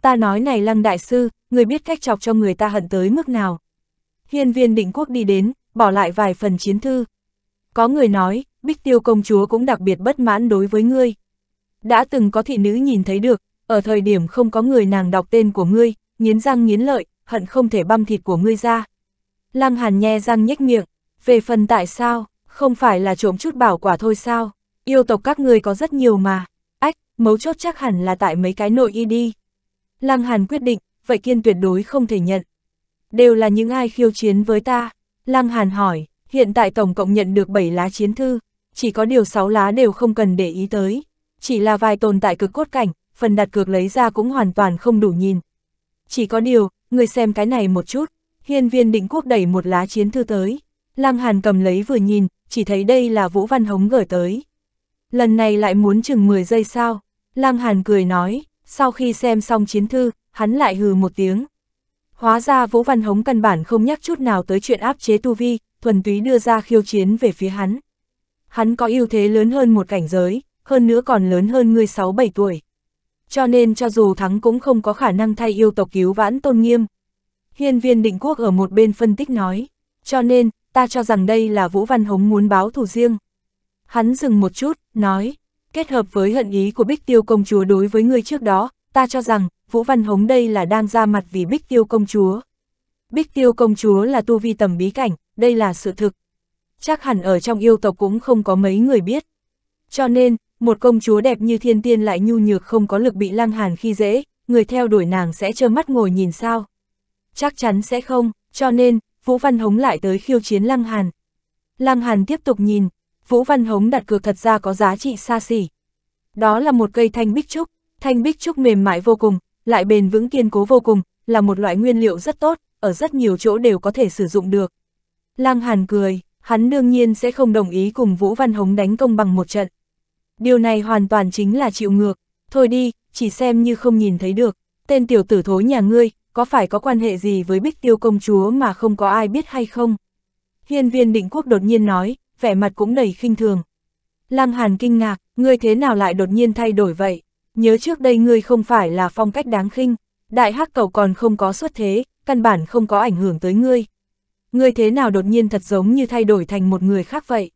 Ta nói này Lăng Đại Sư, người biết cách chọc cho người ta hận tới mức nào. Hiên viên định quốc đi đến, bỏ lại vài phần chiến thư. Có người nói, Bích Tiêu công chúa cũng đặc biệt bất mãn đối với ngươi. Đã từng có thị nữ nhìn thấy được, ở thời điểm không có người nàng đọc tên của ngươi, nghiến răng nghiến lợi, hận không thể băm thịt của ngươi ra. Lăng Hàn nhe răng nhếch miệng, về phần tại sao, không phải là trộm chút bảo quả thôi sao, yêu tộc các người có rất nhiều mà. Ách, mấu chốt chắc hẳn là tại mấy cái nội y đi. Lăng Hàn quyết định, vậy kiên tuyệt đối không thể nhận. Đều là những ai khiêu chiến với ta? Lăng Hàn hỏi, hiện tại tổng cộng nhận được 7 lá chiến thư, chỉ có điều 6 lá đều không cần để ý tới. Chỉ là vài tồn tại cực cốt cảnh, phần đặt cược lấy ra cũng hoàn toàn không đủ nhìn. Chỉ có điều, người xem cái này một chút, hiên viên định quốc đẩy một lá chiến thư tới. Lăng Hàn cầm lấy vừa nhìn, chỉ thấy đây là Vũ Văn Hống gửi tới. Lần này lại muốn chừng 10 giây sao? Lăng Hàn cười nói, sau khi xem xong chiến thư, hắn lại hừ một tiếng. Hóa ra Vũ Văn Hống căn bản không nhắc chút nào tới chuyện áp chế tu vi, thuần túy đưa ra khiêu chiến về phía hắn. Hắn có ưu thế lớn hơn một cảnh giới, hơn nữa còn lớn hơn người 6-7 tuổi. Cho nên cho dù thắng cũng không có khả năng thay yêu tộc cứu vãn tôn nghiêm. Hiên viên định quốc ở một bên phân tích nói, cho nên, ta cho rằng đây là Vũ Văn Hống muốn báo thù riêng. Hắn dừng một chút, nói, kết hợp với hận ý của Bích Tiêu Công Chúa đối với ngươi trước đó, ta cho rằng, Vũ Văn Hống đây là đang ra mặt vì Bích Tiêu Công Chúa. Bích Tiêu Công Chúa là tu vi tầm bí cảnh, đây là sự thực. Chắc hẳn ở trong yêu tộc cũng không có mấy người biết. Cho nên, một công chúa đẹp như thiên tiên lại nhu nhược không có lực bị lăng hàn khi dễ, người theo đuổi nàng sẽ trơ mắt ngồi nhìn sao. Chắc chắn sẽ không, cho nên, Vũ Văn Hống lại tới khiêu chiến Lăng Hàn. Lăng Hàn tiếp tục nhìn, Vũ Văn Hống đặt cược thật ra có giá trị xa xỉ. Đó là một cây thanh bích trúc, thanh bích trúc mềm mại vô cùng, lại bền vững kiên cố vô cùng, là một loại nguyên liệu rất tốt, ở rất nhiều chỗ đều có thể sử dụng được. Lăng Hàn cười, hắn đương nhiên sẽ không đồng ý cùng Vũ Văn Hống đánh công bằng một trận. Điều này hoàn toàn chính là chịu ngược, thôi đi, chỉ xem như không nhìn thấy được, tên tiểu tử thối nhà ngươi, có phải có quan hệ gì với bích tiêu công chúa mà không có ai biết hay không? Hiên viên định quốc đột nhiên nói, vẻ mặt cũng đầy khinh thường. Lăng Hàn kinh ngạc, ngươi thế nào lại đột nhiên thay đổi vậy? Nhớ trước đây ngươi không phải là phong cách đáng khinh, đại hắc cầu còn không có xuất thế, căn bản không có ảnh hưởng tới ngươi. Ngươi thế nào đột nhiên thật giống như thay đổi thành một người khác vậy?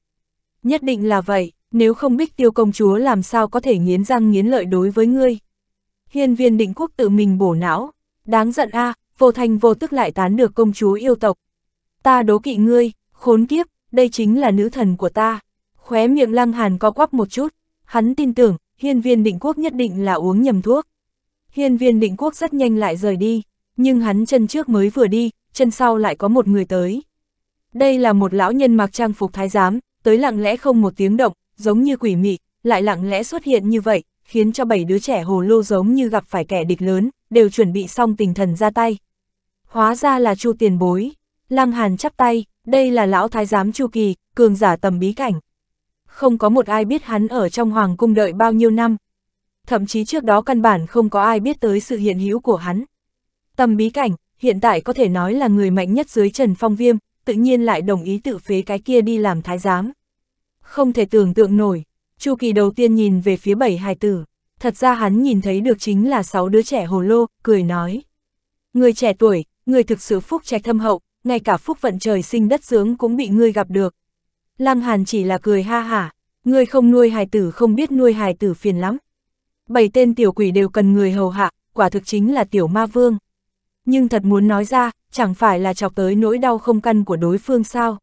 Nhất định là vậy, nếu không bích tiêu công chúa làm sao có thể nghiến răng nghiến lợi đối với ngươi. Hiên viên định quốc tự mình bổ não, Đáng giận a à, vô thành vô tức lại tán được công chúa yêu tộc. Ta đố kỵ ngươi, khốn kiếp, đây chính là nữ thần của ta. Khóe miệng lăng hàn co quắp một chút, hắn tin tưởng, hiên viên định quốc nhất định là uống nhầm thuốc. Hiên viên định quốc rất nhanh lại rời đi, nhưng hắn chân trước mới vừa đi, chân sau lại có một người tới. Đây là một lão nhân mặc trang phục thái giám, tới lặng lẽ không một tiếng động, giống như quỷ mị, lại lặng lẽ xuất hiện như vậy, khiến cho bảy đứa trẻ hồ lô giống như gặp phải kẻ địch lớn, đều chuẩn bị xong tình thần ra tay. Hóa ra là Chu tiền bối, Lăng Hàn chắp tay, đây là lão thái giám Chu Kỳ, cường giả tầm bí cảnh. Không có một ai biết hắn ở trong hoàng cung đợi bao nhiêu năm. Thậm chí trước đó căn bản không có ai biết tới sự hiện hữu của hắn. Tầm bí cảnh, hiện tại có thể nói là người mạnh nhất dưới Trần Phong Viêm, tự nhiên lại đồng ý tự phế cái kia đi làm thái giám. Không thể tưởng tượng nổi, Chu Kỳ đầu tiên nhìn về phía bảy hài tử thật ra hắn nhìn thấy được chính là sáu đứa trẻ hồ lô, cười nói. Người trẻ tuổi, người thực sự phúc trạch thâm hậu, ngay cả phúc vận trời sinh đất dưỡng cũng bị ngươi gặp được. Lăng Hàn chỉ là cười ha hả, ngươi không nuôi hài tử không biết nuôi hài tử phiền lắm. Bảy tên tiểu quỷ đều cần người hầu hạ, quả thực chính là tiểu ma vương. Nhưng thật muốn nói ra, chẳng phải là chọc tới nỗi đau không căn của đối phương sao.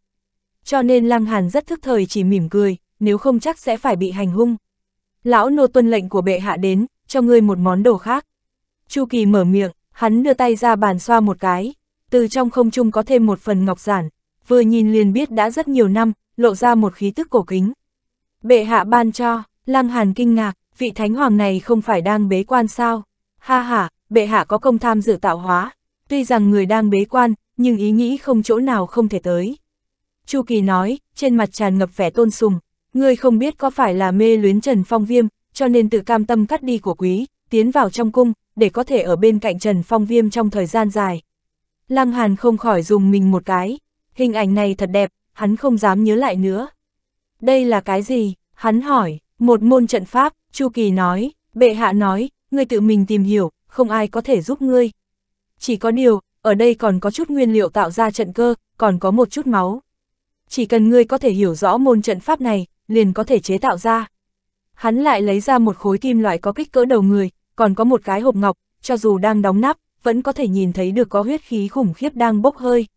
Cho nên Lăng Hàn rất thức thời chỉ mỉm cười, nếu không chắc sẽ phải bị hành hung. Lão nô tuân lệnh của bệ hạ đến, cho ngươi một món đồ khác. Chu Kỳ mở miệng, hắn đưa tay ra bàn xoa một cái, từ trong không trung có thêm một phần ngọc giản, vừa nhìn liền biết đã rất nhiều năm, lộ ra một khí tức cổ kính. Bệ hạ ban cho, Lăng Hàn kinh ngạc, vị thánh hoàng này không phải đang bế quan sao? Ha ha, bệ hạ có công tham dự tạo hóa, tuy rằng người đang bế quan, nhưng ý nghĩ không chỗ nào không thể tới. Chu Kỳ nói, trên mặt tràn ngập vẻ tôn sùng, ngươi không biết có phải là mê luyến Trần Phong Viêm, cho nên tự cam tâm cắt đi của quý, tiến vào trong cung, để có thể ở bên cạnh Trần Phong Viêm trong thời gian dài. Lăng Hàn không khỏi dùng mình một cái, hình ảnh này thật đẹp, hắn không dám nhớ lại nữa. Đây là cái gì? Hắn hỏi, một môn trận pháp, Chu Kỳ nói, bệ hạ nói, ngươi tự mình tìm hiểu, không ai có thể giúp ngươi. Chỉ có điều, ở đây còn có chút nguyên liệu tạo ra trận cơ, còn có một chút máu. Chỉ cần ngươi có thể hiểu rõ môn trận pháp này, liền có thể chế tạo ra. Hắn lại lấy ra một khối kim loại có kích cỡ đầu người, còn có một cái hộp ngọc, cho dù đang đóng nắp, vẫn có thể nhìn thấy được có huyết khí khủng khiếp đang bốc hơi.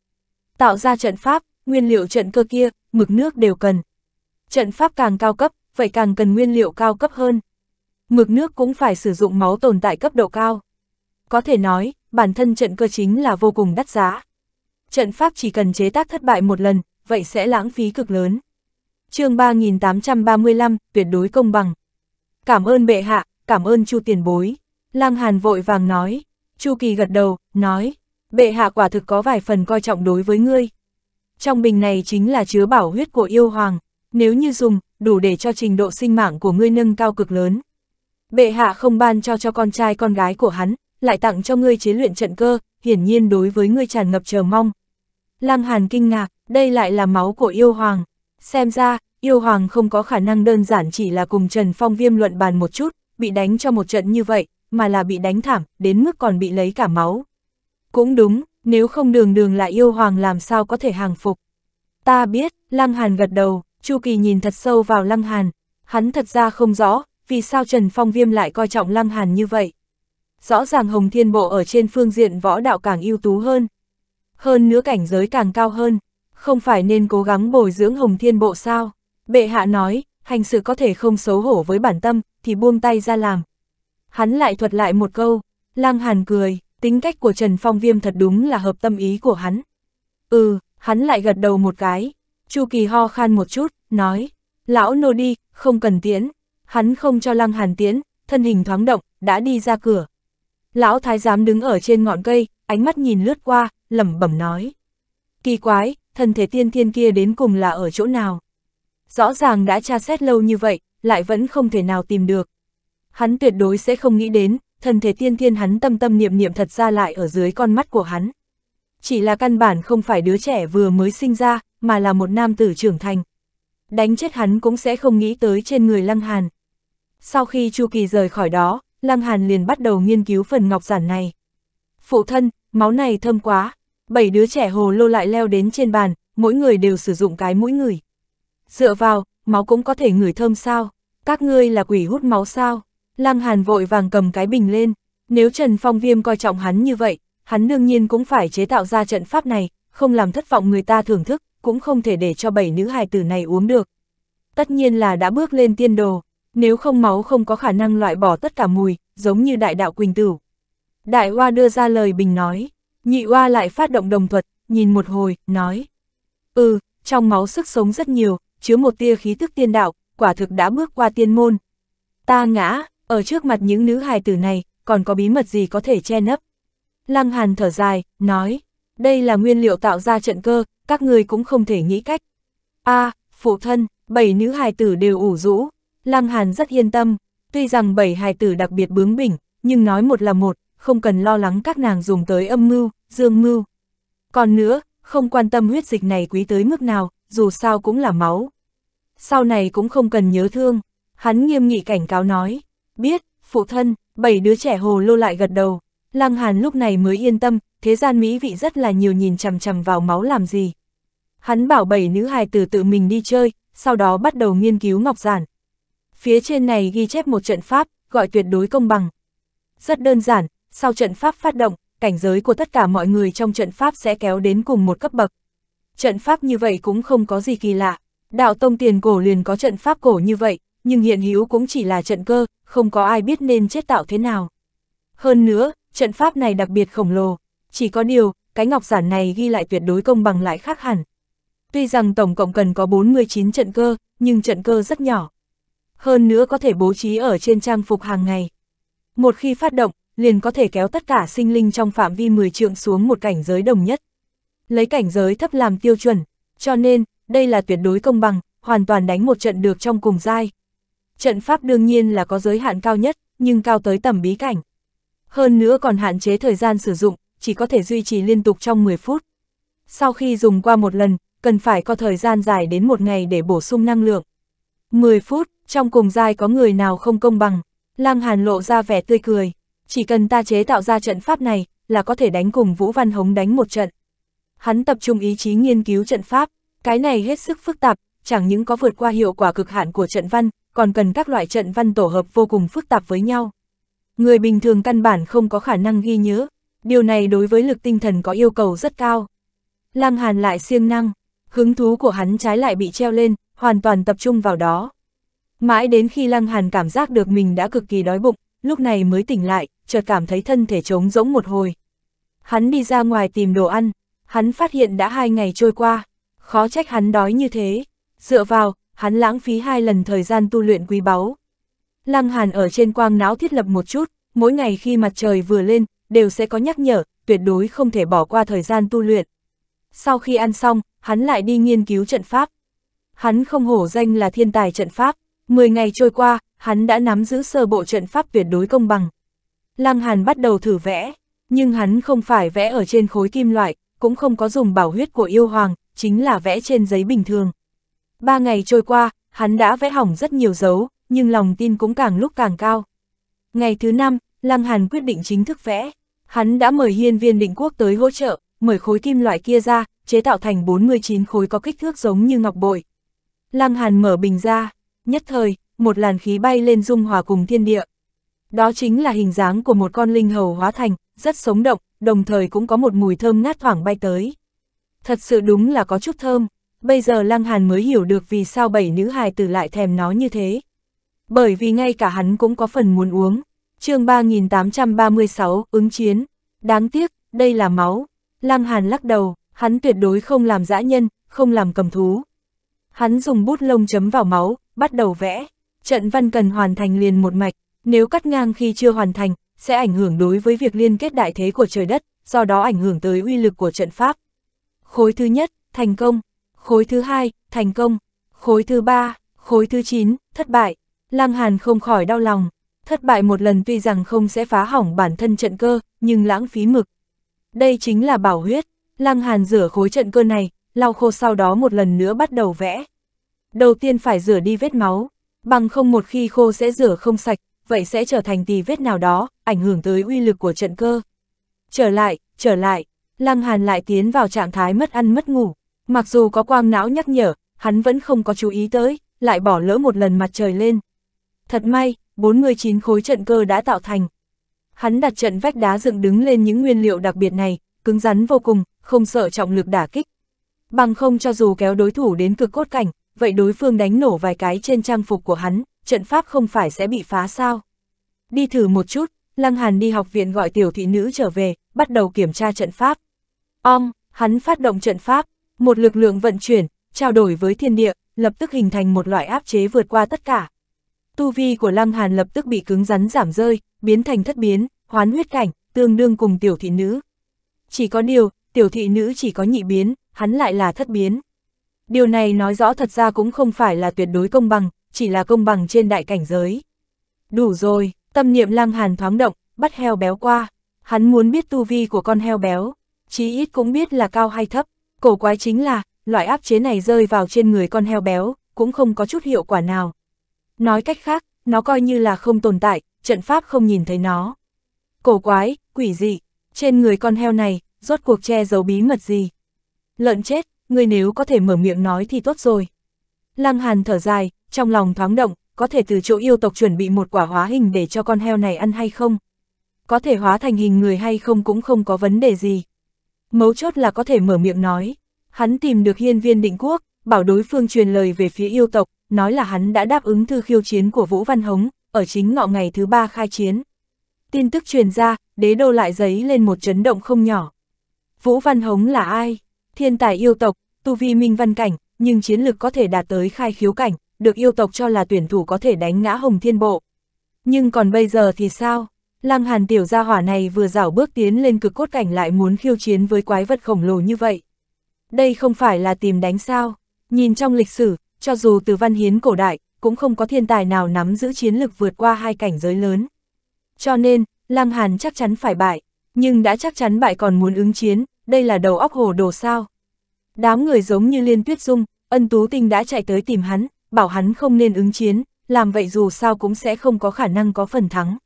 Tạo ra trận pháp, nguyên liệu trận cơ kia, mực nước đều cần. Trận pháp càng cao cấp, vậy càng cần nguyên liệu cao cấp hơn. Mực nước cũng phải sử dụng máu tồn tại cấp độ cao. Có thể nói, bản thân trận cơ chính là vô cùng đắt giá. Trận pháp chỉ cần chế tác thất bại một lần, vậy sẽ lãng phí cực lớn chương 3835, tuyệt đối công bằng. Cảm ơn bệ hạ, cảm ơn chu tiền bối. Lăng Hàn vội vàng nói, Chu Kỳ gật đầu, nói, bệ hạ quả thực có vài phần coi trọng đối với ngươi. Trong bình này chính là chứa bảo huyết của yêu hoàng, nếu như dùng, đủ để cho trình độ sinh mạng của ngươi nâng cao cực lớn. Bệ hạ không ban cho cho con trai con gái của hắn, lại tặng cho ngươi chế luyện trận cơ, hiển nhiên đối với ngươi tràn ngập chờ mong. Lăng Hàn kinh ngạc, đây lại là máu của yêu hoàng xem ra, yêu hoàng không có khả năng đơn giản chỉ là cùng Trần Phong viêm luận bàn một chút, bị đánh cho một trận như vậy, mà là bị đánh thảm, đến mức còn bị lấy cả máu. Cũng đúng, nếu không đường đường là yêu hoàng làm sao có thể hàng phục. Ta biết, Lăng Hàn gật đầu, Chu Kỳ nhìn thật sâu vào Lăng Hàn, hắn thật ra không rõ, vì sao Trần Phong Viêm lại coi trọng Lăng Hàn như vậy. Rõ ràng Hồng Thiên Bộ ở trên phương diện võ đạo càng ưu tú hơn, hơn nữa cảnh giới càng cao hơn, không phải nên cố gắng bồi dưỡng hồng thiên bộ sao? Bệ hạ nói, hành sự có thể không xấu hổ với bản tâm, thì buông tay ra làm. Hắn lại thuật lại một câu, lang hàn cười, tính cách của Trần Phong Viêm thật đúng là hợp tâm ý của hắn. Ừ, hắn lại gật đầu một cái, Chu Kỳ ho khan một chút, nói, lão nô đi, không cần tiễn, hắn không cho lăng hàn tiễn, thân hình thoáng động, đã đi ra cửa. Lão thái giám đứng ở trên ngọn cây, ánh mắt nhìn lướt qua, lẩm bẩm nói. Kỳ quái, thần thể tiên thiên kia đến cùng là ở chỗ nào. Rõ ràng đã tra xét lâu như vậy, lại vẫn không thể nào tìm được. Hắn tuyệt đối sẽ không nghĩ đến, thần thể tiên thiên hắn tâm tâm niệm niệm thật ra lại ở dưới con mắt của hắn. Chỉ là căn bản không phải đứa trẻ vừa mới sinh ra, mà là một nam tử trưởng thành. Đánh chết hắn cũng sẽ không nghĩ tới trên người Lăng Hàn. Sau khi Chu Kỳ rời khỏi đó, Lăng Hàn liền bắt đầu nghiên cứu phần ngọc giản này. Phụ thân, máu này thơm quá, bảy đứa trẻ hồ lô lại leo đến trên bàn, mỗi người đều sử dụng cái mũi ngửi. Dựa vào, máu cũng có thể ngửi thơm sao? Các ngươi là quỷ hút máu sao? Lăng Hàn vội vàng cầm cái bình lên, nếu Trần Phong Viêm coi trọng hắn như vậy, hắn đương nhiên cũng phải chế tạo ra trận pháp này, không làm thất vọng người ta thưởng thức, cũng không thể để cho bảy nữ hài tử này uống được. Tất nhiên là đã bước lên tiên đồ, nếu không máu không có khả năng loại bỏ tất cả mùi, giống như đại đạo Quỳnh Tửu. Đại Hoa đưa ra lời bình nói, Nhị oa lại phát động đồng thuật, nhìn một hồi, nói. Ừ, trong máu sức sống rất nhiều, chứa một tia khí tức tiên đạo, quả thực đã bước qua tiên môn. Ta ngã, ở trước mặt những nữ hài tử này, còn có bí mật gì có thể che nấp. Lăng Hàn thở dài, nói, đây là nguyên liệu tạo ra trận cơ, các người cũng không thể nghĩ cách. a à, phụ thân, bảy nữ hài tử đều ủ rũ, Lăng Hàn rất yên tâm, tuy rằng bảy hài tử đặc biệt bướng bỉnh, nhưng nói một là một, không cần lo lắng các nàng dùng tới âm mưu, dương mưu. Còn nữa, không quan tâm huyết dịch này quý tới mức nào, dù sao cũng là máu. Sau này cũng không cần nhớ thương, hắn nghiêm nghị cảnh cáo nói, biết, phụ thân, bảy đứa trẻ hồ lô lại gật đầu, Lăng Hàn lúc này mới yên tâm, thế gian mỹ vị rất là nhiều nhìn chằm chằm vào máu làm gì. Hắn bảo bảy nữ hài tử tự mình đi chơi, sau đó bắt đầu nghiên cứu ngọc giản. Phía trên này ghi chép một trận pháp, gọi tuyệt đối công bằng. Rất đơn giản, sau trận pháp phát động, cảnh giới của tất cả mọi người trong trận pháp sẽ kéo đến cùng một cấp bậc. Trận pháp như vậy cũng không có gì kỳ lạ, đạo tông tiền cổ liền có trận pháp cổ như vậy, nhưng hiện hữu cũng chỉ là trận cơ, không có ai biết nên chết tạo thế nào. Hơn nữa, trận pháp này đặc biệt khổng lồ, chỉ có điều, cái ngọc giản này ghi lại tuyệt đối công bằng lại khác hẳn. Tuy rằng tổng cộng cần có 49 trận cơ, nhưng trận cơ rất nhỏ. Hơn nữa có thể bố trí ở trên trang phục hàng ngày. Một khi phát động, liền có thể kéo tất cả sinh linh trong phạm vi 10 trượng xuống một cảnh giới đồng nhất. Lấy cảnh giới thấp làm tiêu chuẩn, cho nên, đây là tuyệt đối công bằng, hoàn toàn đánh một trận được trong cùng giai. Trận pháp đương nhiên là có giới hạn cao nhất, nhưng cao tới tầm bí cảnh. Hơn nữa còn hạn chế thời gian sử dụng, chỉ có thể duy trì liên tục trong 10 phút. Sau khi dùng qua một lần, cần phải có thời gian dài đến một ngày để bổ sung năng lượng. 10 phút, trong cùng giai có người nào không công bằng, lang Hàn lộ ra vẻ tươi cười chỉ cần ta chế tạo ra trận pháp này, là có thể đánh cùng Vũ Văn Hống đánh một trận. Hắn tập trung ý chí nghiên cứu trận pháp, cái này hết sức phức tạp, chẳng những có vượt qua hiệu quả cực hạn của trận văn, còn cần các loại trận văn tổ hợp vô cùng phức tạp với nhau. Người bình thường căn bản không có khả năng ghi nhớ, điều này đối với lực tinh thần có yêu cầu rất cao. Lăng Hàn lại siêng năng, hứng thú của hắn trái lại bị treo lên, hoàn toàn tập trung vào đó. Mãi đến khi Lăng Hàn cảm giác được mình đã cực kỳ đói bụng, lúc này mới tỉnh lại, chợt cảm thấy thân thể trống rỗng một hồi. Hắn đi ra ngoài tìm đồ ăn, hắn phát hiện đã hai ngày trôi qua, khó trách hắn đói như thế, dựa vào, hắn lãng phí hai lần thời gian tu luyện quý báu. Lăng Hàn ở trên quang não thiết lập một chút, mỗi ngày khi mặt trời vừa lên, đều sẽ có nhắc nhở, tuyệt đối không thể bỏ qua thời gian tu luyện. Sau khi ăn xong, hắn lại đi nghiên cứu trận pháp. Hắn không hổ danh là thiên tài trận pháp, 10 ngày trôi qua, hắn đã nắm giữ sơ bộ trận pháp tuyệt đối công bằng. Lăng Hàn bắt đầu thử vẽ, nhưng hắn không phải vẽ ở trên khối kim loại, cũng không có dùng bảo huyết của yêu hoàng, chính là vẽ trên giấy bình thường. Ba ngày trôi qua, hắn đã vẽ hỏng rất nhiều dấu, nhưng lòng tin cũng càng lúc càng cao. Ngày thứ năm, Lăng Hàn quyết định chính thức vẽ. Hắn đã mời hiên viên định quốc tới hỗ trợ, mời khối kim loại kia ra, chế tạo thành 49 khối có kích thước giống như ngọc bội. Lăng Hàn mở bình ra, nhất thời, một làn khí bay lên dung hòa cùng thiên địa. Đó chính là hình dáng của một con linh hầu hóa thành, rất sống động, đồng thời cũng có một mùi thơm ngát thoảng bay tới. Thật sự đúng là có chút thơm, bây giờ Lăng Hàn mới hiểu được vì sao bảy nữ hài tử lại thèm nó như thế. Bởi vì ngay cả hắn cũng có phần muốn uống. chương 3836, ứng chiến. Đáng tiếc, đây là máu. Lăng Hàn lắc đầu, hắn tuyệt đối không làm dã nhân, không làm cầm thú. Hắn dùng bút lông chấm vào máu, bắt đầu vẽ trận văn cần hoàn thành liền một mạch, nếu cắt ngang khi chưa hoàn thành, sẽ ảnh hưởng đối với việc liên kết đại thế của trời đất, do đó ảnh hưởng tới uy lực của trận pháp. Khối thứ nhất, thành công. Khối thứ hai, thành công. Khối thứ ba, khối thứ chín, thất bại. Lăng Hàn không khỏi đau lòng. Thất bại một lần tuy rằng không sẽ phá hỏng bản thân trận cơ, nhưng lãng phí mực. Đây chính là bảo huyết. Lăng Hàn rửa khối trận cơ này, lau khô sau đó một lần nữa bắt đầu vẽ. Đầu tiên phải rửa đi vết máu, bằng không một khi khô sẽ rửa không sạch, vậy sẽ trở thành tì vết nào đó, ảnh hưởng tới uy lực của trận cơ. Trở lại, trở lại, Lăng Hàn lại tiến vào trạng thái mất ăn mất ngủ, mặc dù có quang não nhắc nhở, hắn vẫn không có chú ý tới, lại bỏ lỡ một lần mặt trời lên. Thật may, 49 khối trận cơ đã tạo thành. Hắn đặt trận vách đá dựng đứng lên những nguyên liệu đặc biệt này, cứng rắn vô cùng, không sợ trọng lực đả kích. Bằng không cho dù kéo đối thủ đến cực cốt cảnh, vậy đối phương đánh nổ vài cái trên trang phục của hắn, trận pháp không phải sẽ bị phá sao? Đi thử một chút, Lăng Hàn đi học viện gọi tiểu thị nữ trở về, bắt đầu kiểm tra trận pháp. Om, hắn phát động trận pháp, một lực lượng vận chuyển, trao đổi với thiên địa, lập tức hình thành một loại áp chế vượt qua tất cả. Tu vi của Lăng Hàn lập tức bị cứng rắn giảm rơi, biến thành thất biến, hoán huyết cảnh, tương đương cùng tiểu thị nữ. Chỉ có điều, tiểu thị nữ chỉ có nhị biến, hắn lại là thất biến. Điều này nói rõ thật ra cũng không phải là tuyệt đối công bằng, chỉ là công bằng trên đại cảnh giới. Đủ rồi, tâm niệm lang hàn thoáng động, bắt heo béo qua. Hắn muốn biết tu vi của con heo béo, chí ít cũng biết là cao hay thấp. Cổ quái chính là, loại áp chế này rơi vào trên người con heo béo, cũng không có chút hiệu quả nào. Nói cách khác, nó coi như là không tồn tại, trận pháp không nhìn thấy nó. Cổ quái, quỷ dị, trên người con heo này, rốt cuộc che giấu bí mật gì? Lợn chết, ngươi nếu có thể mở miệng nói thì tốt rồi. Lăng Hàn thở dài, trong lòng thoáng động, có thể từ chỗ yêu tộc chuẩn bị một quả hóa hình để cho con heo này ăn hay không. Có thể hóa thành hình người hay không cũng không có vấn đề gì. Mấu chốt là có thể mở miệng nói. Hắn tìm được hiên viên định quốc, bảo đối phương truyền lời về phía yêu tộc, nói là hắn đã đáp ứng thư khiêu chiến của Vũ Văn Hống, ở chính ngọ ngày thứ ba khai chiến. Tin tức truyền ra, đế đô lại giấy lên một chấn động không nhỏ. Vũ Văn Hống là ai? Thiên tài yêu tộc, tu vi minh văn cảnh, nhưng chiến lực có thể đạt tới khai khiếu cảnh, được yêu tộc cho là tuyển thủ có thể đánh ngã hồng thiên bộ. Nhưng còn bây giờ thì sao? Lăng hàn tiểu gia hỏa này vừa rảo bước tiến lên cực cốt cảnh lại muốn khiêu chiến với quái vật khổng lồ như vậy. Đây không phải là tìm đánh sao? Nhìn trong lịch sử, cho dù từ văn hiến cổ đại, cũng không có thiên tài nào nắm giữ chiến lực vượt qua hai cảnh giới lớn. Cho nên, Lăng Hàn chắc chắn phải bại, nhưng đã chắc chắn bại còn muốn ứng chiến, đây là đầu óc hồ đồ sao. Đám người giống như liên tuyết dung, ân tú tinh đã chạy tới tìm hắn, bảo hắn không nên ứng chiến, làm vậy dù sao cũng sẽ không có khả năng có phần thắng.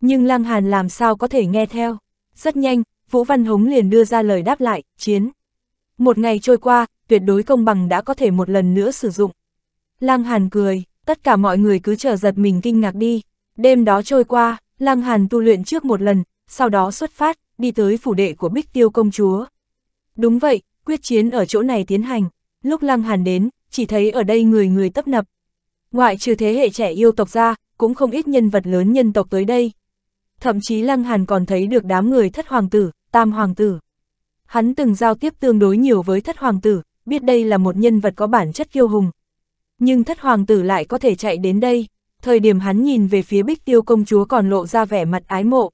Nhưng Lăng Hàn làm sao có thể nghe theo. Rất nhanh, Vũ Văn Hống liền đưa ra lời đáp lại, chiến. Một ngày trôi qua, tuyệt đối công bằng đã có thể một lần nữa sử dụng. Lăng Hàn cười, tất cả mọi người cứ chờ giật mình kinh ngạc đi. Đêm đó trôi qua, Lăng Hàn tu luyện trước một lần, sau đó xuất phát, đi tới phủ đệ của Bích Tiêu công chúa. Đúng vậy, quyết chiến ở chỗ này tiến hành, lúc Lăng Hàn đến, chỉ thấy ở đây người người tấp nập. Ngoại trừ thế hệ trẻ yêu tộc ra, cũng không ít nhân vật lớn nhân tộc tới đây. Thậm chí Lăng Hàn còn thấy được đám người thất hoàng tử, tam hoàng tử. Hắn từng giao tiếp tương đối nhiều với thất hoàng tử, biết đây là một nhân vật có bản chất kiêu hùng. Nhưng thất hoàng tử lại có thể chạy đến đây, thời điểm hắn nhìn về phía bích tiêu công chúa còn lộ ra vẻ mặt ái mộ.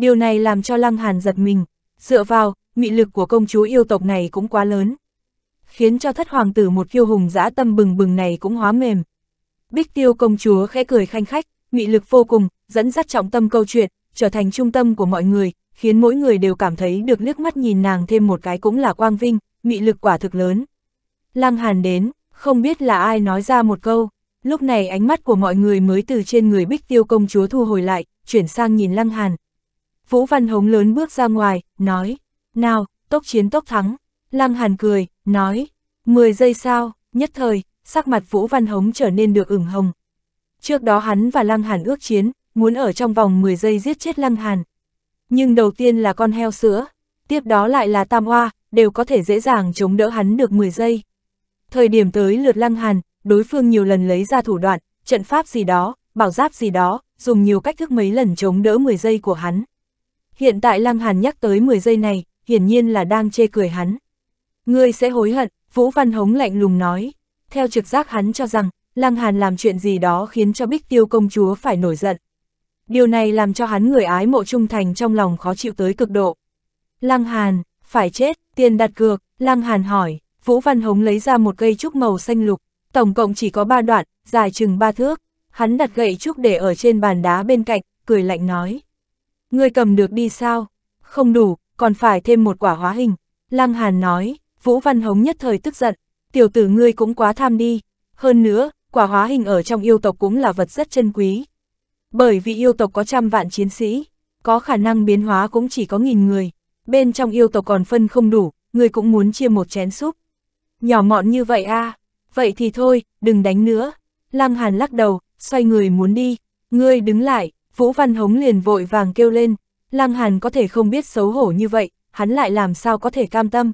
Điều này làm cho Lăng Hàn giật mình, dựa vào, mị lực của công chúa yêu tộc này cũng quá lớn. Khiến cho thất hoàng tử một kiêu hùng dã tâm bừng bừng này cũng hóa mềm. Bích tiêu công chúa khẽ cười khanh khách, mị lực vô cùng, dẫn dắt trọng tâm câu chuyện, trở thành trung tâm của mọi người, khiến mỗi người đều cảm thấy được nước mắt nhìn nàng thêm một cái cũng là quang vinh, mị lực quả thực lớn. Lăng Hàn đến, không biết là ai nói ra một câu, lúc này ánh mắt của mọi người mới từ trên người Bích Tiêu công chúa thu hồi lại, chuyển sang nhìn Lăng Hàn, Vũ Văn Hống lớn bước ra ngoài, nói, nào, tốc chiến tốc thắng. Lăng Hàn cười, nói, 10 giây sau, nhất thời, sắc mặt Vũ Văn Hống trở nên được ửng hồng. Trước đó hắn và Lăng Hàn ước chiến, muốn ở trong vòng 10 giây giết chết Lăng Hàn. Nhưng đầu tiên là con heo sữa, tiếp đó lại là tam hoa, đều có thể dễ dàng chống đỡ hắn được 10 giây. Thời điểm tới lượt Lăng Hàn, đối phương nhiều lần lấy ra thủ đoạn, trận pháp gì đó, bảo giáp gì đó, dùng nhiều cách thức mấy lần chống đỡ 10 giây của hắn. Hiện tại Lăng Hàn nhắc tới 10 giây này, hiển nhiên là đang chê cười hắn. Ngươi sẽ hối hận, Vũ Văn Hống lạnh lùng nói. Theo trực giác hắn cho rằng, Lăng Hàn làm chuyện gì đó khiến cho Bích Tiêu công chúa phải nổi giận. Điều này làm cho hắn người ái mộ trung thành trong lòng khó chịu tới cực độ. Lăng Hàn, phải chết, tiền đặt cược, Lăng Hàn hỏi, Vũ Văn Hống lấy ra một cây trúc màu xanh lục, tổng cộng chỉ có ba đoạn, dài chừng ba thước. Hắn đặt gậy trúc để ở trên bàn đá bên cạnh, cười lạnh nói. Ngươi cầm được đi sao? Không đủ, còn phải thêm một quả hóa hình. Lăng Hàn nói, Vũ Văn Hống nhất thời tức giận. Tiểu tử ngươi cũng quá tham đi. Hơn nữa, quả hóa hình ở trong yêu tộc cũng là vật rất chân quý. Bởi vì yêu tộc có trăm vạn chiến sĩ, có khả năng biến hóa cũng chỉ có nghìn người. Bên trong yêu tộc còn phân không đủ, ngươi cũng muốn chia một chén súp. Nhỏ mọn như vậy a à? Vậy thì thôi, đừng đánh nữa. Lăng Hàn lắc đầu, xoay người muốn đi. Ngươi đứng lại, Vũ Văn Hống liền vội vàng kêu lên, Lăng Hàn có thể không biết xấu hổ như vậy, hắn lại làm sao có thể cam tâm.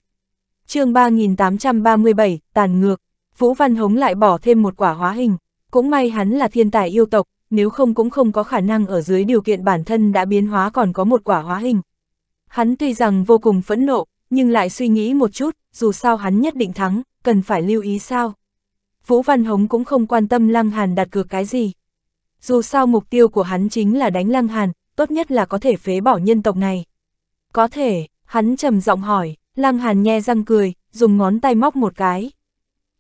chương 3837, tàn ngược, Vũ Văn Hống lại bỏ thêm một quả hóa hình, cũng may hắn là thiên tài yêu tộc, nếu không cũng không có khả năng ở dưới điều kiện bản thân đã biến hóa còn có một quả hóa hình. Hắn tuy rằng vô cùng phẫn nộ, nhưng lại suy nghĩ một chút, dù sao hắn nhất định thắng, cần phải lưu ý sao. Vũ Văn Hống cũng không quan tâm Lăng Hàn đặt cược cái gì, dù sao mục tiêu của hắn chính là đánh Lăng Hàn, tốt nhất là có thể phế bỏ nhân tộc này. Có thể, hắn trầm giọng hỏi, Lăng Hàn nhe răng cười, dùng ngón tay móc một cái.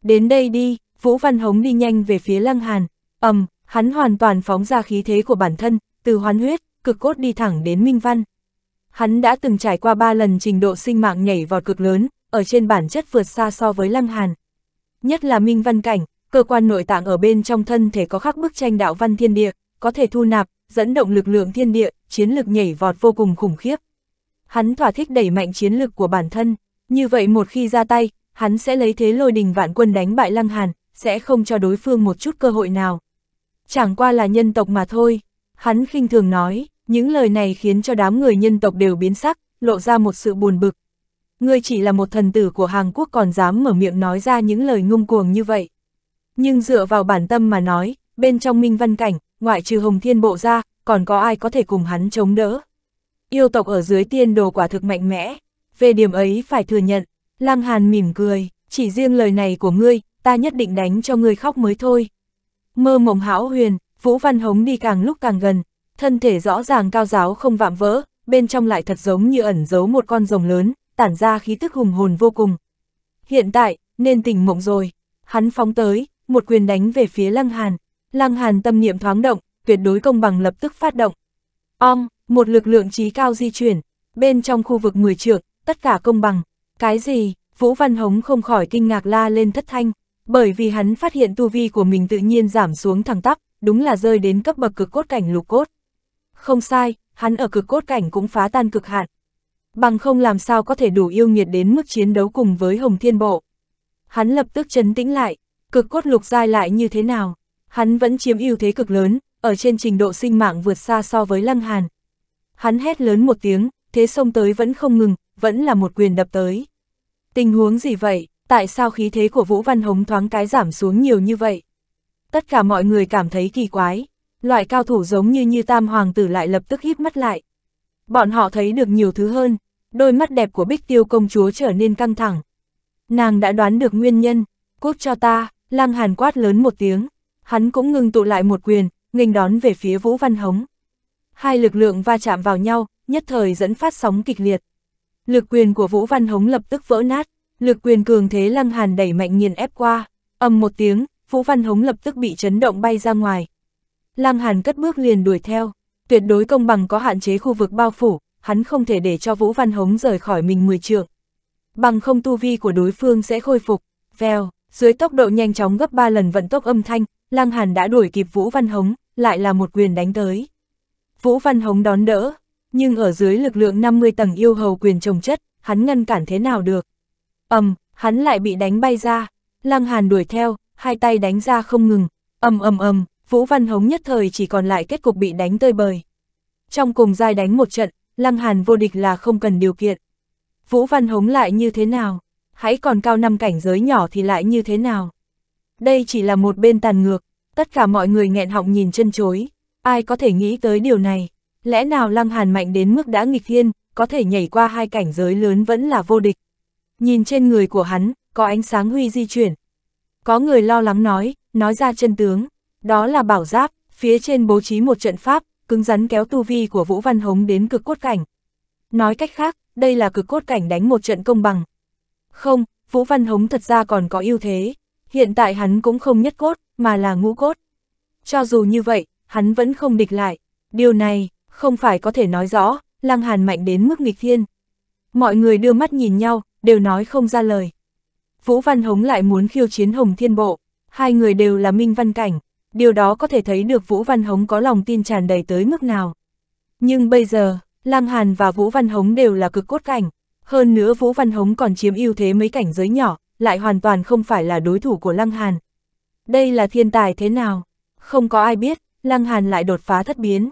Đến đây đi, Vũ Văn Hống đi nhanh về phía Lăng Hàn, ầm, hắn hoàn toàn phóng ra khí thế của bản thân, từ hoán huyết, cực cốt đi thẳng đến Minh Văn. Hắn đã từng trải qua ba lần trình độ sinh mạng nhảy vọt cực lớn, ở trên bản chất vượt xa so với Lăng Hàn. Nhất là Minh Văn Cảnh, cơ quan nội tạng ở bên trong thân thể có khắc bức tranh đạo văn thiên địa, có thể thu nạp, dẫn động lực lượng thiên địa, chiến lực nhảy vọt vô cùng khủng khiếp. Hắn thỏa thích đẩy mạnh chiến lực của bản thân, như vậy một khi ra tay, hắn sẽ lấy thế lôi đình vạn quân đánh bại Lăng Hàn, sẽ không cho đối phương một chút cơ hội nào. Chẳng qua là nhân tộc mà thôi, hắn khinh thường nói, những lời này khiến cho đám người nhân tộc đều biến sắc, lộ ra một sự buồn bực. Ngươi chỉ là một thần tử của Hàn Quốc còn dám mở miệng nói ra những lời ngung cuồng như vậy. Nhưng dựa vào bản tâm mà nói, bên trong minh văn cảnh, ngoại trừ hồng thiên bộ ra, còn có ai có thể cùng hắn chống đỡ. Yêu tộc ở dưới tiên đồ quả thực mạnh mẽ, về điểm ấy phải thừa nhận, Lang Hàn mỉm cười, chỉ riêng lời này của ngươi, ta nhất định đánh cho ngươi khóc mới thôi. Mơ mộng hão huyền, Vũ Văn Hống đi càng lúc càng gần, thân thể rõ ràng cao giáo không vạm vỡ, bên trong lại thật giống như ẩn giấu một con rồng lớn, tản ra khí tức hùng hồn vô cùng. Hiện tại, nên tỉnh mộng rồi, hắn phóng tới, một quyền đánh về phía Lăng Hàn. Lăng Hàn tâm niệm thoáng động, tuyệt đối công bằng lập tức phát động. Om, một lực lượng trí cao di chuyển, bên trong khu vực 10 trượng, tất cả công bằng. Cái gì? Vũ Văn Hống không khỏi kinh ngạc la lên thất thanh, bởi vì hắn phát hiện tu vi của mình tự nhiên giảm xuống thẳng tắp, đúng là rơi đến cấp bậc cực cốt cảnh lục cốt. Không sai, hắn ở cực cốt cảnh cũng phá tan cực hạn. Bằng không làm sao có thể đủ yêu nghiệt đến mức chiến đấu cùng với Hồng Thiên Bộ. Hắn lập tức chấn tĩnh lại, Cực cốt lục giai lại như thế nào? Hắn vẫn chiếm ưu thế cực lớn, ở trên trình độ sinh mạng vượt xa so với Lăng Hàn. Hắn hét lớn một tiếng, thế sông tới vẫn không ngừng, vẫn là một quyền đập tới. Tình huống gì vậy? Tại sao khí thế của Vũ Văn Hống thoáng cái giảm xuống nhiều như vậy? Tất cả mọi người cảm thấy kỳ quái. Loại cao thủ giống như như tam hoàng tử lại lập tức híp mắt lại. Bọn họ thấy được nhiều thứ hơn. Đôi mắt đẹp của Bích Tiêu công chúa trở nên căng thẳng. Nàng đã đoán được nguyên nhân. Cút cho ta, Lăng Hàn quát lớn một tiếng, hắn cũng ngừng tụ lại một quyền, nghênh đón về phía Vũ Văn Hống. Hai lực lượng va chạm vào nhau, nhất thời dẫn phát sóng kịch liệt. Lực quyền của Vũ Văn Hống lập tức vỡ nát, lực quyền cường thế Lăng Hàn đẩy mạnh nghiền ép qua, ầm một tiếng, Vũ Văn Hống lập tức bị chấn động bay ra ngoài. Lăng Hàn cất bước liền đuổi theo, tuyệt đối công bằng có hạn chế khu vực bao phủ, hắn không thể để cho Vũ Văn Hống rời khỏi mình 10 trượng. Bằng không tu vi của đối phương sẽ khôi phục, veo. Dưới tốc độ nhanh chóng gấp 3 lần vận tốc âm thanh, Lăng Hàn đã đuổi kịp Vũ Văn Hống, lại là một quyền đánh tới. Vũ Văn Hống đón đỡ, nhưng ở dưới lực lượng 50 tầng yêu hầu quyền trồng chất, hắn ngăn cản thế nào được. ầm, hắn lại bị đánh bay ra, Lăng Hàn đuổi theo, hai tay đánh ra không ngừng, ầm ầm ầm, Vũ Văn Hống nhất thời chỉ còn lại kết cục bị đánh tơi bời. Trong cùng giai đánh một trận, Lăng Hàn vô địch là không cần điều kiện. Vũ Văn Hống lại như thế nào? hãy còn cao năm cảnh giới nhỏ thì lại như thế nào. Đây chỉ là một bên tàn ngược, tất cả mọi người nghẹn họng nhìn chân chối, ai có thể nghĩ tới điều này, lẽ nào Lăng Hàn mạnh đến mức đã nghịch thiên, có thể nhảy qua hai cảnh giới lớn vẫn là vô địch. Nhìn trên người của hắn, có ánh sáng huy di chuyển. Có người lo lắng nói, nói ra chân tướng, đó là bảo giáp, phía trên bố trí một trận pháp, cứng rắn kéo tu vi của Vũ Văn Hống đến cực cốt cảnh. Nói cách khác, đây là cực cốt cảnh đánh một trận công bằng, không, Vũ Văn Hống thật ra còn có ưu thế. Hiện tại hắn cũng không nhất cốt, mà là ngũ cốt. Cho dù như vậy, hắn vẫn không địch lại. Điều này, không phải có thể nói rõ, Lăng Hàn mạnh đến mức nghịch thiên. Mọi người đưa mắt nhìn nhau, đều nói không ra lời. Vũ Văn Hống lại muốn khiêu chiến Hồng Thiên Bộ. Hai người đều là minh văn cảnh. Điều đó có thể thấy được Vũ Văn Hống có lòng tin tràn đầy tới mức nào. Nhưng bây giờ, Lăng Hàn và Vũ Văn Hống đều là cực cốt cảnh, hơn nữa Vũ Văn Hống còn chiếm ưu thế mấy cảnh giới nhỏ, lại hoàn toàn không phải là đối thủ của Lăng Hàn. Đây là thiên tài thế nào? Không có ai biết, Lăng Hàn lại đột phá thất biến.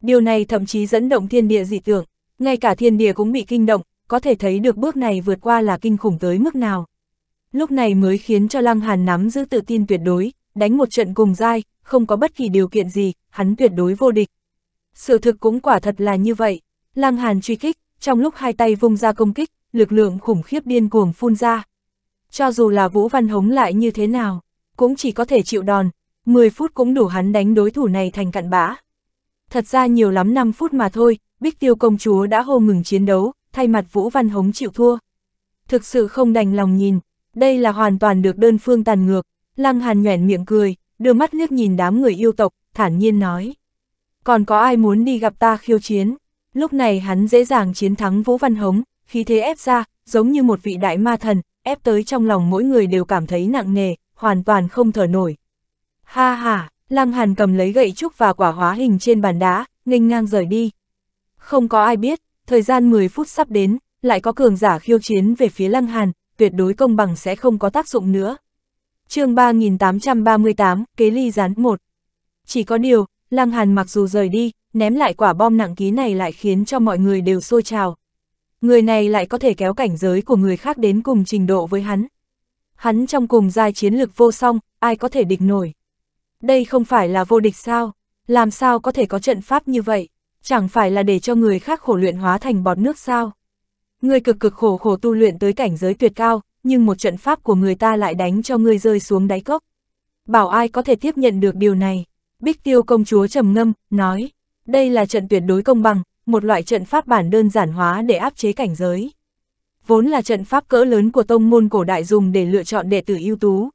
Điều này thậm chí dẫn động thiên địa dị tưởng, ngay cả thiên địa cũng bị kinh động, có thể thấy được bước này vượt qua là kinh khủng tới mức nào. Lúc này mới khiến cho Lăng Hàn nắm giữ tự tin tuyệt đối, đánh một trận cùng dai, không có bất kỳ điều kiện gì, hắn tuyệt đối vô địch. Sự thực cũng quả thật là như vậy, Lăng Hàn truy kích, trong lúc hai tay vung ra công kích, lực lượng khủng khiếp điên cuồng phun ra. Cho dù là Vũ Văn Hống lại như thế nào, cũng chỉ có thể chịu đòn, 10 phút cũng đủ hắn đánh đối thủ này thành cặn bã. Thật ra nhiều lắm 5 phút mà thôi, Bích Tiêu công chúa đã hô ngừng chiến đấu, thay mặt Vũ Văn Hống chịu thua. Thực sự không đành lòng nhìn, đây là hoàn toàn được đơn phương tàn ngược, Lăng Hàn nhoẻn miệng cười, đưa mắt liếc nhìn đám người yêu tộc, thản nhiên nói. Còn có ai muốn đi gặp ta khiêu chiến? Lúc này hắn dễ dàng chiến thắng Vũ Văn Hống, khí thế ép ra, giống như một vị đại ma thần, ép tới trong lòng mỗi người đều cảm thấy nặng nề, hoàn toàn không thở nổi. Ha ha, Lăng Hàn cầm lấy gậy trúc và quả hóa hình trên bàn đá, nghênh ngang rời đi. Không có ai biết, thời gian 10 phút sắp đến, lại có cường giả khiêu chiến về phía Lăng Hàn, tuyệt đối công bằng sẽ không có tác dụng nữa. chương 3838, Kế Ly Gián 1 Chỉ có điều, Lăng Hàn mặc dù rời đi, ném lại quả bom nặng ký này lại khiến cho mọi người đều sôi trào. Người này lại có thể kéo cảnh giới của người khác đến cùng trình độ với hắn. Hắn trong cùng giai chiến lược vô song, ai có thể địch nổi. Đây không phải là vô địch sao, làm sao có thể có trận pháp như vậy, chẳng phải là để cho người khác khổ luyện hóa thành bọt nước sao. Người cực cực khổ khổ tu luyện tới cảnh giới tuyệt cao, nhưng một trận pháp của người ta lại đánh cho người rơi xuống đáy cốc. Bảo ai có thể tiếp nhận được điều này. Bích tiêu công chúa trầm ngâm, nói, đây là trận tuyệt đối công bằng, một loại trận pháp bản đơn giản hóa để áp chế cảnh giới. Vốn là trận pháp cỡ lớn của tông môn cổ đại dùng để lựa chọn đệ tử ưu tú.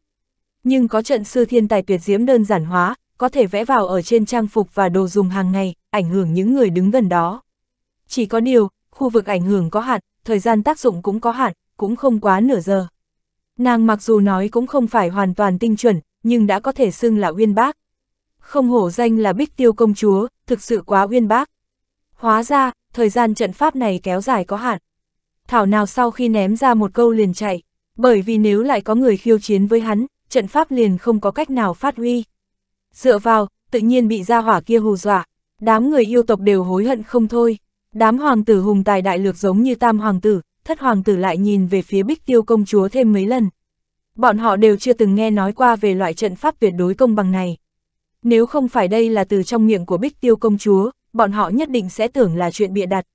Nhưng có trận sư thiên tài tuyệt diễm đơn giản hóa, có thể vẽ vào ở trên trang phục và đồ dùng hàng ngày, ảnh hưởng những người đứng gần đó. Chỉ có điều, khu vực ảnh hưởng có hạn, thời gian tác dụng cũng có hạn, cũng không quá nửa giờ. Nàng mặc dù nói cũng không phải hoàn toàn tinh chuẩn, nhưng đã có thể xưng là uyên bác. Không hổ danh là bích tiêu công chúa, thực sự quá uyên bác. Hóa ra, thời gian trận pháp này kéo dài có hạn. Thảo nào sau khi ném ra một câu liền chạy, bởi vì nếu lại có người khiêu chiến với hắn, trận pháp liền không có cách nào phát huy. Dựa vào, tự nhiên bị gia hỏa kia hù dọa, đám người yêu tộc đều hối hận không thôi. Đám hoàng tử hùng tài đại lược giống như tam hoàng tử, thất hoàng tử lại nhìn về phía bích tiêu công chúa thêm mấy lần. Bọn họ đều chưa từng nghe nói qua về loại trận pháp tuyệt đối công bằng này. Nếu không phải đây là từ trong miệng của Bích Tiêu công chúa, bọn họ nhất định sẽ tưởng là chuyện bịa đặt.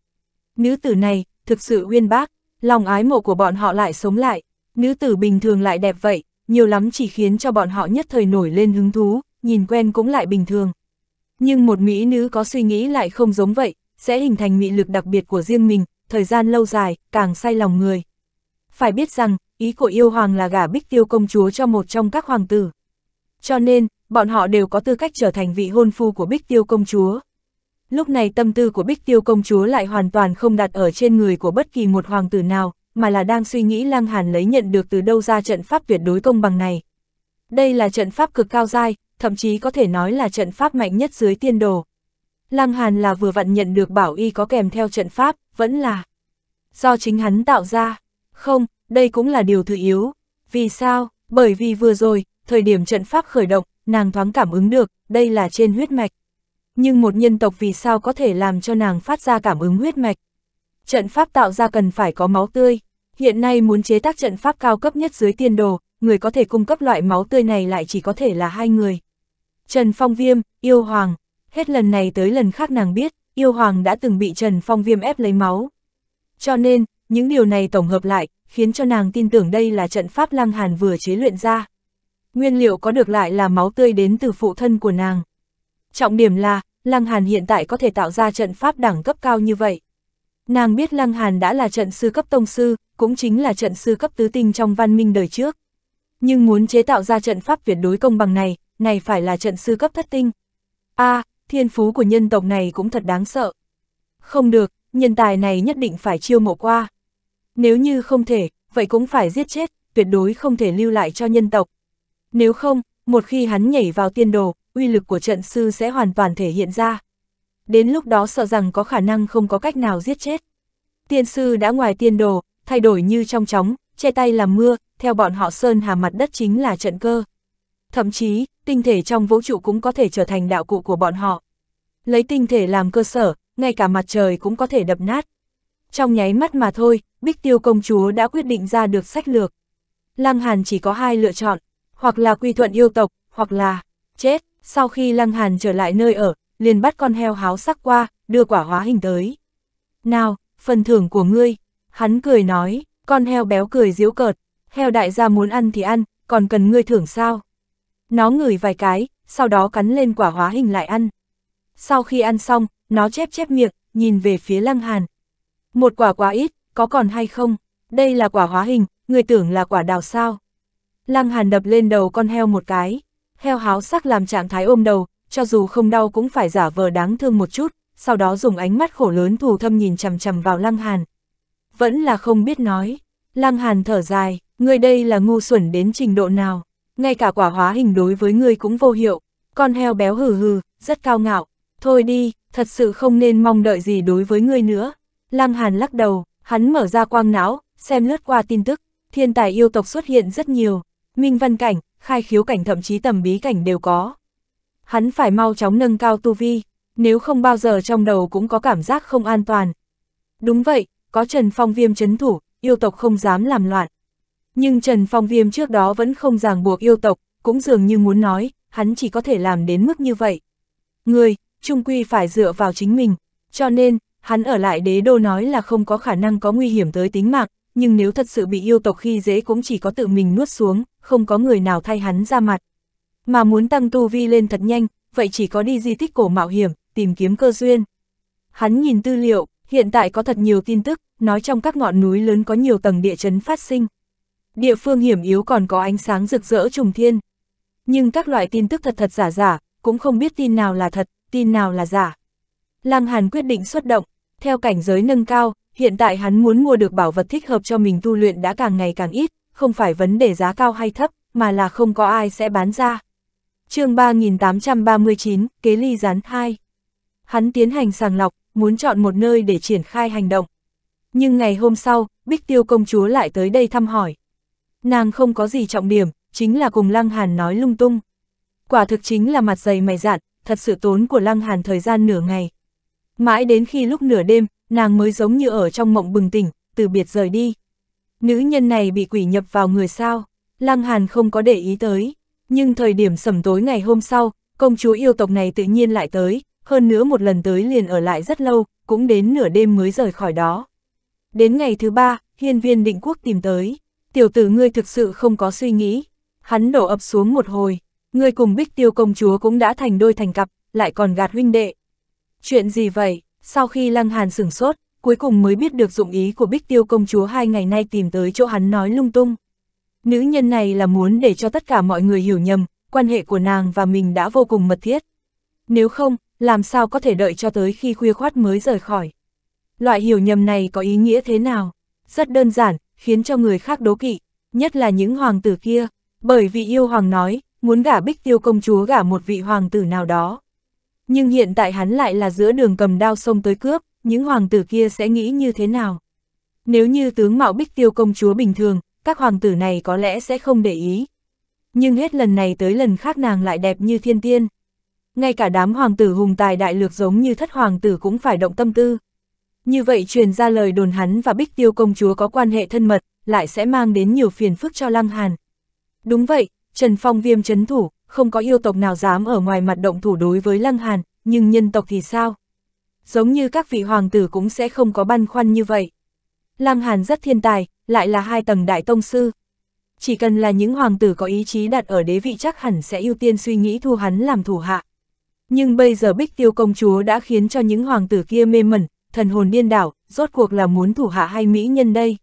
Nữ tử này, thực sự uyên bác, lòng ái mộ của bọn họ lại sống lại, nữ tử bình thường lại đẹp vậy, nhiều lắm chỉ khiến cho bọn họ nhất thời nổi lên hứng thú, nhìn quen cũng lại bình thường. Nhưng một mỹ nữ có suy nghĩ lại không giống vậy, sẽ hình thành mị lực đặc biệt của riêng mình, thời gian lâu dài, càng say lòng người. Phải biết rằng, ý của yêu hoàng là gả bích tiêu công chúa cho một trong các hoàng tử. Cho nên, bọn họ đều có tư cách trở thành vị hôn phu của Bích Tiêu Công Chúa. Lúc này tâm tư của Bích Tiêu Công Chúa lại hoàn toàn không đặt ở trên người của bất kỳ một hoàng tử nào, mà là đang suy nghĩ Lăng Hàn lấy nhận được từ đâu ra trận pháp tuyệt đối công bằng này. Đây là trận pháp cực cao dai, thậm chí có thể nói là trận pháp mạnh nhất dưới tiên đồ. Lăng Hàn là vừa vặn nhận được bảo y có kèm theo trận pháp, vẫn là do chính hắn tạo ra. Không, đây cũng là điều thứ yếu. Vì sao? Bởi vì vừa rồi, thời điểm trận pháp khởi động, nàng thoáng cảm ứng được, đây là trên huyết mạch. Nhưng một nhân tộc vì sao có thể làm cho nàng phát ra cảm ứng huyết mạch? Trận pháp tạo ra cần phải có máu tươi. Hiện nay muốn chế tác trận pháp cao cấp nhất dưới tiên đồ, người có thể cung cấp loại máu tươi này lại chỉ có thể là hai người. Trần Phong Viêm, Yêu Hoàng. Hết lần này tới lần khác nàng biết, Yêu Hoàng đã từng bị Trần Phong Viêm ép lấy máu. Cho nên, những điều này tổng hợp lại, khiến cho nàng tin tưởng đây là trận pháp Lăng Hàn vừa chế luyện ra nguyên liệu có được lại là máu tươi đến từ phụ thân của nàng. Trọng điểm là, Lăng Hàn hiện tại có thể tạo ra trận pháp đẳng cấp cao như vậy. Nàng biết Lăng Hàn đã là trận sư cấp tông sư, cũng chính là trận sư cấp tứ tinh trong văn minh đời trước. Nhưng muốn chế tạo ra trận pháp tuyệt đối công bằng này, này phải là trận sư cấp thất tinh. a à, thiên phú của nhân tộc này cũng thật đáng sợ. Không được, nhân tài này nhất định phải chiêu mộ qua. Nếu như không thể, vậy cũng phải giết chết, tuyệt đối không thể lưu lại cho nhân tộc. Nếu không, một khi hắn nhảy vào tiên đồ, uy lực của trận sư sẽ hoàn toàn thể hiện ra. Đến lúc đó sợ rằng có khả năng không có cách nào giết chết. Tiên sư đã ngoài tiên đồ, thay đổi như trong chóng, che tay làm mưa, theo bọn họ sơn hà mặt đất chính là trận cơ. Thậm chí, tinh thể trong vũ trụ cũng có thể trở thành đạo cụ của bọn họ. Lấy tinh thể làm cơ sở, ngay cả mặt trời cũng có thể đập nát. Trong nháy mắt mà thôi, Bích Tiêu công chúa đã quyết định ra được sách lược. Lăng Hàn chỉ có hai lựa chọn, hoặc là quy thuận yêu tộc, hoặc là chết. Sau khi Lăng Hàn trở lại nơi ở, liền bắt con heo háo sắc qua, đưa quả hóa hình tới. Nào, phần thưởng của ngươi, hắn cười nói, con heo béo cười diễu cợt, heo đại gia muốn ăn thì ăn, còn cần ngươi thưởng sao. Nó ngửi vài cái, sau đó cắn lên quả hóa hình lại ăn. Sau khi ăn xong, nó chép chép miệng, nhìn về phía Lăng Hàn. Một quả quá ít, có còn hay không? Đây là quả hóa hình, người tưởng là quả đào sao? Lăng Hàn đập lên đầu con heo một cái. Heo háo sắc làm trạng thái ôm đầu, cho dù không đau cũng phải giả vờ đáng thương một chút, sau đó dùng ánh mắt khổ lớn thù thâm nhìn chằm chằm vào Lăng Hàn. Vẫn là không biết nói. Lăng Hàn thở dài, người đây là ngu xuẩn đến trình độ nào, ngay cả quả hóa hình đối với ngươi cũng vô hiệu. Con heo béo hừ hừ, rất cao ngạo. Thôi đi, thật sự không nên mong đợi gì đối với ngươi nữa. Lăng Hàn lắc đầu, hắn mở ra quang não, xem lướt qua tin tức, thiên tài yêu tộc xuất hiện rất nhiều, minh văn cảnh, khai khiếu cảnh thậm chí tầm bí cảnh đều có. Hắn phải mau chóng nâng cao tu vi, nếu không bao giờ trong đầu cũng có cảm giác không an toàn. Đúng vậy, có Trần Phong Viêm chấn thủ, yêu tộc không dám làm loạn. Nhưng Trần Phong Viêm trước đó vẫn không ràng buộc yêu tộc, cũng dường như muốn nói, hắn chỉ có thể làm đến mức như vậy. Người, trung quy phải dựa vào chính mình, cho nên, hắn ở lại đế đô nói là không có khả năng có nguy hiểm tới tính mạng, nhưng nếu thật sự bị yêu tộc khi dễ cũng chỉ có tự mình nuốt xuống, không có người nào thay hắn ra mặt. Mà muốn tăng tu vi lên thật nhanh, vậy chỉ có đi di tích cổ mạo hiểm, tìm kiếm cơ duyên. Hắn nhìn tư liệu, hiện tại có thật nhiều tin tức, nói trong các ngọn núi lớn có nhiều tầng địa chấn phát sinh. Địa phương hiểm yếu còn có ánh sáng rực rỡ trùng thiên. Nhưng các loại tin tức thật thật giả giả, cũng không biết tin nào là thật, tin nào là giả. Lăng Hàn quyết định xuất động, theo cảnh giới nâng cao, Hiện tại hắn muốn mua được bảo vật thích hợp cho mình tu luyện đã càng ngày càng ít, không phải vấn đề giá cao hay thấp, mà là không có ai sẽ bán ra. chương 3839, Kế Ly Gián 2 Hắn tiến hành sàng lọc, muốn chọn một nơi để triển khai hành động. Nhưng ngày hôm sau, Bích Tiêu công chúa lại tới đây thăm hỏi. Nàng không có gì trọng điểm, chính là cùng Lăng Hàn nói lung tung. Quả thực chính là mặt dày mày dạn, thật sự tốn của Lăng Hàn thời gian nửa ngày. Mãi đến khi lúc nửa đêm, nàng mới giống như ở trong mộng bừng tỉnh, từ biệt rời đi. Nữ nhân này bị quỷ nhập vào người sao, Lăng Hàn không có để ý tới, nhưng thời điểm sẩm tối ngày hôm sau, công chúa yêu tộc này tự nhiên lại tới, hơn nữa một lần tới liền ở lại rất lâu, cũng đến nửa đêm mới rời khỏi đó. Đến ngày thứ ba, hiên viên định quốc tìm tới, tiểu tử ngươi thực sự không có suy nghĩ, hắn đổ ập xuống một hồi, ngươi cùng bích tiêu công chúa cũng đã thành đôi thành cặp, lại còn gạt huynh đệ. Chuyện gì vậy, sau khi Lăng Hàn sửng sốt, cuối cùng mới biết được dụng ý của Bích Tiêu công chúa hai ngày nay tìm tới chỗ hắn nói lung tung. Nữ nhân này là muốn để cho tất cả mọi người hiểu nhầm, quan hệ của nàng và mình đã vô cùng mật thiết. Nếu không, làm sao có thể đợi cho tới khi khuya khoát mới rời khỏi. Loại hiểu nhầm này có ý nghĩa thế nào? Rất đơn giản, khiến cho người khác đố kỵ, nhất là những hoàng tử kia, bởi vì yêu hoàng nói, muốn gả bích tiêu công chúa gả một vị hoàng tử nào đó. Nhưng hiện tại hắn lại là giữa đường cầm đao sông tới cướp, những hoàng tử kia sẽ nghĩ như thế nào? Nếu như tướng mạo bích tiêu công chúa bình thường, các hoàng tử này có lẽ sẽ không để ý. Nhưng hết lần này tới lần khác nàng lại đẹp như thiên tiên. Ngay cả đám hoàng tử hùng tài đại lược giống như thất hoàng tử cũng phải động tâm tư. Như vậy truyền ra lời đồn hắn và bích tiêu công chúa có quan hệ thân mật, lại sẽ mang đến nhiều phiền phức cho Lăng Hàn. Đúng vậy, Trần Phong Viêm chấn thủ, không có yêu tộc nào dám ở ngoài mặt động thủ đối với Lăng Hàn, nhưng nhân tộc thì sao? Giống như các vị hoàng tử cũng sẽ không có băn khoăn như vậy. Lăng Hàn rất thiên tài, lại là hai tầng đại tông sư. Chỉ cần là những hoàng tử có ý chí đặt ở đế vị chắc hẳn sẽ ưu tiên suy nghĩ thu hắn làm thủ hạ. Nhưng bây giờ Bích Tiêu công chúa đã khiến cho những hoàng tử kia mê mẩn, thần hồn điên đảo, rốt cuộc là muốn thủ hạ hay mỹ nhân đây.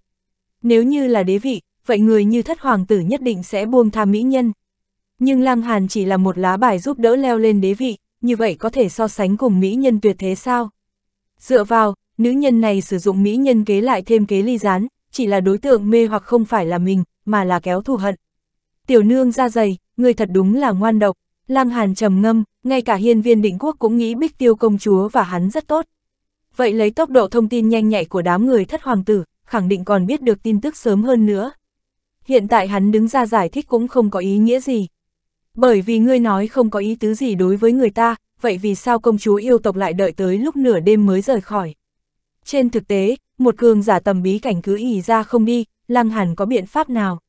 Nếu như là đế vị, vậy người như thất hoàng tử nhất định sẽ buông tha mỹ nhân. Nhưng Lăng Hàn chỉ là một lá bài giúp đỡ leo lên đế vị, như vậy có thể so sánh cùng mỹ nhân tuyệt thế sao? Dựa vào, nữ nhân này sử dụng mỹ nhân kế lại thêm kế ly gián, chỉ là đối tượng mê hoặc không phải là mình, mà là kéo thù hận. Tiểu nương ra dày, người thật đúng là ngoan độc, Lăng Hàn trầm ngâm, ngay cả hiên viên định quốc cũng nghĩ bích tiêu công chúa và hắn rất tốt. Vậy lấy tốc độ thông tin nhanh nhạy của đám người thất hoàng tử, khẳng định còn biết được tin tức sớm hơn nữa. Hiện tại hắn đứng ra giải thích cũng không có ý nghĩa gì. Bởi vì ngươi nói không có ý tứ gì đối với người ta, vậy vì sao công chúa yêu tộc lại đợi tới lúc nửa đêm mới rời khỏi? Trên thực tế, một cường giả tầm bí cảnh cứ ỉ ra không đi, Lăng Hàn có biện pháp nào?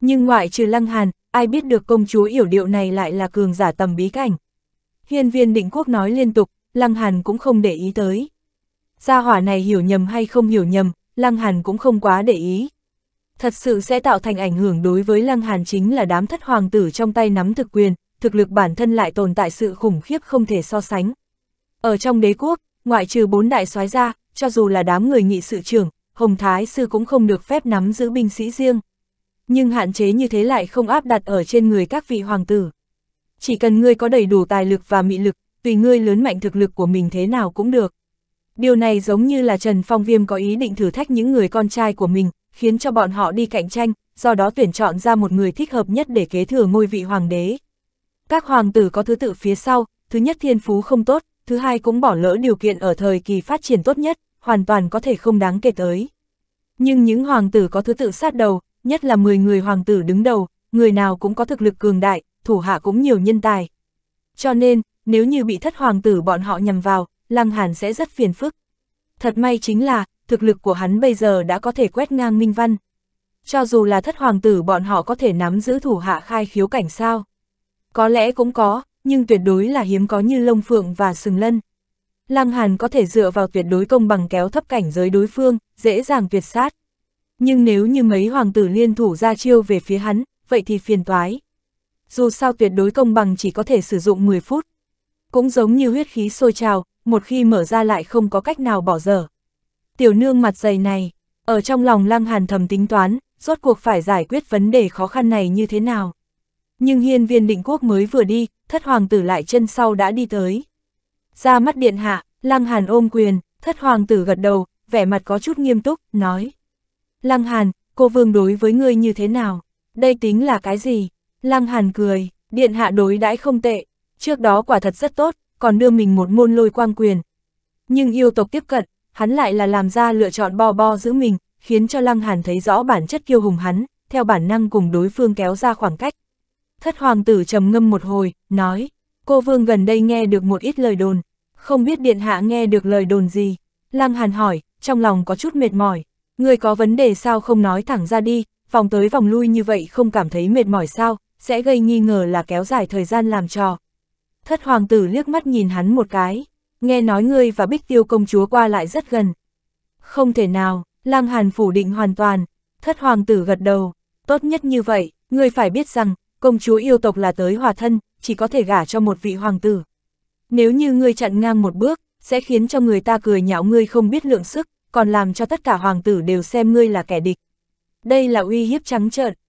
Nhưng ngoại trừ Lăng Hàn, ai biết được công chúa yểu điệu này lại là cường giả tầm bí cảnh? Hiên viên định quốc nói liên tục, Lăng Hàn cũng không để ý tới. Gia hỏa này hiểu nhầm hay không hiểu nhầm, Lăng Hàn cũng không quá để ý thật sự sẽ tạo thành ảnh hưởng đối với Lăng Hàn chính là đám thất hoàng tử trong tay nắm thực quyền, thực lực bản thân lại tồn tại sự khủng khiếp không thể so sánh. Ở trong đế quốc, ngoại trừ bốn đại soái ra, cho dù là đám người nghị sự trưởng, Hồng Thái Sư cũng không được phép nắm giữ binh sĩ riêng. Nhưng hạn chế như thế lại không áp đặt ở trên người các vị hoàng tử. Chỉ cần ngươi có đầy đủ tài lực và mị lực, tùy ngươi lớn mạnh thực lực của mình thế nào cũng được. Điều này giống như là Trần Phong Viêm có ý định thử thách những người con trai của mình, khiến cho bọn họ đi cạnh tranh, do đó tuyển chọn ra một người thích hợp nhất để kế thừa ngôi vị hoàng đế. Các hoàng tử có thứ tự phía sau, thứ nhất thiên phú không tốt, thứ hai cũng bỏ lỡ điều kiện ở thời kỳ phát triển tốt nhất, hoàn toàn có thể không đáng kể tới. Nhưng những hoàng tử có thứ tự sát đầu, nhất là 10 người hoàng tử đứng đầu, người nào cũng có thực lực cường đại, thủ hạ cũng nhiều nhân tài. Cho nên, nếu như bị thất hoàng tử bọn họ nhằm vào, Lăng Hàn sẽ rất phiền phức. Thật may chính là, thực lực của hắn bây giờ đã có thể quét ngang Minh Văn. Cho dù là thất hoàng tử bọn họ có thể nắm giữ thủ hạ khai khiếu cảnh sao. Có lẽ cũng có, nhưng tuyệt đối là hiếm có như lông phượng và sừng lân. Lăng Hàn có thể dựa vào tuyệt đối công bằng kéo thấp cảnh giới đối phương, dễ dàng tuyệt sát. Nhưng nếu như mấy hoàng tử liên thủ ra chiêu về phía hắn, vậy thì phiền toái. Dù sao tuyệt đối công bằng chỉ có thể sử dụng 10 phút. Cũng giống như huyết khí sôi trào, một khi mở ra lại không có cách nào bỏ dở. Tiểu nương mặt dày này, ở trong lòng Lăng Hàn thầm tính toán, rốt cuộc phải giải quyết vấn đề khó khăn này như thế nào. Nhưng hiên viên định quốc mới vừa đi, thất hoàng tử lại chân sau đã đi tới. Ra mắt điện hạ, Lăng Hàn ôm quyền, thất hoàng tử gật đầu, vẻ mặt có chút nghiêm túc, nói. Lăng Hàn, cô vương đối với ngươi như thế nào? Đây tính là cái gì? Lăng Hàn cười, điện hạ đối đãi không tệ, trước đó quả thật rất tốt, còn đưa mình một môn lôi quang quyền. Nhưng yêu tộc tiếp cận, hắn lại là làm ra lựa chọn bo bo giữ mình, khiến cho Lăng Hàn thấy rõ bản chất kiêu hùng hắn, theo bản năng cùng đối phương kéo ra khoảng cách. Thất hoàng tử trầm ngâm một hồi, nói, cô vương gần đây nghe được một ít lời đồn, không biết điện hạ nghe được lời đồn gì. Lăng Hàn hỏi, trong lòng có chút mệt mỏi, người có vấn đề sao không nói thẳng ra đi, vòng tới vòng lui như vậy không cảm thấy mệt mỏi sao, sẽ gây nghi ngờ là kéo dài thời gian làm trò. Thất hoàng tử liếc mắt nhìn hắn một cái, nghe nói ngươi và Bích Tiêu công chúa qua lại rất gần. Không thể nào, Lăng Hàn phủ định hoàn toàn, thất hoàng tử gật đầu, tốt nhất như vậy, ngươi phải biết rằng, công chúa yêu tộc là tới hòa thân, chỉ có thể gả cho một vị hoàng tử. Nếu như ngươi chặn ngang một bước, sẽ khiến cho người ta cười nhạo ngươi không biết lượng sức, còn làm cho tất cả hoàng tử đều xem ngươi là kẻ địch. Đây là uy hiếp trắng trợn,